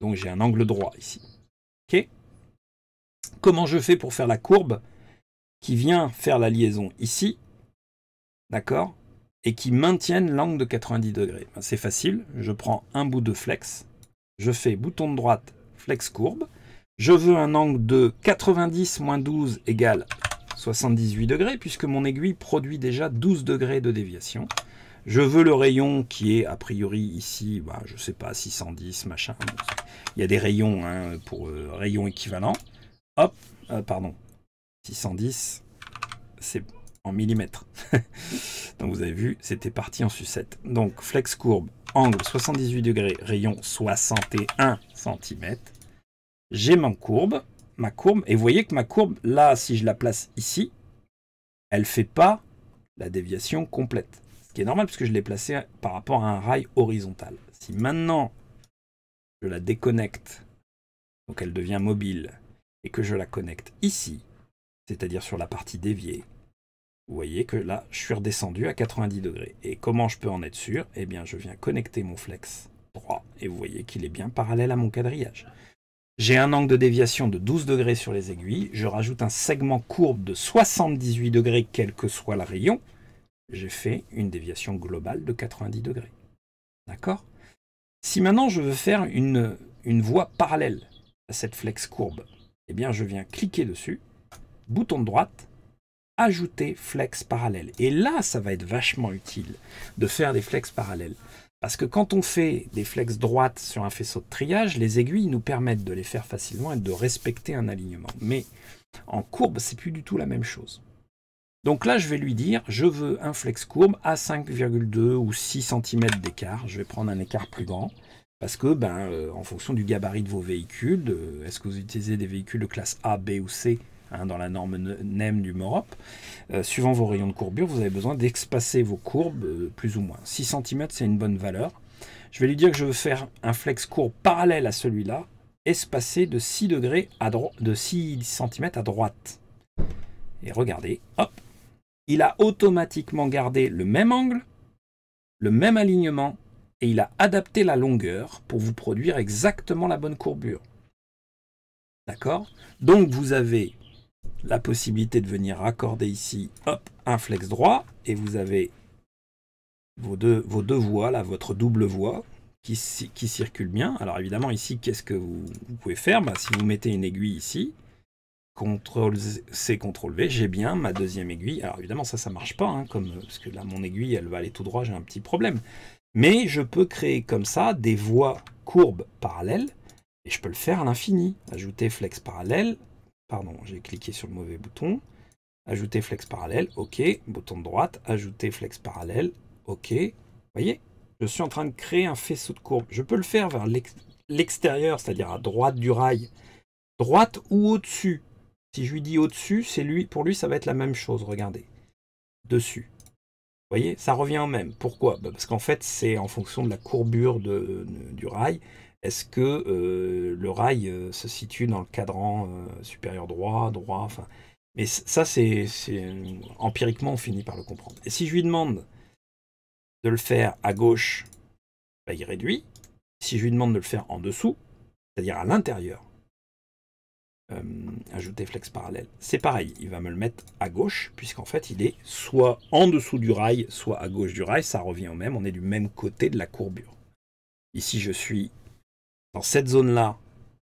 Donc j'ai un angle droit ici. OK Comment je fais pour faire la courbe qui vient faire la liaison ici D'accord Et qui maintienne l'angle de 90 degrés. Ben, c'est facile. Je prends un bout de flex. Je fais bouton de droite, flex courbe. Je veux un angle de 90 moins 12 égale 78 degrés, puisque mon aiguille produit déjà 12 degrés de déviation. Je veux le rayon qui est a priori ici, bah, je ne sais pas, 610, machin. il y a des rayons hein, pour euh, rayons équivalents. Hop, euh, pardon, 610, c'est en millimètres. Donc vous avez vu, c'était parti en sucette. Donc flex courbe, angle 78 degrés, rayon 61 cm j'ai ma courbe, ma courbe, et vous voyez que ma courbe, là, si je la place ici, elle ne fait pas la déviation complète. Ce qui est normal, puisque je l'ai placée par rapport à un rail horizontal. Si maintenant, je la déconnecte, donc elle devient mobile, et que je la connecte ici, c'est-à-dire sur la partie déviée, vous voyez que là, je suis redescendu à 90 degrés. Et comment je peux en être sûr Eh bien, je viens connecter mon flex droit, et vous voyez qu'il est bien parallèle à mon quadrillage. J'ai un angle de déviation de 12 degrés sur les aiguilles. Je rajoute un segment courbe de 78 degrés, quel que soit le rayon. J'ai fait une déviation globale de 90 degrés. D'accord Si maintenant je veux faire une, voie parallèle à cette flex courbe, eh bien je viens cliquer dessus, bouton de droite, ajouter flex parallèle. Et là, ça va être vachement utile de faire des flex parallèles. Parce que quand on fait des flex droites sur un faisceau de triage, les aiguilles nous permettent de les faire facilement et de respecter un alignement. Mais en courbe, c'est plus du tout la même chose. Donc là, je vais lui dire, je veux un flex courbe à 5,2 ou 6 cm d'écart. Je vais prendre un écart plus grand. Parce que, ben, euh, en fonction du gabarit de vos véhicules, euh, est-ce que vous utilisez des véhicules de classe A, B ou C Hein, dans la norme NEM du MOROP, euh, suivant vos rayons de courbure, vous avez besoin d'espacer vos courbes euh, plus ou moins. 6 cm, c'est une bonne valeur. Je vais lui dire que je veux faire un flex courbe parallèle à celui-là, espacé de 6 degrés à de 6 cm à droite. Et regardez, hop, il a automatiquement gardé le même angle, le même alignement, et il a adapté la longueur pour vous produire exactement la bonne courbure. D'accord Donc vous avez la possibilité de venir accorder ici hop, un flex droit et vous avez vos deux, voies, là, votre double voie qui, qui circule bien. Alors évidemment ici, qu'est-ce que vous, pouvez faire bah, Si vous mettez une aiguille ici, CTRL C, CTRL V, j'ai bien ma deuxième aiguille. Alors évidemment ça, ça marche pas, hein, comme, euh, parce que là mon aiguille, elle va aller tout droit, j'ai un petit problème. Mais je peux créer comme ça des voies courbes parallèles et je peux le faire à l'infini. Ajouter flex parallèle, Pardon, j'ai cliqué sur le mauvais bouton. Ajouter flex parallèle, OK. Bouton de droite, ajouter flex parallèle, OK. voyez, je suis en train de créer un faisceau de courbe. Je peux le faire vers l'extérieur, c'est-à-dire à droite du rail. Droite ou au-dessus. Si je lui dis au-dessus, c'est lui, pour lui, ça va être la même chose, regardez. Dessus. Vous voyez, ça revient au même. Pourquoi bah, Parce qu'en fait, c'est en fonction de la courbure du rail est-ce que euh, le rail euh, se situe dans le cadran euh, supérieur droit, droit, Mais ça, c'est empiriquement, on finit par le comprendre. Et si je lui demande de le faire à gauche, bah, il réduit. Si je lui demande de le faire en dessous, c'est-à-dire à, à l'intérieur, ajouter flex parallèle, c'est pareil. Il va me le mettre à gauche, puisqu'en fait, il est soit en dessous du rail, soit à gauche du rail. Ça revient au même. On est du même côté de la courbure. Ici, je suis dans cette zone-là,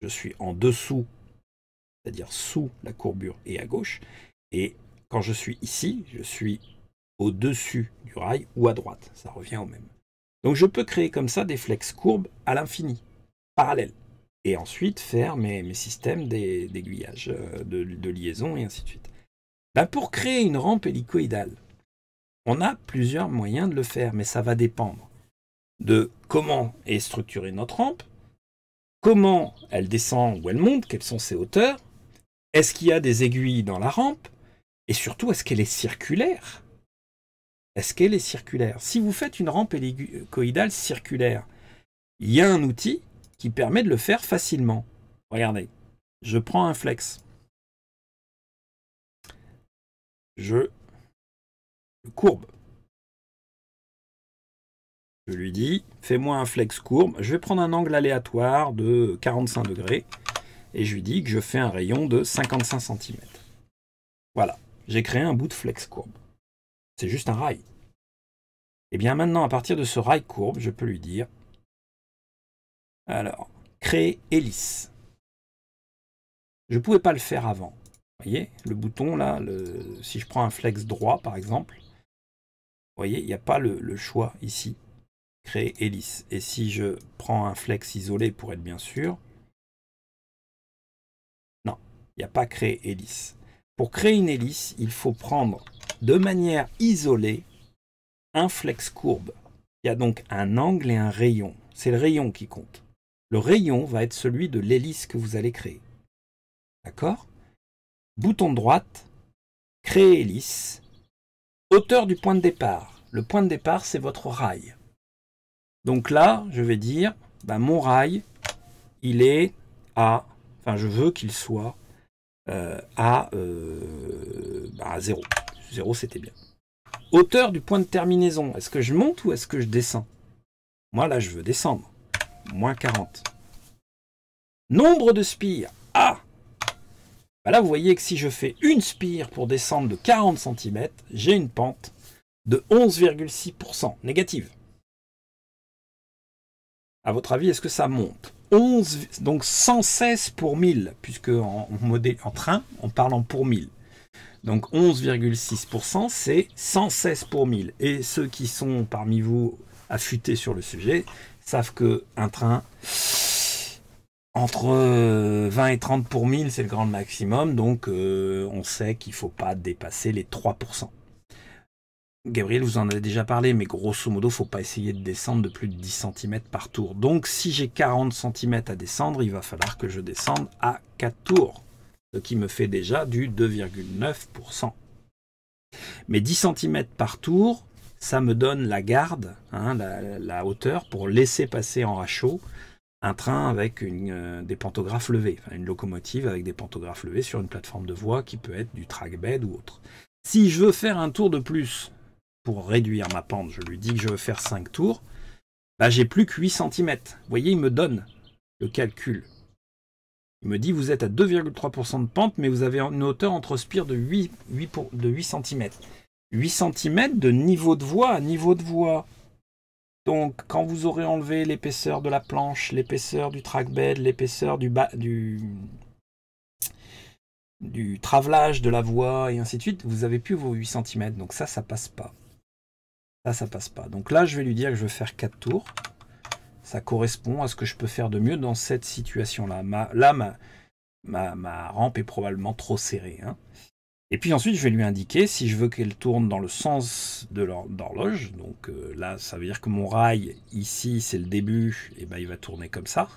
je suis en dessous, c'est-à-dire sous la courbure et à gauche. Et quand je suis ici, je suis au-dessus du rail ou à droite. Ça revient au même. Donc je peux créer comme ça des flex courbes à l'infini, parallèles. Et ensuite faire mes, systèmes d'aiguillage, euh, de, liaison et ainsi de suite. Ben, pour créer une rampe hélicoïdale, on a plusieurs moyens de le faire, mais ça va dépendre de comment est structurée notre rampe, comment elle descend ou elle monte, quelles sont ses hauteurs, est-ce qu'il y a des aiguilles dans la rampe, et surtout, est-ce qu'elle est circulaire Est-ce qu'elle est circulaire Si vous faites une rampe hélicoïdale circulaire, il y a un outil qui permet de le faire facilement. Regardez, je prends un flex. Je courbe. Je lui dis, fais-moi un flex courbe. Je vais prendre un angle aléatoire de 45 degrés. Et je lui dis que je fais un rayon de 55 cm. Voilà, j'ai créé un bout de flex courbe. C'est juste un rail. Et eh bien maintenant, à partir de ce rail courbe, je peux lui dire, alors, créer hélice. Je ne pouvais pas le faire avant. Vous voyez, le bouton là, si je prends un flex droit par exemple, vous voyez, il n'y a pas le choix ici créer hélice. Et si je prends un flex isolé pour être bien sûr, non, il n'y a pas créer hélice. Pour créer une hélice, il faut prendre de manière isolée un flex courbe. Il y a donc un angle et un rayon. C'est le rayon qui compte. Le rayon va être celui de l'hélice que vous allez créer. D'accord Bouton droite, créer hélice, hauteur du point de départ. Le point de départ, c'est votre rail. Donc là, je vais dire, bah, mon rail, il est à, enfin je veux qu'il soit euh, à, 0. Euh, 0 bah, c'était bien. Hauteur du point de terminaison, est-ce que je monte ou est-ce que je descends Moi là je veux descendre, moins 40. Nombre de spires, ah bah, Là vous voyez que si je fais une spire pour descendre de 40 cm, j'ai une pente de 11,6%, négative. À votre avis, est-ce que ça monte 11, donc 116 pour 1000, puisque en, modèle, en train, on parle en pour 1000. Donc 11,6%, c'est 116 pour 1000. Et ceux qui sont parmi vous affûtés sur le sujet savent que un train, entre 20 euh, et 30 pour 1000, c'est le grand maximum. Donc euh, on sait qu'il ne faut pas dépasser les 3%. Gabriel vous en avez déjà parlé, mais grosso modo, faut pas essayer de descendre de plus de 10 cm par tour. Donc si j'ai 40 cm à descendre, il va falloir que je descende à 4 tours, ce qui me fait déjà du 2,9%. Mais 10 cm par tour, ça me donne la garde, hein, la, hauteur, pour laisser passer en rachot un train avec euh, des pantographes levés, une locomotive avec des pantographes levés sur une plateforme de voie qui peut être du trackbed ou autre. Si je veux faire un tour de plus, pour réduire ma pente, je lui dis que je veux faire 5 tours, bah, j'ai plus que 8 cm. Vous voyez, il me donne le calcul. Il me dit, vous êtes à 2,3% de pente, mais vous avez une hauteur entre spire de 8, 8, de cm. 8 cm de niveau de voie à niveau de voie. Donc, quand vous aurez enlevé l'épaisseur de la planche, l'épaisseur du trackbed, l'épaisseur du, du, du travelage de la voie, et ainsi de suite, vous avez plus vos 8 cm. Donc ça, ça passe pas. Là, ça passe pas. Donc là, je vais lui dire que je veux faire 4 tours. Ça correspond à ce que je peux faire de mieux dans cette situation-là. Ma, là, ma, ma, rampe est probablement trop serrée. Hein. Et puis ensuite, je vais lui indiquer si je veux qu'elle tourne dans le sens de l'horloge. Donc euh, là, ça veut dire que mon rail, ici, c'est le début, et eh ben, il va tourner comme ça.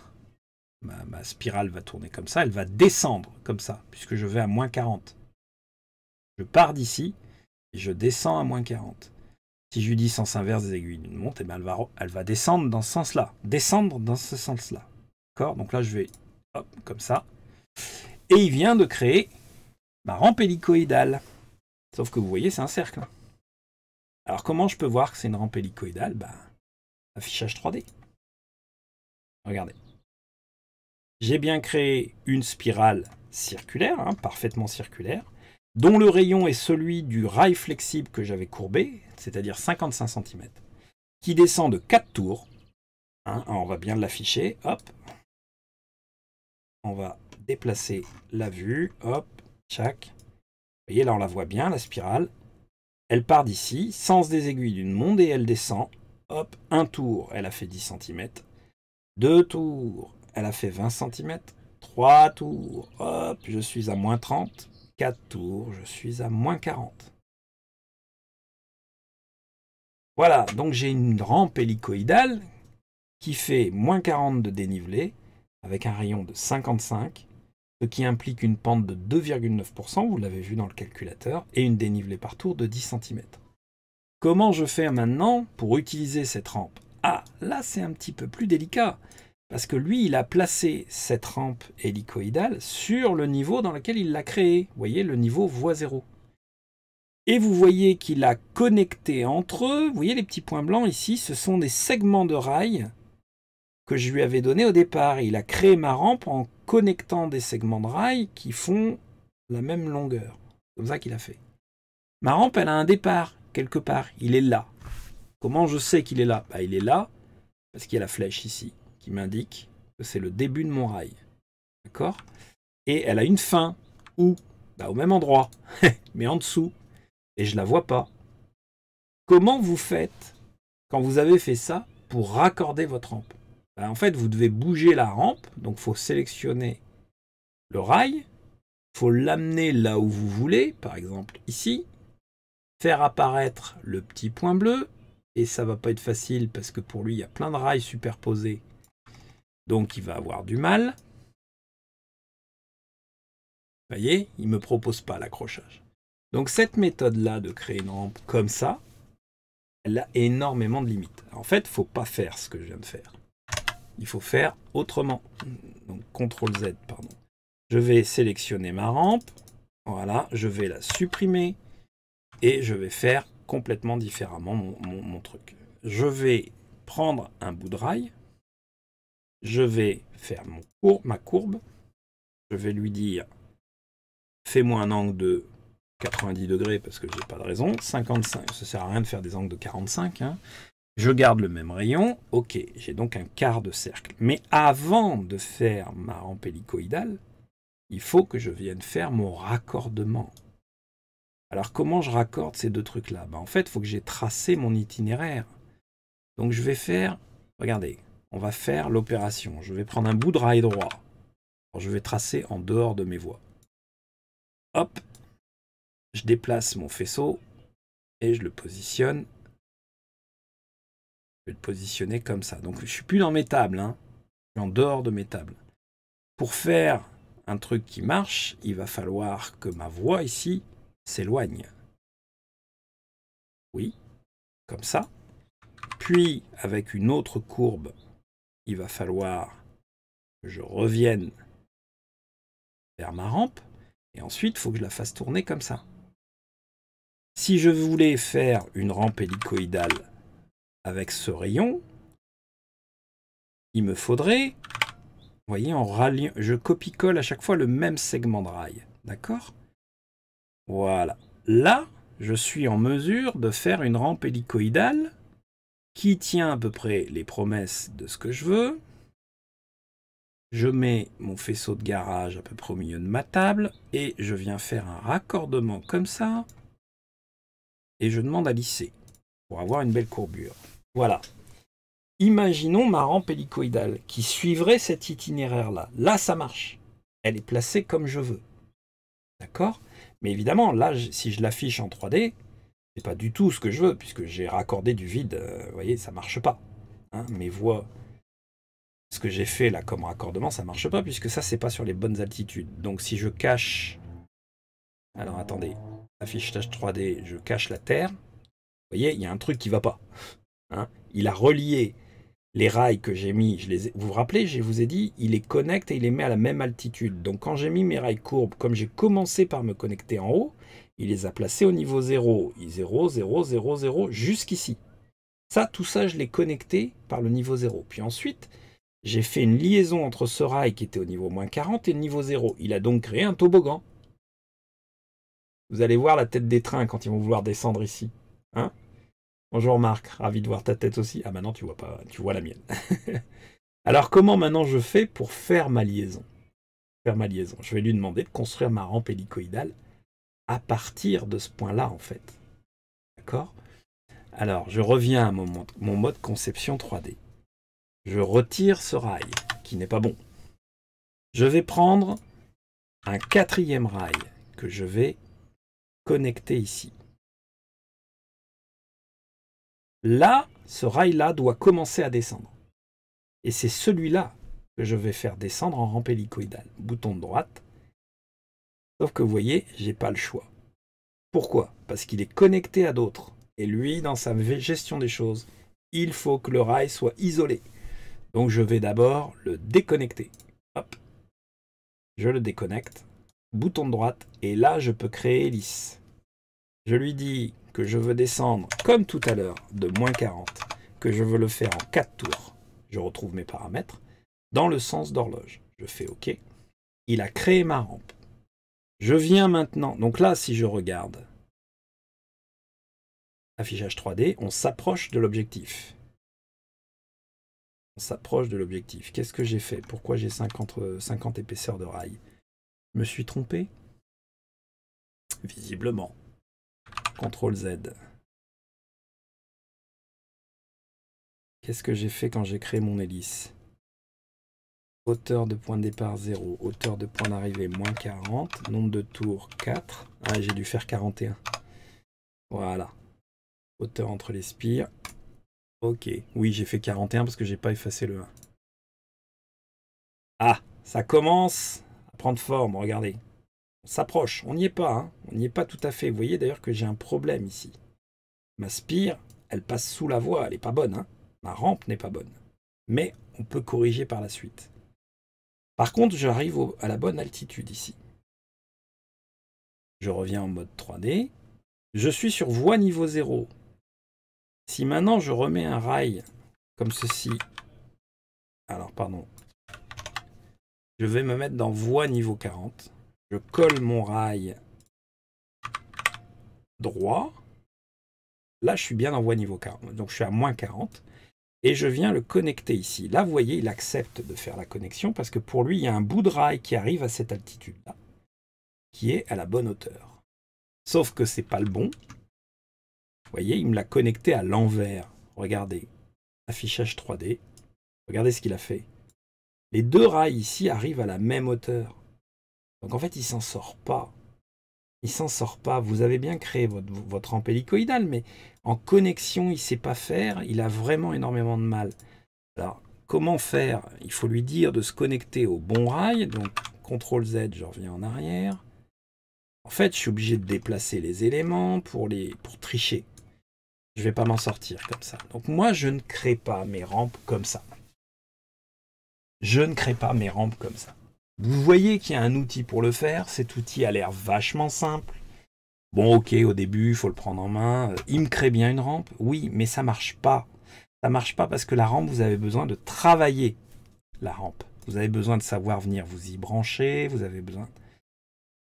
Ma, ma, spirale va tourner comme ça, elle va descendre comme ça, puisque je vais à moins 40. Je pars d'ici, et je descends à moins 40. Si je lui dis sens inverse des aiguilles d'une montre, eh ben, elle, va, descendre dans ce sens-là. Descendre dans ce sens-là. D'accord Donc là, je vais hop, comme ça. Et il vient de créer ma rampe hélicoïdale. Sauf que vous voyez, c'est un cercle. Alors comment je peux voir que c'est une rampe hélicoïdale ben, Affichage 3D. Regardez. J'ai bien créé une spirale circulaire, hein, parfaitement circulaire dont le rayon est celui du rail flexible que j'avais courbé, c'est-à-dire 55 cm, qui descend de 4 tours. Hein, on va bien l'afficher, hop. On va déplacer la vue, hop, Vous voyez, là, on la voit bien, la spirale. Elle part d'ici, sens des aiguilles d'une monde et elle descend. Hop, un tour, elle a fait 10 cm. Deux tours, elle a fait 20 cm. Trois tours, hop, je suis à moins 30. 4 tours, je suis à moins 40. Voilà, donc j'ai une rampe hélicoïdale qui fait moins 40 de dénivelé avec un rayon de 55, ce qui implique une pente de 2,9%, vous l'avez vu dans le calculateur, et une dénivelée par tour de 10 cm. Comment je fais maintenant pour utiliser cette rampe Ah, là c'est un petit peu plus délicat. Parce que lui, il a placé cette rampe hélicoïdale sur le niveau dans lequel il l'a créée. Vous voyez, le niveau voie zéro. Et vous voyez qu'il a connecté entre eux. Vous voyez les petits points blancs ici, ce sont des segments de rails que je lui avais donnés au départ. Il a créé ma rampe en connectant des segments de rails qui font la même longueur. C'est comme ça qu'il a fait. Ma rampe, elle a un départ, quelque part. Il est là. Comment je sais qu'il est là bah, Il est là parce qu'il y a la flèche ici m'indique que c'est le début de mon rail. D'accord Et elle a une fin. Où bah, Au même endroit, mais en dessous. Et je la vois pas. Comment vous faites, quand vous avez fait ça, pour raccorder votre rampe bah, En fait, vous devez bouger la rampe. Donc, faut sélectionner le rail. faut l'amener là où vous voulez. Par exemple, ici. Faire apparaître le petit point bleu. Et ça va pas être facile parce que pour lui, il y a plein de rails superposés. Donc il va avoir du mal. Vous voyez, il ne me propose pas l'accrochage. Donc cette méthode-là de créer une rampe comme ça, elle a énormément de limites. En fait, il ne faut pas faire ce que je viens de faire. Il faut faire autrement. Donc CTRL Z, pardon. Je vais sélectionner ma rampe. Voilà, je vais la supprimer. Et je vais faire complètement différemment mon, mon truc. Je vais prendre un bout de rail je vais faire mon ma courbe. Je vais lui dire, fais-moi un angle de 90 degrés parce que je n'ai pas de raison. 55, ça sert à rien de faire des angles de 45. Hein. Je garde le même rayon. Ok, j'ai donc un quart de cercle. Mais avant de faire ma rampe hélicoïdale, il faut que je vienne faire mon raccordement. Alors comment je raccorde ces deux trucs-là ben, En fait, il faut que j'ai tracé mon itinéraire. Donc je vais faire, regardez, on va faire l'opération. Je vais prendre un bout de rail droit. je vais tracer en dehors de mes voies. Hop, je déplace mon faisceau et je le positionne. Je vais le positionner comme ça. Donc je ne suis plus dans mes tables, hein. je suis en dehors de mes tables. Pour faire un truc qui marche, il va falloir que ma voix ici s'éloigne. Oui, comme ça. Puis avec une autre courbe il va falloir que je revienne vers ma rampe, et ensuite, il faut que je la fasse tourner comme ça. Si je voulais faire une rampe hélicoïdale avec ce rayon, il me faudrait, vous voyez, en je copie-colle à chaque fois le même segment de rail, d'accord Voilà. Là, je suis en mesure de faire une rampe hélicoïdale qui tient à peu près les promesses de ce que je veux. Je mets mon faisceau de garage à peu près au milieu de ma table et je viens faire un raccordement comme ça. Et je demande à lisser pour avoir une belle courbure. Voilà. Imaginons ma rampe hélicoïdale qui suivrait cet itinéraire-là. Là, ça marche. Elle est placée comme je veux. D'accord Mais évidemment, là, si je l'affiche en 3D, pas du tout ce que je veux, puisque j'ai raccordé du vide. Euh, vous voyez, ça marche pas. Hein, mes voix, ce que j'ai fait là comme raccordement, ça marche pas, puisque ça, c'est pas sur les bonnes altitudes. Donc si je cache... Alors attendez, affichage 3D, je cache la Terre. Vous voyez, il y a un truc qui va pas. Hein. il a relié les rails que j'ai mis, je les ai... vous vous rappelez, je vous ai dit, il les connecte et il les met à la même altitude. Donc quand j'ai mis mes rails courbes, comme j'ai commencé par me connecter en haut, il les a placés au niveau 0, 0, 0, 0, 0, jusqu'ici. Ça, tout ça, je l'ai connecté par le niveau 0. Puis ensuite, j'ai fait une liaison entre ce rail qui était au niveau moins 40 et le niveau 0. Il a donc créé un toboggan. Vous allez voir la tête des trains quand ils vont vouloir descendre ici. Hein Bonjour Marc, ravi de voir ta tête aussi. Ah maintenant tu vois pas, tu vois la mienne. Alors comment maintenant je fais pour faire ma liaison Faire ma liaison. Je vais lui demander de construire ma rampe hélicoïdale à partir de ce point-là, en fait. D'accord Alors, je reviens à mon, mon mode conception 3D. Je retire ce rail, qui n'est pas bon. Je vais prendre un quatrième rail que je vais connecter ici. Là, ce rail-là doit commencer à descendre. Et c'est celui-là que je vais faire descendre en rampe hélicoïdale. Bouton de droite, Sauf que vous voyez, j'ai pas le choix. Pourquoi Parce qu'il est connecté à d'autres. Et lui, dans sa gestion des choses, il faut que le rail soit isolé. Donc je vais d'abord le déconnecter. Hop. Je le déconnecte. Bouton de droite. Et là, je peux créer hélice. Je lui dis que je veux descendre, comme tout à l'heure, de moins 40. Que je veux le faire en 4 tours. Je retrouve mes paramètres. Dans le sens d'horloge. Je fais OK. Il a créé ma rampe. Je viens maintenant. Donc là, si je regarde affichage 3D, on s'approche de l'objectif. On s'approche de l'objectif. Qu'est-ce que j'ai fait Pourquoi j'ai 50, euh, épaisseurs de rail Je me suis trompé Visiblement. CTRL Z. Qu'est-ce que j'ai fait quand j'ai créé mon hélice hauteur de point de départ 0, hauteur de point d'arrivée moins 40, nombre de tours 4. Ah, j'ai dû faire 41. Voilà. Hauteur entre les spires. Ok. Oui, j'ai fait 41 parce que j'ai pas effacé le 1. Ah, ça commence à prendre forme, regardez. On s'approche, on n'y est pas, hein. on n'y est pas tout à fait. Vous voyez d'ailleurs que j'ai un problème ici. Ma spire, elle passe sous la voie, elle n'est pas bonne. Hein. Ma rampe n'est pas bonne. Mais on peut corriger par la suite. Par contre, j'arrive à la bonne altitude ici. Je reviens en mode 3D. Je suis sur voie niveau 0. Si maintenant je remets un rail comme ceci, alors pardon, je vais me mettre dans voie niveau 40. Je colle mon rail droit. Là, je suis bien dans voie niveau 40. Donc, je suis à moins 40 et je viens le connecter ici. Là, vous voyez, il accepte de faire la connexion parce que pour lui, il y a un bout de rail qui arrive à cette altitude-là, qui est à la bonne hauteur. Sauf que c'est pas le bon. Vous voyez, il me l'a connecté à l'envers. Regardez, affichage 3D. Regardez ce qu'il a fait. Les deux rails ici arrivent à la même hauteur. Donc en fait, il s'en sort pas il s'en sort pas. Vous avez bien créé votre, votre rampe hélicoïdale, mais en connexion, il sait pas faire, il a vraiment énormément de mal. Alors, comment faire Il faut lui dire de se connecter au bon rail, donc CTRL Z, je reviens en arrière. En fait, je suis obligé de déplacer les éléments pour, les, pour tricher. Je vais pas m'en sortir comme ça. Donc moi, je ne crée pas mes rampes comme ça. Je ne crée pas mes rampes comme ça. Vous voyez qu'il y a un outil pour le faire, cet outil a l'air vachement simple. Bon ok, au début, il faut le prendre en main, euh, il me crée bien une rampe, oui, mais ça marche pas. Ça marche pas parce que la rampe, vous avez besoin de travailler la rampe. Vous avez besoin de savoir venir vous y brancher, vous avez besoin...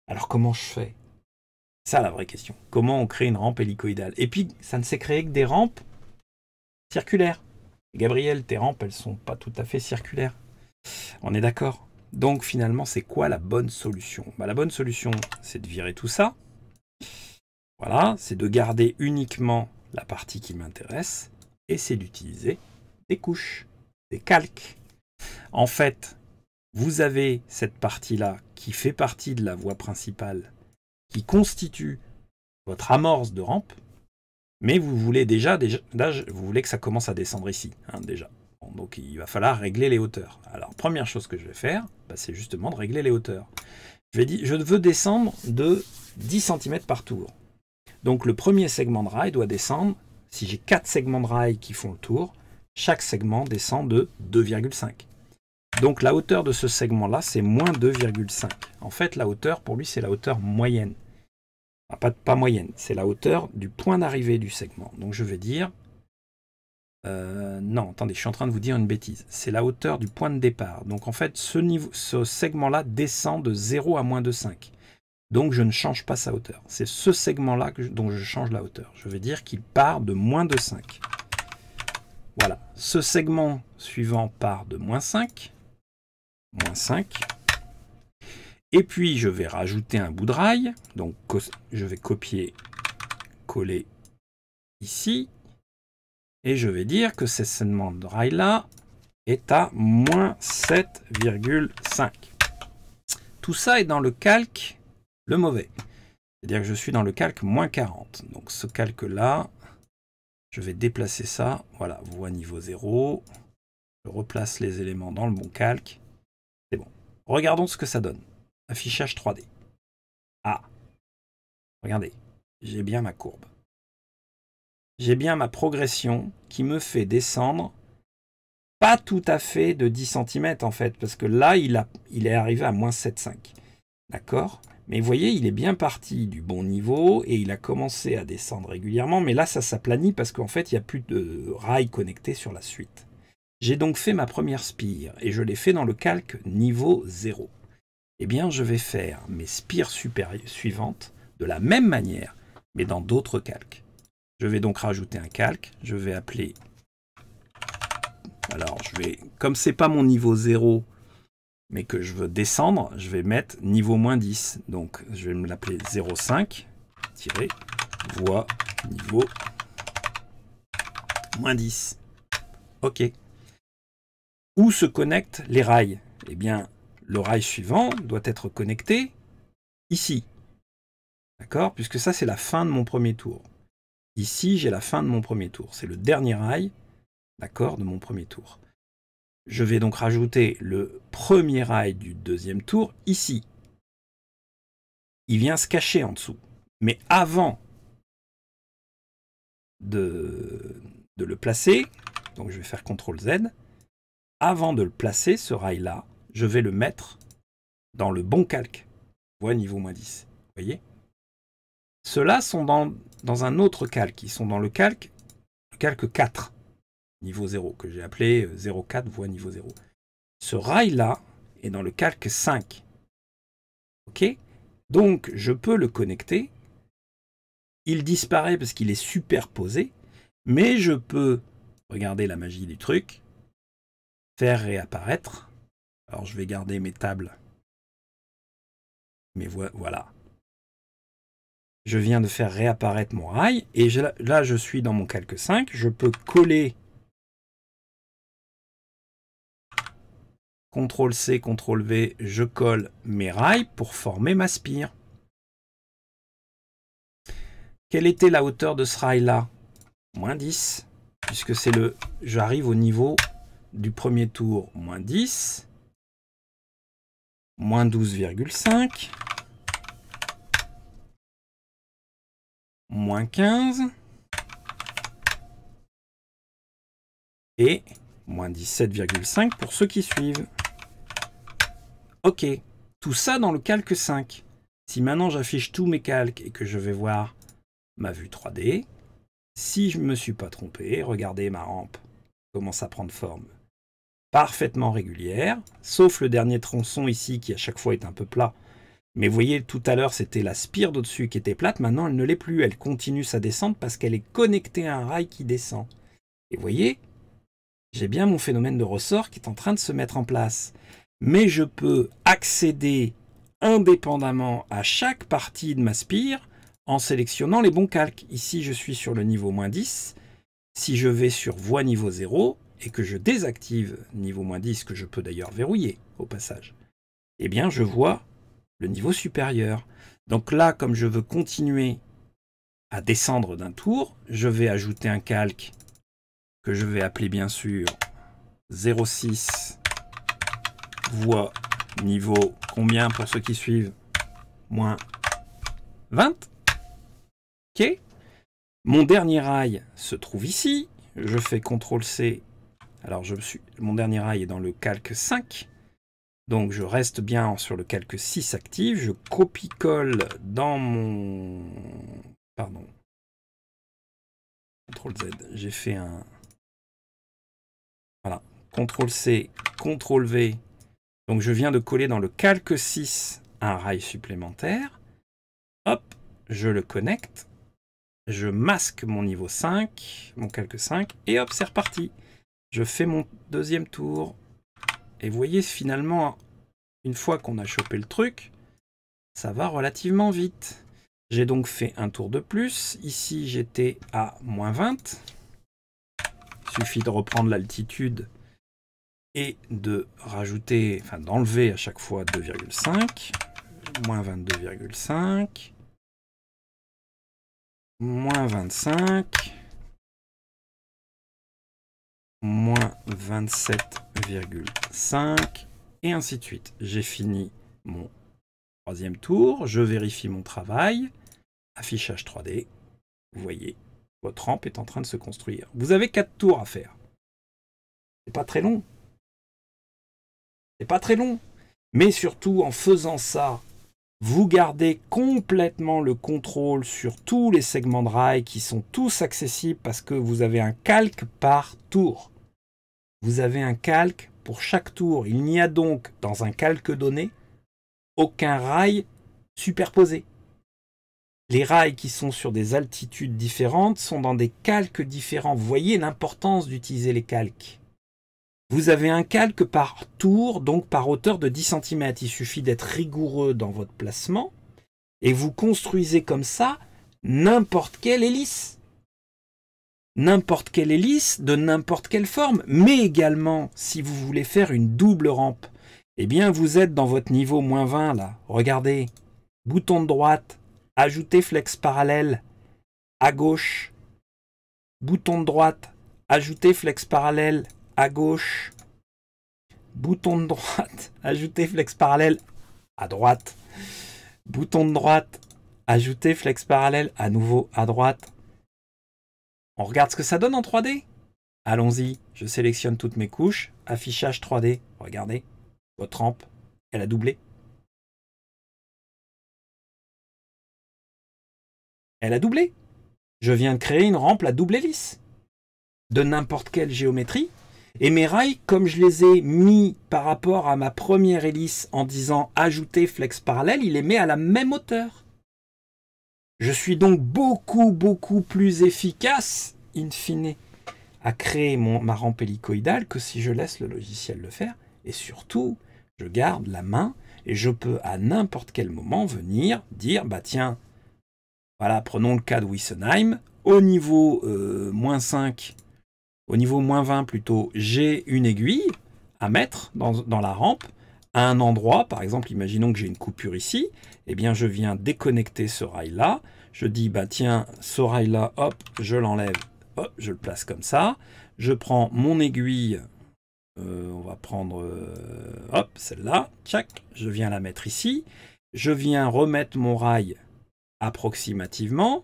Alors comment je fais ça la vraie question. Comment on crée une rampe hélicoïdale Et puis, ça ne s'est créé que des rampes circulaires. Gabriel, tes rampes, elles sont pas tout à fait circulaires. On est d'accord donc finalement, c'est quoi la bonne solution bah, La bonne solution, c'est de virer tout ça. Voilà, c'est de garder uniquement la partie qui m'intéresse et c'est d'utiliser des couches, des calques. En fait, vous avez cette partie-là qui fait partie de la voie principale, qui constitue votre amorce de rampe, mais vous voulez déjà, déjà vous voulez que ça commence à descendre ici, hein, déjà donc il va falloir régler les hauteurs. Alors première chose que je vais faire, bah, c'est justement de régler les hauteurs. Je, je veux descendre de 10 cm par tour. Donc le premier segment de rail doit descendre, si j'ai 4 segments de rail qui font le tour, chaque segment descend de 2,5. Donc la hauteur de ce segment-là, c'est moins 2,5. En fait, la hauteur, pour lui, c'est la hauteur moyenne. pas moyenne, c'est la hauteur du point d'arrivée du segment. Donc je vais dire euh, non, attendez, je suis en train de vous dire une bêtise. C'est la hauteur du point de départ. Donc en fait, ce, ce segment-là descend de 0 à moins de 5. Donc je ne change pas sa hauteur. C'est ce segment-là dont je change la hauteur. Je vais dire qu'il part de moins de 5. Voilà. Ce segment suivant part de moins 5. Moins 5. Et puis je vais rajouter un bout de rail. Donc je vais copier, coller ici. Et je vais dire que cette segment de rail-là est à moins 7,5. Tout ça est dans le calque, le mauvais. C'est-à-dire que je suis dans le calque moins 40. Donc ce calque-là, je vais déplacer ça. Voilà, voie niveau 0. Je replace les éléments dans le bon calque. C'est bon. Regardons ce que ça donne. Affichage 3D. Ah, regardez, j'ai bien ma courbe j'ai bien ma progression qui me fait descendre pas tout à fait de 10 cm en fait, parce que là, il, est arrivé à moins 7,5. D'accord Mais vous voyez, il est bien parti du bon niveau et il a commencé à descendre régulièrement, mais là, ça s'aplanit parce qu'en fait, il n'y a plus de rails connectés sur la suite. J'ai donc fait ma première spire et je l'ai fait dans le calque niveau 0. Eh bien, je vais faire mes spires suivantes de la même manière, mais dans d'autres calques. Je vais donc rajouter un calque. Je vais appeler... Alors, je vais... Comme c'est pas mon niveau 0, mais que je veux descendre, je vais mettre niveau moins 10. Donc, je vais me l'appeler 0,5 voix niveau moins 10. OK. Où se connectent les rails Eh bien, le rail suivant doit être connecté ici. D'accord Puisque ça, c'est la fin de mon premier tour. Ici, j'ai la fin de mon premier tour. C'est le dernier rail, d'accord, de mon premier tour. Je vais donc rajouter le premier rail du deuxième tour ici. Il vient se cacher en dessous. Mais avant de, le placer, donc je vais faire CTRL Z, avant de le placer, ce rail-là, je vais le mettre dans le bon calque. voyez, niveau moins 10. Voyez Ceux-là sont dans dans un autre calque. Ils sont dans le calque, calque 4, niveau 0, que j'ai appelé 04 euh, voie niveau 0. Ce rail-là est dans le calque 5. OK Donc, je peux le connecter. Il disparaît parce qu'il est superposé, mais je peux, regardez la magie du truc, faire réapparaître. Alors, je vais garder mes tables. Mais voilà. Je viens de faire réapparaître mon rail. Et là, je suis dans mon calque 5. Je peux coller CTRL-C, CTRL-V, je colle mes rails pour former ma spire. Quelle était la hauteur de ce rail-là Moins 10, puisque c'est le... J'arrive au niveau du premier tour, moins 10, moins 12,5, moins 15 et moins 17,5 pour ceux qui suivent. Ok, tout ça dans le calque 5. Si maintenant j'affiche tous mes calques et que je vais voir ma vue 3D, si je ne me suis pas trompé, regardez ma rampe commence à prendre forme parfaitement régulière, sauf le dernier tronçon ici qui à chaque fois est un peu plat mais vous voyez, tout à l'heure, c'était la spire d'au-dessus qui était plate. Maintenant, elle ne l'est plus. Elle continue sa descente parce qu'elle est connectée à un rail qui descend. Et vous voyez, j'ai bien mon phénomène de ressort qui est en train de se mettre en place. Mais je peux accéder indépendamment à chaque partie de ma spire en sélectionnant les bons calques. Ici, je suis sur le niveau moins 10. Si je vais sur voie niveau 0 et que je désactive niveau moins 10, que je peux d'ailleurs verrouiller au passage, eh bien, je vois le niveau supérieur. Donc là, comme je veux continuer à descendre d'un tour, je vais ajouter un calque que je vais appeler bien sûr 06 voix niveau combien pour ceux qui suivent Moins 20. OK. Mon dernier rail se trouve ici. Je fais CTRL-C. Alors, je suis... mon dernier rail est dans le calque 5. Donc je reste bien sur le calque 6 actif, je copie-colle dans mon... Pardon. CTRL Z, j'ai fait un... Voilà, CTRL C, CTRL V. Donc je viens de coller dans le calque 6 un rail supplémentaire. Hop, je le connecte. Je masque mon niveau 5, mon calque 5, et hop, c'est reparti. Je fais mon deuxième tour. Et vous voyez, finalement, une fois qu'on a chopé le truc, ça va relativement vite. J'ai donc fait un tour de plus. Ici, j'étais à moins 20. Il suffit de reprendre l'altitude et de rajouter, enfin d'enlever à chaque fois 2,5. Moins 22,5. Moins 25 moins 27,5, et ainsi de suite. J'ai fini mon troisième tour, je vérifie mon travail, affichage 3D, vous voyez, votre rampe est en train de se construire. Vous avez quatre tours à faire. C'est pas très long. C'est pas très long. Mais surtout, en faisant ça, vous gardez complètement le contrôle sur tous les segments de rail qui sont tous accessibles parce que vous avez un calque par tour. Vous avez un calque pour chaque tour. Il n'y a donc, dans un calque donné, aucun rail superposé. Les rails qui sont sur des altitudes différentes sont dans des calques différents. Vous voyez l'importance d'utiliser les calques. Vous avez un calque par tour, donc par hauteur de 10 cm. Il suffit d'être rigoureux dans votre placement et vous construisez comme ça n'importe quelle hélice. N'importe quelle hélice de n'importe quelle forme, mais également si vous voulez faire une double rampe. Eh bien, vous êtes dans votre niveau moins 20 là. Regardez, bouton de droite, ajouter flex parallèle, à gauche, bouton de droite, ajouter flex parallèle, à gauche, bouton de droite, ajouter flex parallèle à droite, bouton de droite, ajouter flex parallèle à nouveau à droite. On regarde ce que ça donne en 3D Allons-y, je sélectionne toutes mes couches, affichage 3D, regardez, votre rampe, elle a doublé. Elle a doublé. Je viens de créer une rampe à double hélice. De n'importe quelle géométrie, et mes rails, comme je les ai mis par rapport à ma première hélice en disant ajouter flex parallèle, il les met à la même hauteur. Je suis donc beaucoup, beaucoup plus efficace, in fine, à créer mon, ma rampe hélicoïdale que si je laisse le logiciel le faire. Et surtout, je garde la main et je peux à n'importe quel moment venir dire, bah tiens, voilà, prenons le cas de Wissenheim, au niveau euh, moins 5, au niveau moins 20 plutôt, j'ai une aiguille à mettre dans, la rampe à un endroit, par exemple, imaginons que j'ai une coupure ici, eh bien je viens déconnecter ce rail-là, je dis, bah tiens, ce rail-là, hop, je l'enlève, hop, je le place comme ça, je prends mon aiguille, euh, on va prendre, euh, hop, celle-là, tchac, je viens la mettre ici, je viens remettre mon rail approximativement,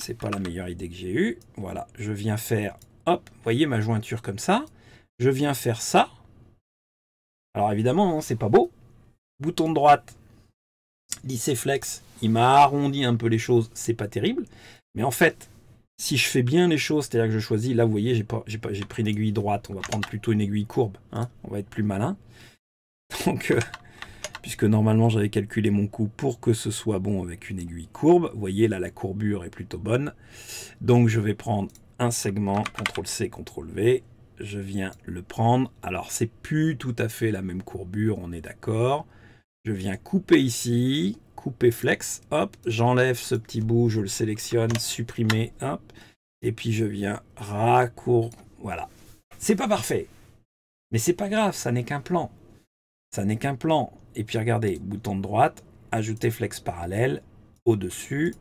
c'est pas la meilleure idée que j'ai eue. Voilà, je viens faire, hop, voyez ma jointure comme ça. Je viens faire ça. Alors évidemment, hein, c'est pas beau. Bouton de droite, flex, il m'a arrondi un peu les choses, c'est pas terrible. Mais en fait, si je fais bien les choses, c'est-à-dire que je choisis, là vous voyez, j'ai pas, pris une aiguille droite, on va prendre plutôt une aiguille courbe, hein, on va être plus malin. Donc euh, puisque normalement j'avais calculé mon coût pour que ce soit bon avec une aiguille courbe. Vous voyez là la courbure est plutôt bonne. Donc je vais prendre un segment, CTRL-C, CTRL-V, je viens le prendre. Alors c'est plus tout à fait la même courbure, on est d'accord. Je viens couper ici, couper flex, hop, j'enlève ce petit bout, je le sélectionne, supprimer, hop, et puis je viens raccour, voilà. C'est pas parfait, mais c'est pas grave, ça n'est qu'un plan. Ça n'est qu'un plan. Et puis regardez, bouton de droite, ajouter flex parallèle au-dessus.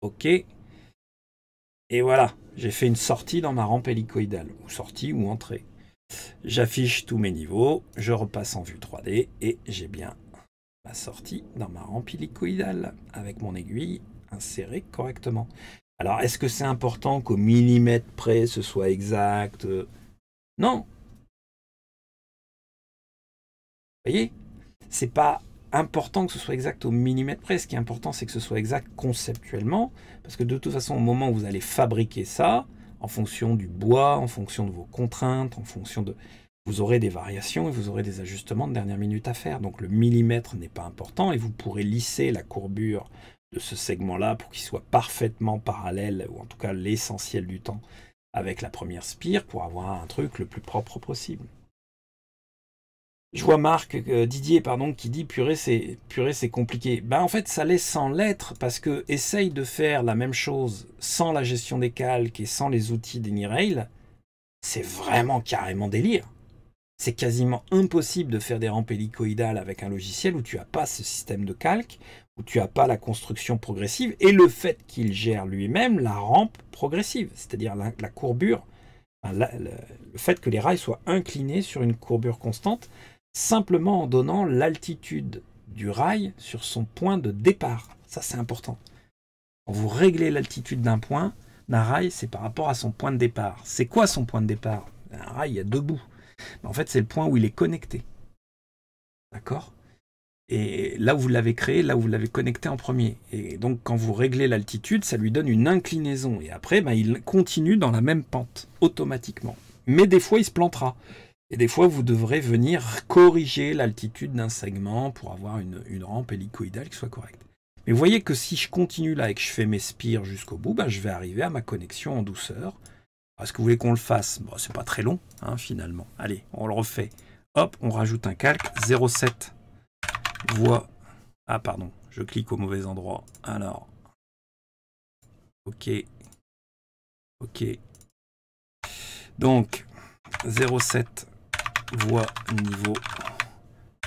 OK. Et voilà, j'ai fait une sortie dans ma rampe hélicoïdale, ou sortie ou entrée. J'affiche tous mes niveaux, je repasse en vue 3D et j'ai bien ma sortie dans ma rampe hélicoïdale avec mon aiguille insérée correctement. Alors, est-ce que c'est important qu'au millimètre près ce soit exact Non, voyez C'est pas important que ce soit exact au millimètre près. Ce qui est important, c'est que ce soit exact conceptuellement. Parce que de toute façon, au moment où vous allez fabriquer ça, en fonction du bois, en fonction de vos contraintes, en fonction de... Vous aurez des variations et vous aurez des ajustements de dernière minute à faire. Donc le millimètre n'est pas important et vous pourrez lisser la courbure de ce segment-là pour qu'il soit parfaitement parallèle, ou en tout cas l'essentiel du temps, avec la première spire pour avoir un truc le plus propre possible. Je vois Marc, euh, Didier, pardon, qui dit purée, c'est compliqué. Ben, en fait, ça laisse sans l'être parce que essaye de faire la même chose sans la gestion des calques et sans les outils d'Enirail, c'est vraiment carrément délire. C'est quasiment impossible de faire des rampes hélicoïdales avec un logiciel où tu n'as pas ce système de calque, où tu n'as pas la construction progressive et le fait qu'il gère lui-même la rampe progressive, c'est-à-dire la, courbure, le fait que les rails soient inclinés sur une courbure constante simplement en donnant l'altitude du rail sur son point de départ. Ça, c'est important. Quand vous réglez l'altitude d'un point, d'un rail, c'est par rapport à son point de départ. C'est quoi son point de départ Un rail, il y a deux bouts. En fait, c'est le point où il est connecté. D'accord Et là où vous l'avez créé, là où vous l'avez connecté en premier. Et donc, quand vous réglez l'altitude, ça lui donne une inclinaison. Et après, ben, il continue dans la même pente, automatiquement. Mais des fois, il se plantera. Et des fois, vous devrez venir corriger l'altitude d'un segment pour avoir une, rampe hélicoïdale qui soit correcte. Mais vous voyez que si je continue là et que je fais mes spires jusqu'au bout, ben, je vais arriver à ma connexion en douceur. Est-ce que vous voulez qu'on le fasse bon, C'est pas très long, hein, finalement. Allez, on le refait. Hop, on rajoute un calque 0,7 voix. Ah, pardon, je clique au mauvais endroit. Alors, ok, ok. Donc, 0,7 Voix niveau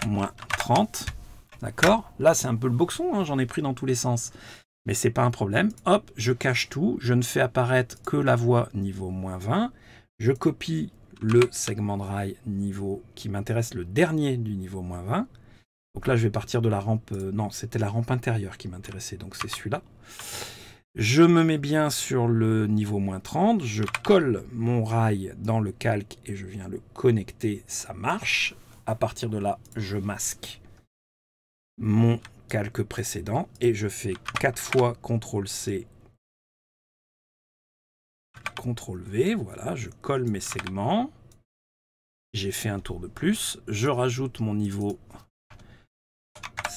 moins 30. D'accord Là, c'est un peu le boxon, hein, j'en ai pris dans tous les sens. Mais c'est pas un problème. Hop, je cache tout, je ne fais apparaître que la voix niveau moins 20. Je copie le segment de rail niveau qui m'intéresse, le dernier du niveau moins 20. Donc là, je vais partir de la rampe... Euh, non, c'était la rampe intérieure qui m'intéressait, donc c'est celui-là. Je me mets bien sur le niveau moins 30, je colle mon rail dans le calque et je viens le connecter, ça marche. À partir de là, je masque mon calque précédent et je fais 4 fois CTRL-C, CTRL-V, voilà, je colle mes segments. J'ai fait un tour de plus, je rajoute mon niveau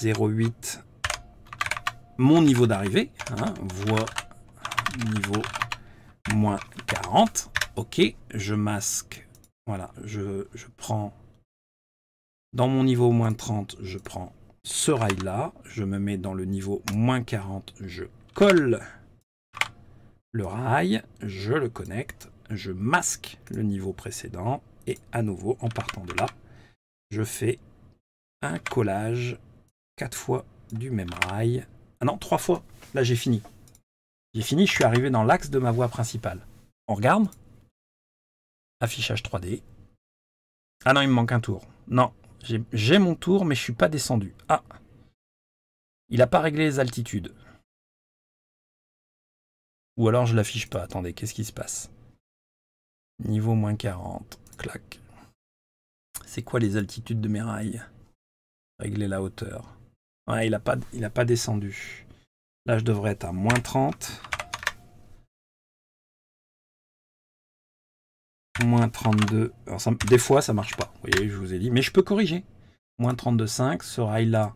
0,8 mon niveau d'arrivée, hein, niveau moins 40. Ok, je masque, voilà, je, je prends, dans mon niveau moins 30, je prends ce rail-là, je me mets dans le niveau moins 40, je colle le rail, je le connecte, je masque le niveau précédent, et à nouveau, en partant de là, je fais un collage 4 fois du même rail ah non, trois fois. Là, j'ai fini. J'ai fini, je suis arrivé dans l'axe de ma voie principale. On regarde. Affichage 3D. Ah non, il me manque un tour. Non, j'ai mon tour, mais je suis pas descendu. Ah, il n'a pas réglé les altitudes. Ou alors je l'affiche pas. Attendez, qu'est-ce qui se passe Niveau moins 40. Clac. C'est quoi les altitudes de mes rails Régler la hauteur il n'a pas, il pas descendu. Là, je devrais être à moins 30. Moins 32. des fois, ça marche pas. Vous voyez, je vous ai dit. Mais je peux corriger. Moins 32,5. Ce rail-là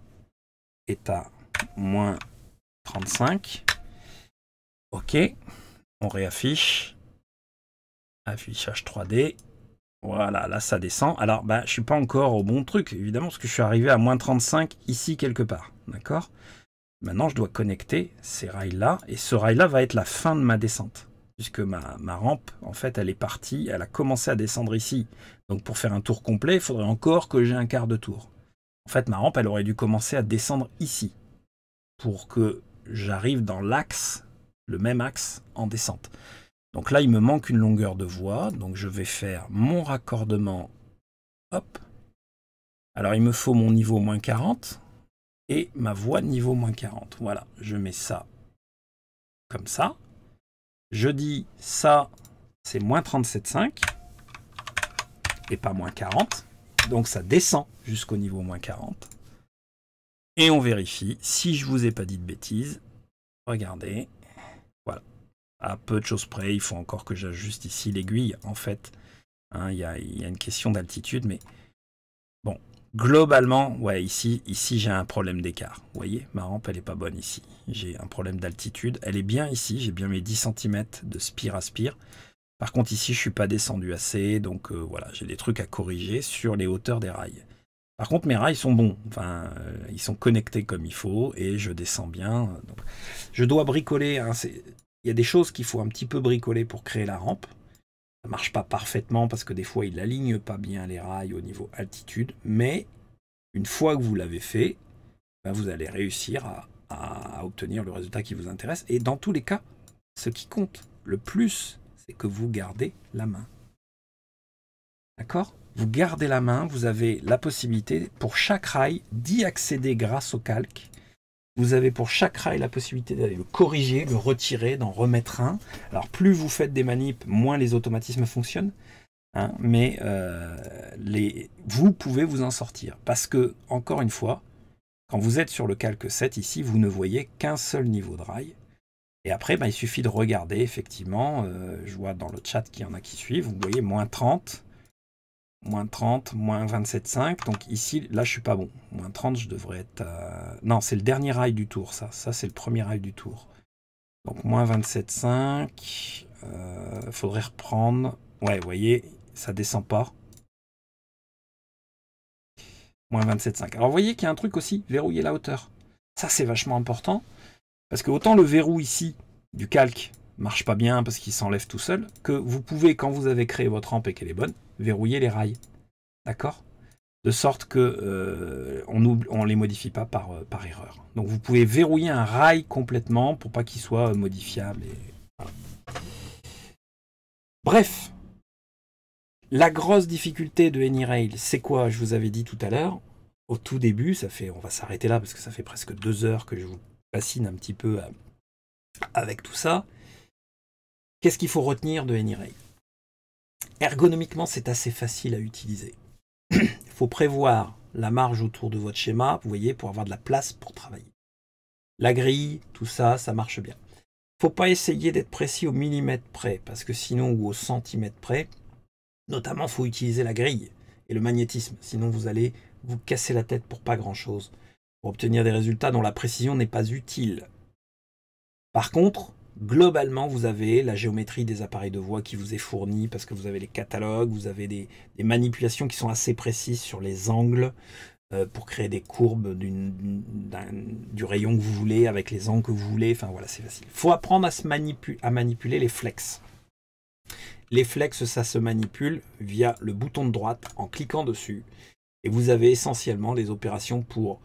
est à moins 35. OK. On réaffiche. Affichage 3D. Voilà, là ça descend. Alors, bah, je suis pas encore au bon truc, évidemment, parce que je suis arrivé à moins 35 ici quelque part. D'accord Maintenant, je dois connecter ces rails-là, et ce rail-là va être la fin de ma descente. Puisque ma, ma, rampe, en fait, elle est partie, elle a commencé à descendre ici. Donc pour faire un tour complet, il faudrait encore que j'ai un quart de tour. En fait, ma rampe, elle aurait dû commencer à descendre ici. Pour que j'arrive dans l'axe, le même axe, en descente. Donc là, il me manque une longueur de voie, donc je vais faire mon raccordement. Hop. Alors il me faut mon niveau moins 40 et ma voie niveau moins 40. Voilà, je mets ça comme ça. Je dis ça, c'est moins 37,5 et pas moins 40. Donc ça descend jusqu'au niveau moins 40. Et on vérifie si je vous ai pas dit de bêtises. Regardez, à peu de choses près, il faut encore que j'ajuste ici l'aiguille, en fait. Hein, il y, a, une question d'altitude, mais bon, globalement, ouais, ici, ici j'ai un problème d'écart. Vous voyez, ma rampe, elle n'est pas bonne ici. J'ai un problème d'altitude. Elle est bien ici, j'ai bien mes 10 cm de spire à spire. Par contre, ici, je ne suis pas descendu assez, donc euh, voilà, j'ai des trucs à corriger sur les hauteurs des rails. Par contre, mes rails sont bons, enfin, euh, ils sont connectés comme il faut, et je descends bien. je dois bricoler, hein, il y a des choses qu'il faut un petit peu bricoler pour créer la rampe. Ça ne marche pas parfaitement parce que des fois, il n'aligne pas bien les rails au niveau altitude. Mais une fois que vous l'avez fait, bah, vous allez réussir à, obtenir le résultat qui vous intéresse. Et dans tous les cas, ce qui compte le plus, c'est que vous gardez la main. D'accord Vous gardez la main, vous avez la possibilité pour chaque rail d'y accéder grâce au calque vous avez pour chaque rail la possibilité d'aller le corriger, le retirer, d'en remettre un. Alors plus vous faites des manips, moins les automatismes fonctionnent. Hein, mais euh, vous pouvez vous en sortir. Parce que, encore une fois, quand vous êtes sur le calque 7 ici, vous ne voyez qu'un seul niveau de rail. Et après, bah, il suffit de regarder, effectivement, euh, je vois dans le chat qu'il y en a qui suivent, vous voyez moins 30, moins 30, moins 27,5. Donc ici, là, je suis pas bon. Moins 30, je devrais être... Euh, non, c'est le dernier rail du tour, ça. Ça, c'est le premier rail du tour. Donc moins 27,5. Euh, faudrait reprendre... Ouais, vous voyez, ça descend pas. Moins 27,5. Alors, vous voyez qu'il y a un truc aussi, verrouiller la hauteur. Ça, c'est vachement important. Parce que autant le verrou ici, du calque, marche pas bien parce qu'il s'enlève tout seul, que vous pouvez, quand vous avez créé votre rampe et qu'elle est bonne, verrouiller les rails. D'accord De sorte que euh, on ne les modifie pas par, euh, par, erreur. Donc vous pouvez verrouiller un rail complètement pour pas qu'il soit euh, modifiable. Et... Bref, la grosse difficulté de AnyRail, c'est quoi Je vous avais dit tout à l'heure, au tout début, ça fait, on va s'arrêter là parce que ça fait presque deux heures que je vous fascine un petit peu avec tout ça. Qu'est-ce qu'il faut retenir de AnyRay Ergonomiquement, c'est assez facile à utiliser. Il faut prévoir la marge autour de votre schéma, vous voyez, pour avoir de la place pour travailler. La grille, tout ça, ça marche bien. Il ne faut pas essayer d'être précis au millimètre près, parce que sinon, ou au centimètre près, notamment, il faut utiliser la grille et le magnétisme. Sinon, vous allez vous casser la tête pour pas grand-chose, pour obtenir des résultats dont la précision n'est pas utile. Par contre, globalement, vous avez la géométrie des appareils de voix qui vous est fournie parce que vous avez les catalogues, vous avez des, manipulations qui sont assez précises sur les angles euh, pour créer des courbes du rayon que vous voulez avec les angles que vous voulez. Enfin voilà, c'est facile. Il faut apprendre à, se manipuler les flex. Les flex, ça se manipule via le bouton de droite en cliquant dessus. Et vous avez essentiellement les opérations pour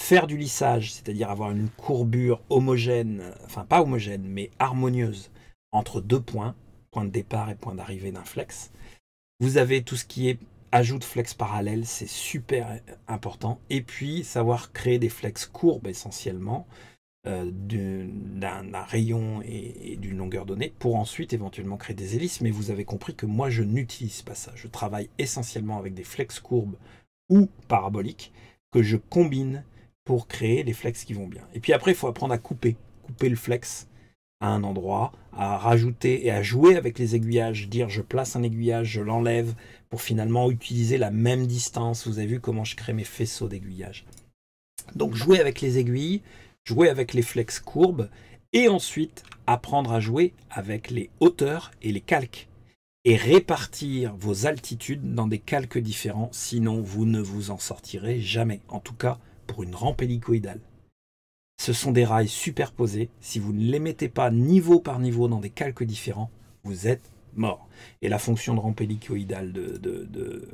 faire du lissage, c'est-à-dire avoir une courbure homogène, enfin pas homogène, mais harmonieuse entre deux points, point de départ et point d'arrivée d'un flex. Vous avez tout ce qui est ajout de flex parallèle, c'est super important. Et puis savoir créer des flex courbes essentiellement euh, d'un rayon et d'une longueur donnée pour ensuite éventuellement créer des hélices. Mais vous avez compris que moi je n'utilise pas ça. Je travaille essentiellement avec des flex courbes ou paraboliques que je combine pour créer les flex qui vont bien. Et puis après, il faut apprendre à couper, couper le flex à un endroit, à rajouter et à jouer avec les aiguillages, dire je place un aiguillage, je l'enlève, pour finalement utiliser la même distance. Vous avez vu comment je crée mes faisceaux d'aiguillage. Donc jouer avec les aiguilles, jouer avec les flex courbes, et ensuite apprendre à jouer avec les hauteurs et les calques et répartir vos altitudes dans des calques différents, sinon vous ne vous en sortirez jamais. En tout cas, une rampe hélicoïdale. Ce sont des rails superposés. Si vous ne les mettez pas niveau par niveau dans des calques différents, vous êtes mort. Et la fonction de rampe hélicoïdale de, de,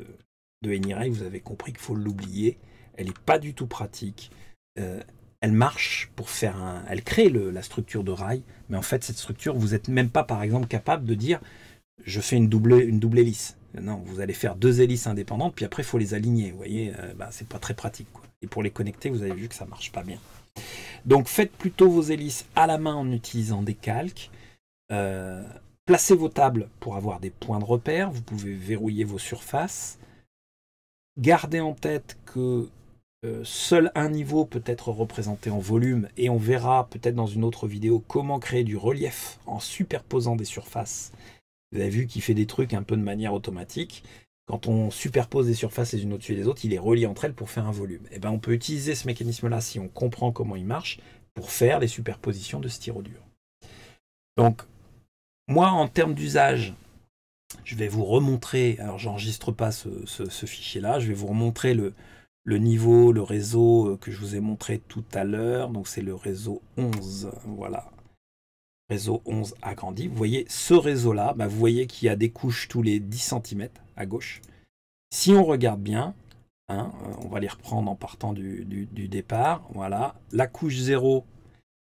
vous avez compris qu'il faut l'oublier. Elle n'est pas du tout pratique. Euh, elle marche pour faire un. Elle crée la structure de rail, mais en fait, cette structure, vous n'êtes même pas, par exemple, capable de dire je fais une double, une double hélice. Non, vous allez faire deux hélices indépendantes, puis après, il faut les aligner. Vous voyez, euh, bah, c'est pas très pratique. Et pour les connecter, vous avez vu que ça marche pas bien. Donc, faites plutôt vos hélices à la main en utilisant des calques. Euh, placez vos tables pour avoir des points de repère. Vous pouvez verrouiller vos surfaces. Gardez en tête que euh, seul un niveau peut être représenté en volume et on verra peut-être dans une autre vidéo comment créer du relief en superposant des surfaces vous avez vu qu'il fait des trucs un peu de manière automatique. Quand on superpose des surfaces les unes au-dessus des autres, il est relié entre elles pour faire un volume. Et eh ben, on peut utiliser ce mécanisme-là si on comprend comment il marche pour faire les superpositions de styrodure. Donc, moi, en termes d'usage, je vais vous remontrer, alors j'enregistre pas ce, fichier-là, je vais vous remontrer le, le niveau, le réseau euh, que je vous ai montré tout à l'heure. Donc c'est le réseau 11, voilà, réseau 11 agrandi. Vous voyez ce réseau-là, bah, vous voyez qu'il y a des couches tous les 10 cm à gauche. Si on regarde bien, hein, euh, on va les reprendre en partant du, départ. Voilà, la couche 0,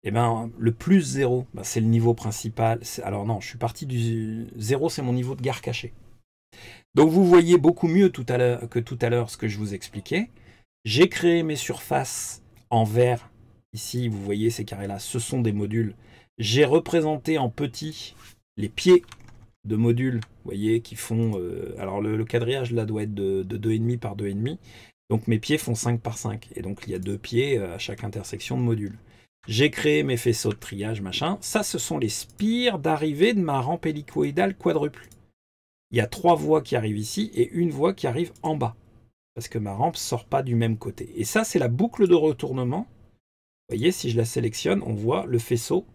Et eh ben, le plus 0, bah, c'est le niveau principal. Alors non, je suis parti du 0, c'est mon niveau de gare caché. Donc vous voyez beaucoup mieux tout à que tout à l'heure ce que je vous expliquais. J'ai créé mes surfaces en vert. Ici, vous voyez ces carrés-là, ce sont des modules j'ai représenté en petit les pieds de modules, vous voyez, qui font... Euh, alors le, quadrillage là doit être de, 2,5 par 2,5. Donc mes pieds font 5 par 5. Et donc il y a deux pieds euh, à chaque intersection de module. J'ai créé mes faisceaux de triage, machin. Ça, ce sont les spires d'arrivée de ma rampe hélicoïdale quadruple. Il y a trois voies qui arrivent ici et une voie qui arrive en bas. Parce que ma rampe ne sort pas du même côté. Et ça, c'est la boucle de retournement. Vous voyez, si je la sélectionne, on voit le faisceau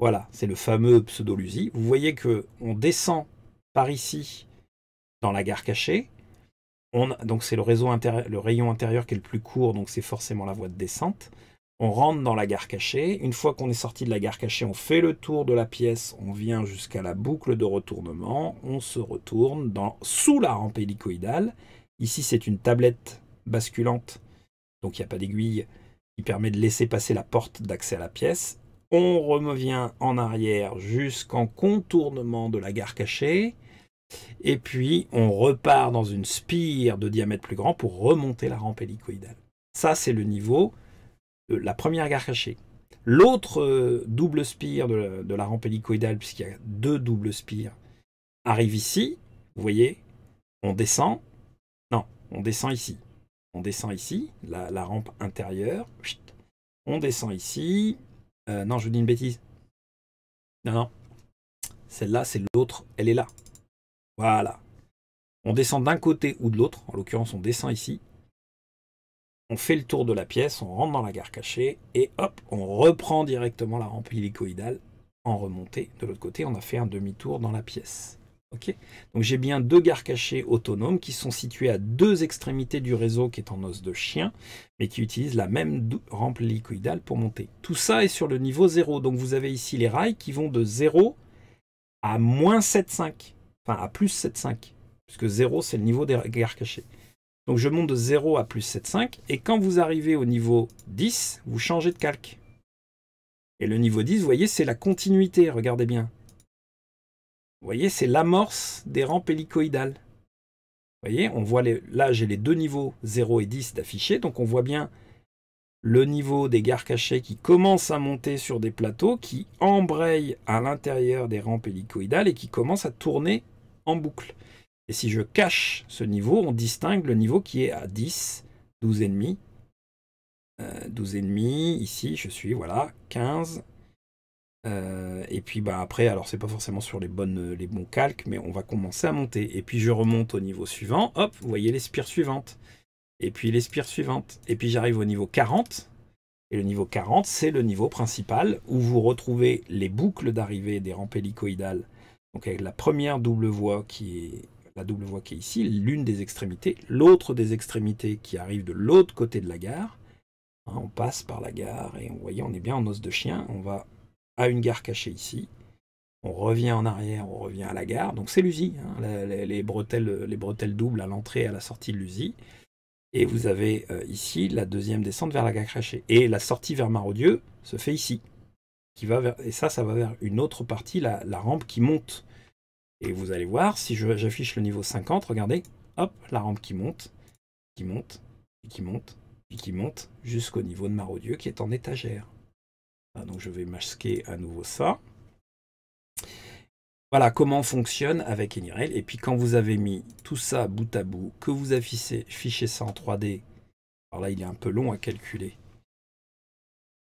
voilà, c'est le fameux pseudo-lusie. Vous voyez que on descend par ici dans la gare cachée. donc c'est le, le, rayon intérieur qui est le plus court, donc c'est forcément la voie de descente. On rentre dans la gare cachée. Une fois qu'on est sorti de la gare cachée, on fait le tour de la pièce, on vient jusqu'à la boucle de retournement, on se retourne dans, sous la rampe hélicoïdale. Ici, c'est une tablette basculante, donc il n'y a pas d'aiguille, qui permet de laisser passer la porte d'accès à la pièce. On revient en arrière jusqu'en contournement de la gare cachée. Et puis, on repart dans une spire de diamètre plus grand pour remonter la rampe hélicoïdale. Ça, c'est le niveau de la première gare cachée. L'autre euh, double spire de la, rampe hélicoïdale, puisqu'il y a deux doubles spires, arrive ici. Vous voyez, on descend. Non, on descend ici. On descend ici, la rampe intérieure. On descend ici, euh, non, je vous dis une bêtise. Non, non. Celle-là, c'est l'autre. Elle est là. Voilà. On descend d'un côté ou de l'autre. En l'occurrence, on descend ici. On fait le tour de la pièce, on rentre dans la gare cachée et hop, on reprend directement la rampe hélicoïdale en remontée de l'autre côté. On a fait un demi-tour dans la pièce. Donc j'ai bien deux gares cachées autonomes qui sont situées à deux extrémités du réseau qui est en os de chien, mais qui utilisent la même rampe hélicoïdale pour monter. Tout ça est sur le niveau 0. Donc vous avez ici les rails qui vont de 0 à moins 7,5. Enfin à plus 7,5. Puisque 0 c'est le niveau des gares cachées. Donc je monte de 0 à plus 7,5. Et quand vous arrivez au niveau 10, vous changez de calque. Et le niveau 10, vous voyez, c'est la continuité, regardez bien. Vous voyez, c'est l'amorce des rampes hélicoïdales. Vous voyez, on voit les, là, j'ai les deux niveaux 0 et 10 d'affichés, donc on voit bien le niveau des gares cachées qui commence à monter sur des plateaux, qui embrayent à l'intérieur des rampes hélicoïdales et qui commence à tourner en boucle. Et si je cache ce niveau, on distingue le niveau qui est à 10, 12,5, 12,5, ici je suis, voilà, 15, euh, et puis bah, après, alors c'est pas forcément sur les, bonnes, euh, les bons calques, mais on va commencer à monter. Et puis je remonte au niveau suivant, hop, vous voyez les spires suivantes. Et puis les spires suivantes. Et puis j'arrive au niveau 40. Et le niveau 40, c'est le niveau principal où vous retrouvez les boucles d'arrivée des rampes hélicoïdales. Donc avec la première double voie qui est la double voie qui est ici, l'une des extrémités, l'autre des extrémités qui arrive de l'autre côté de la gare. Hein, on passe par la gare et on voyez, on est bien en os de chien. On va à une gare cachée ici. On revient en arrière, on revient à la gare. Donc c'est l'usine, hein, les, bretelles, les bretelles doubles à l'entrée et à la sortie de l'usine. Et vous avez euh, ici la deuxième descente vers la gare cachée. Et la sortie vers Maraudieu se fait ici. Qui va vers, et ça, ça va vers une autre partie, la, rampe qui monte. Et vous allez voir, si j'affiche le niveau 50, regardez, hop, la rampe qui monte, qui monte, qui monte, et qui monte, jusqu'au niveau de Maraudieu qui est en étagère. Ah, donc je vais masquer à nouveau ça. Voilà comment fonctionne avec enirel Et puis quand vous avez mis tout ça bout à bout, que vous affichez, affichez ça en 3D, alors là il est un peu long à calculer,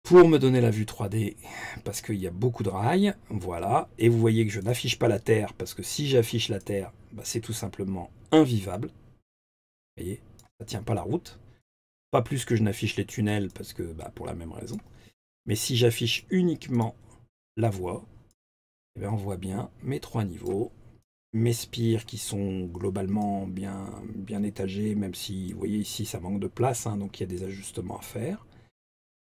pour me donner la vue 3D, parce qu'il y a beaucoup de rails, voilà, et vous voyez que je n'affiche pas la Terre, parce que si j'affiche la Terre, bah, c'est tout simplement invivable. Vous voyez, ça tient pas la route. Pas plus que je n'affiche les tunnels, parce que bah, pour la même raison. Mais si j'affiche uniquement la voix, eh ben, on voit bien mes trois niveaux, mes spires qui sont globalement bien, bien étagés, même si, vous voyez ici, ça manque de place, hein, donc il y a des ajustements à faire.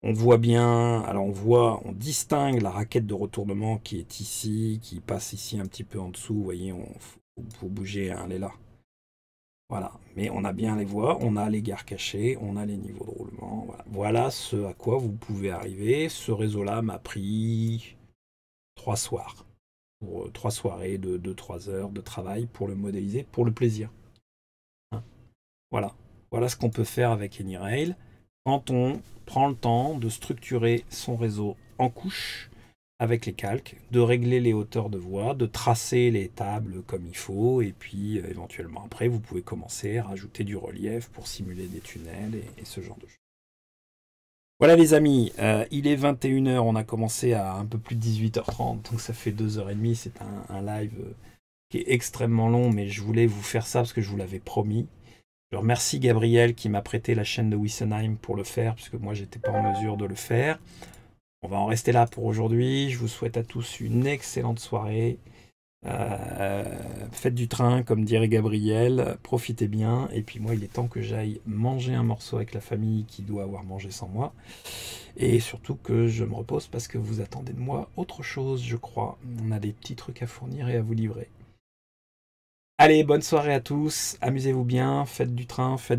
On voit bien, alors on voit, on distingue la raquette de retournement qui est ici, qui passe ici un petit peu en dessous, vous voyez, on faut, bouger, hein, elle est là. Voilà. Mais on a bien les voies, on a les gares cachées, on a les niveaux de roulement. Voilà, ce à quoi vous pouvez arriver. Ce réseau-là m'a pris trois soirs. Euh, trois soirées de 2-3 heures de travail pour le modéliser, pour le plaisir. Hein. voilà. Voilà ce qu'on peut faire avec AnyRail. Quand on prend le temps de structurer son réseau en couches, avec les calques, de régler les hauteurs de voie, de tracer les tables comme il faut, et puis euh, éventuellement après, vous pouvez commencer à rajouter du relief pour simuler des tunnels et, ce genre de choses. Voilà les amis, euh, il est 21h, on a commencé à un peu plus de 18h30, donc ça fait 2h30, c'est un, live qui est extrêmement long, mais je voulais vous faire ça parce que je vous l'avais promis. Je remercie Gabriel qui m'a prêté la chaîne de Wissenheim pour le faire, puisque moi j'étais pas en mesure de le faire on va en rester là pour aujourd'hui. Je vous souhaite à tous une excellente soirée. Euh, faites du train, comme dirait Gabriel, profitez bien. Et puis moi, il est temps que j'aille manger un morceau avec la famille qui doit avoir mangé sans moi. Et surtout que je me repose parce que vous attendez de moi autre chose, je crois. On a des petits trucs à fournir et à vous livrer. Allez, bonne soirée à tous. Amusez-vous bien, faites du train, faites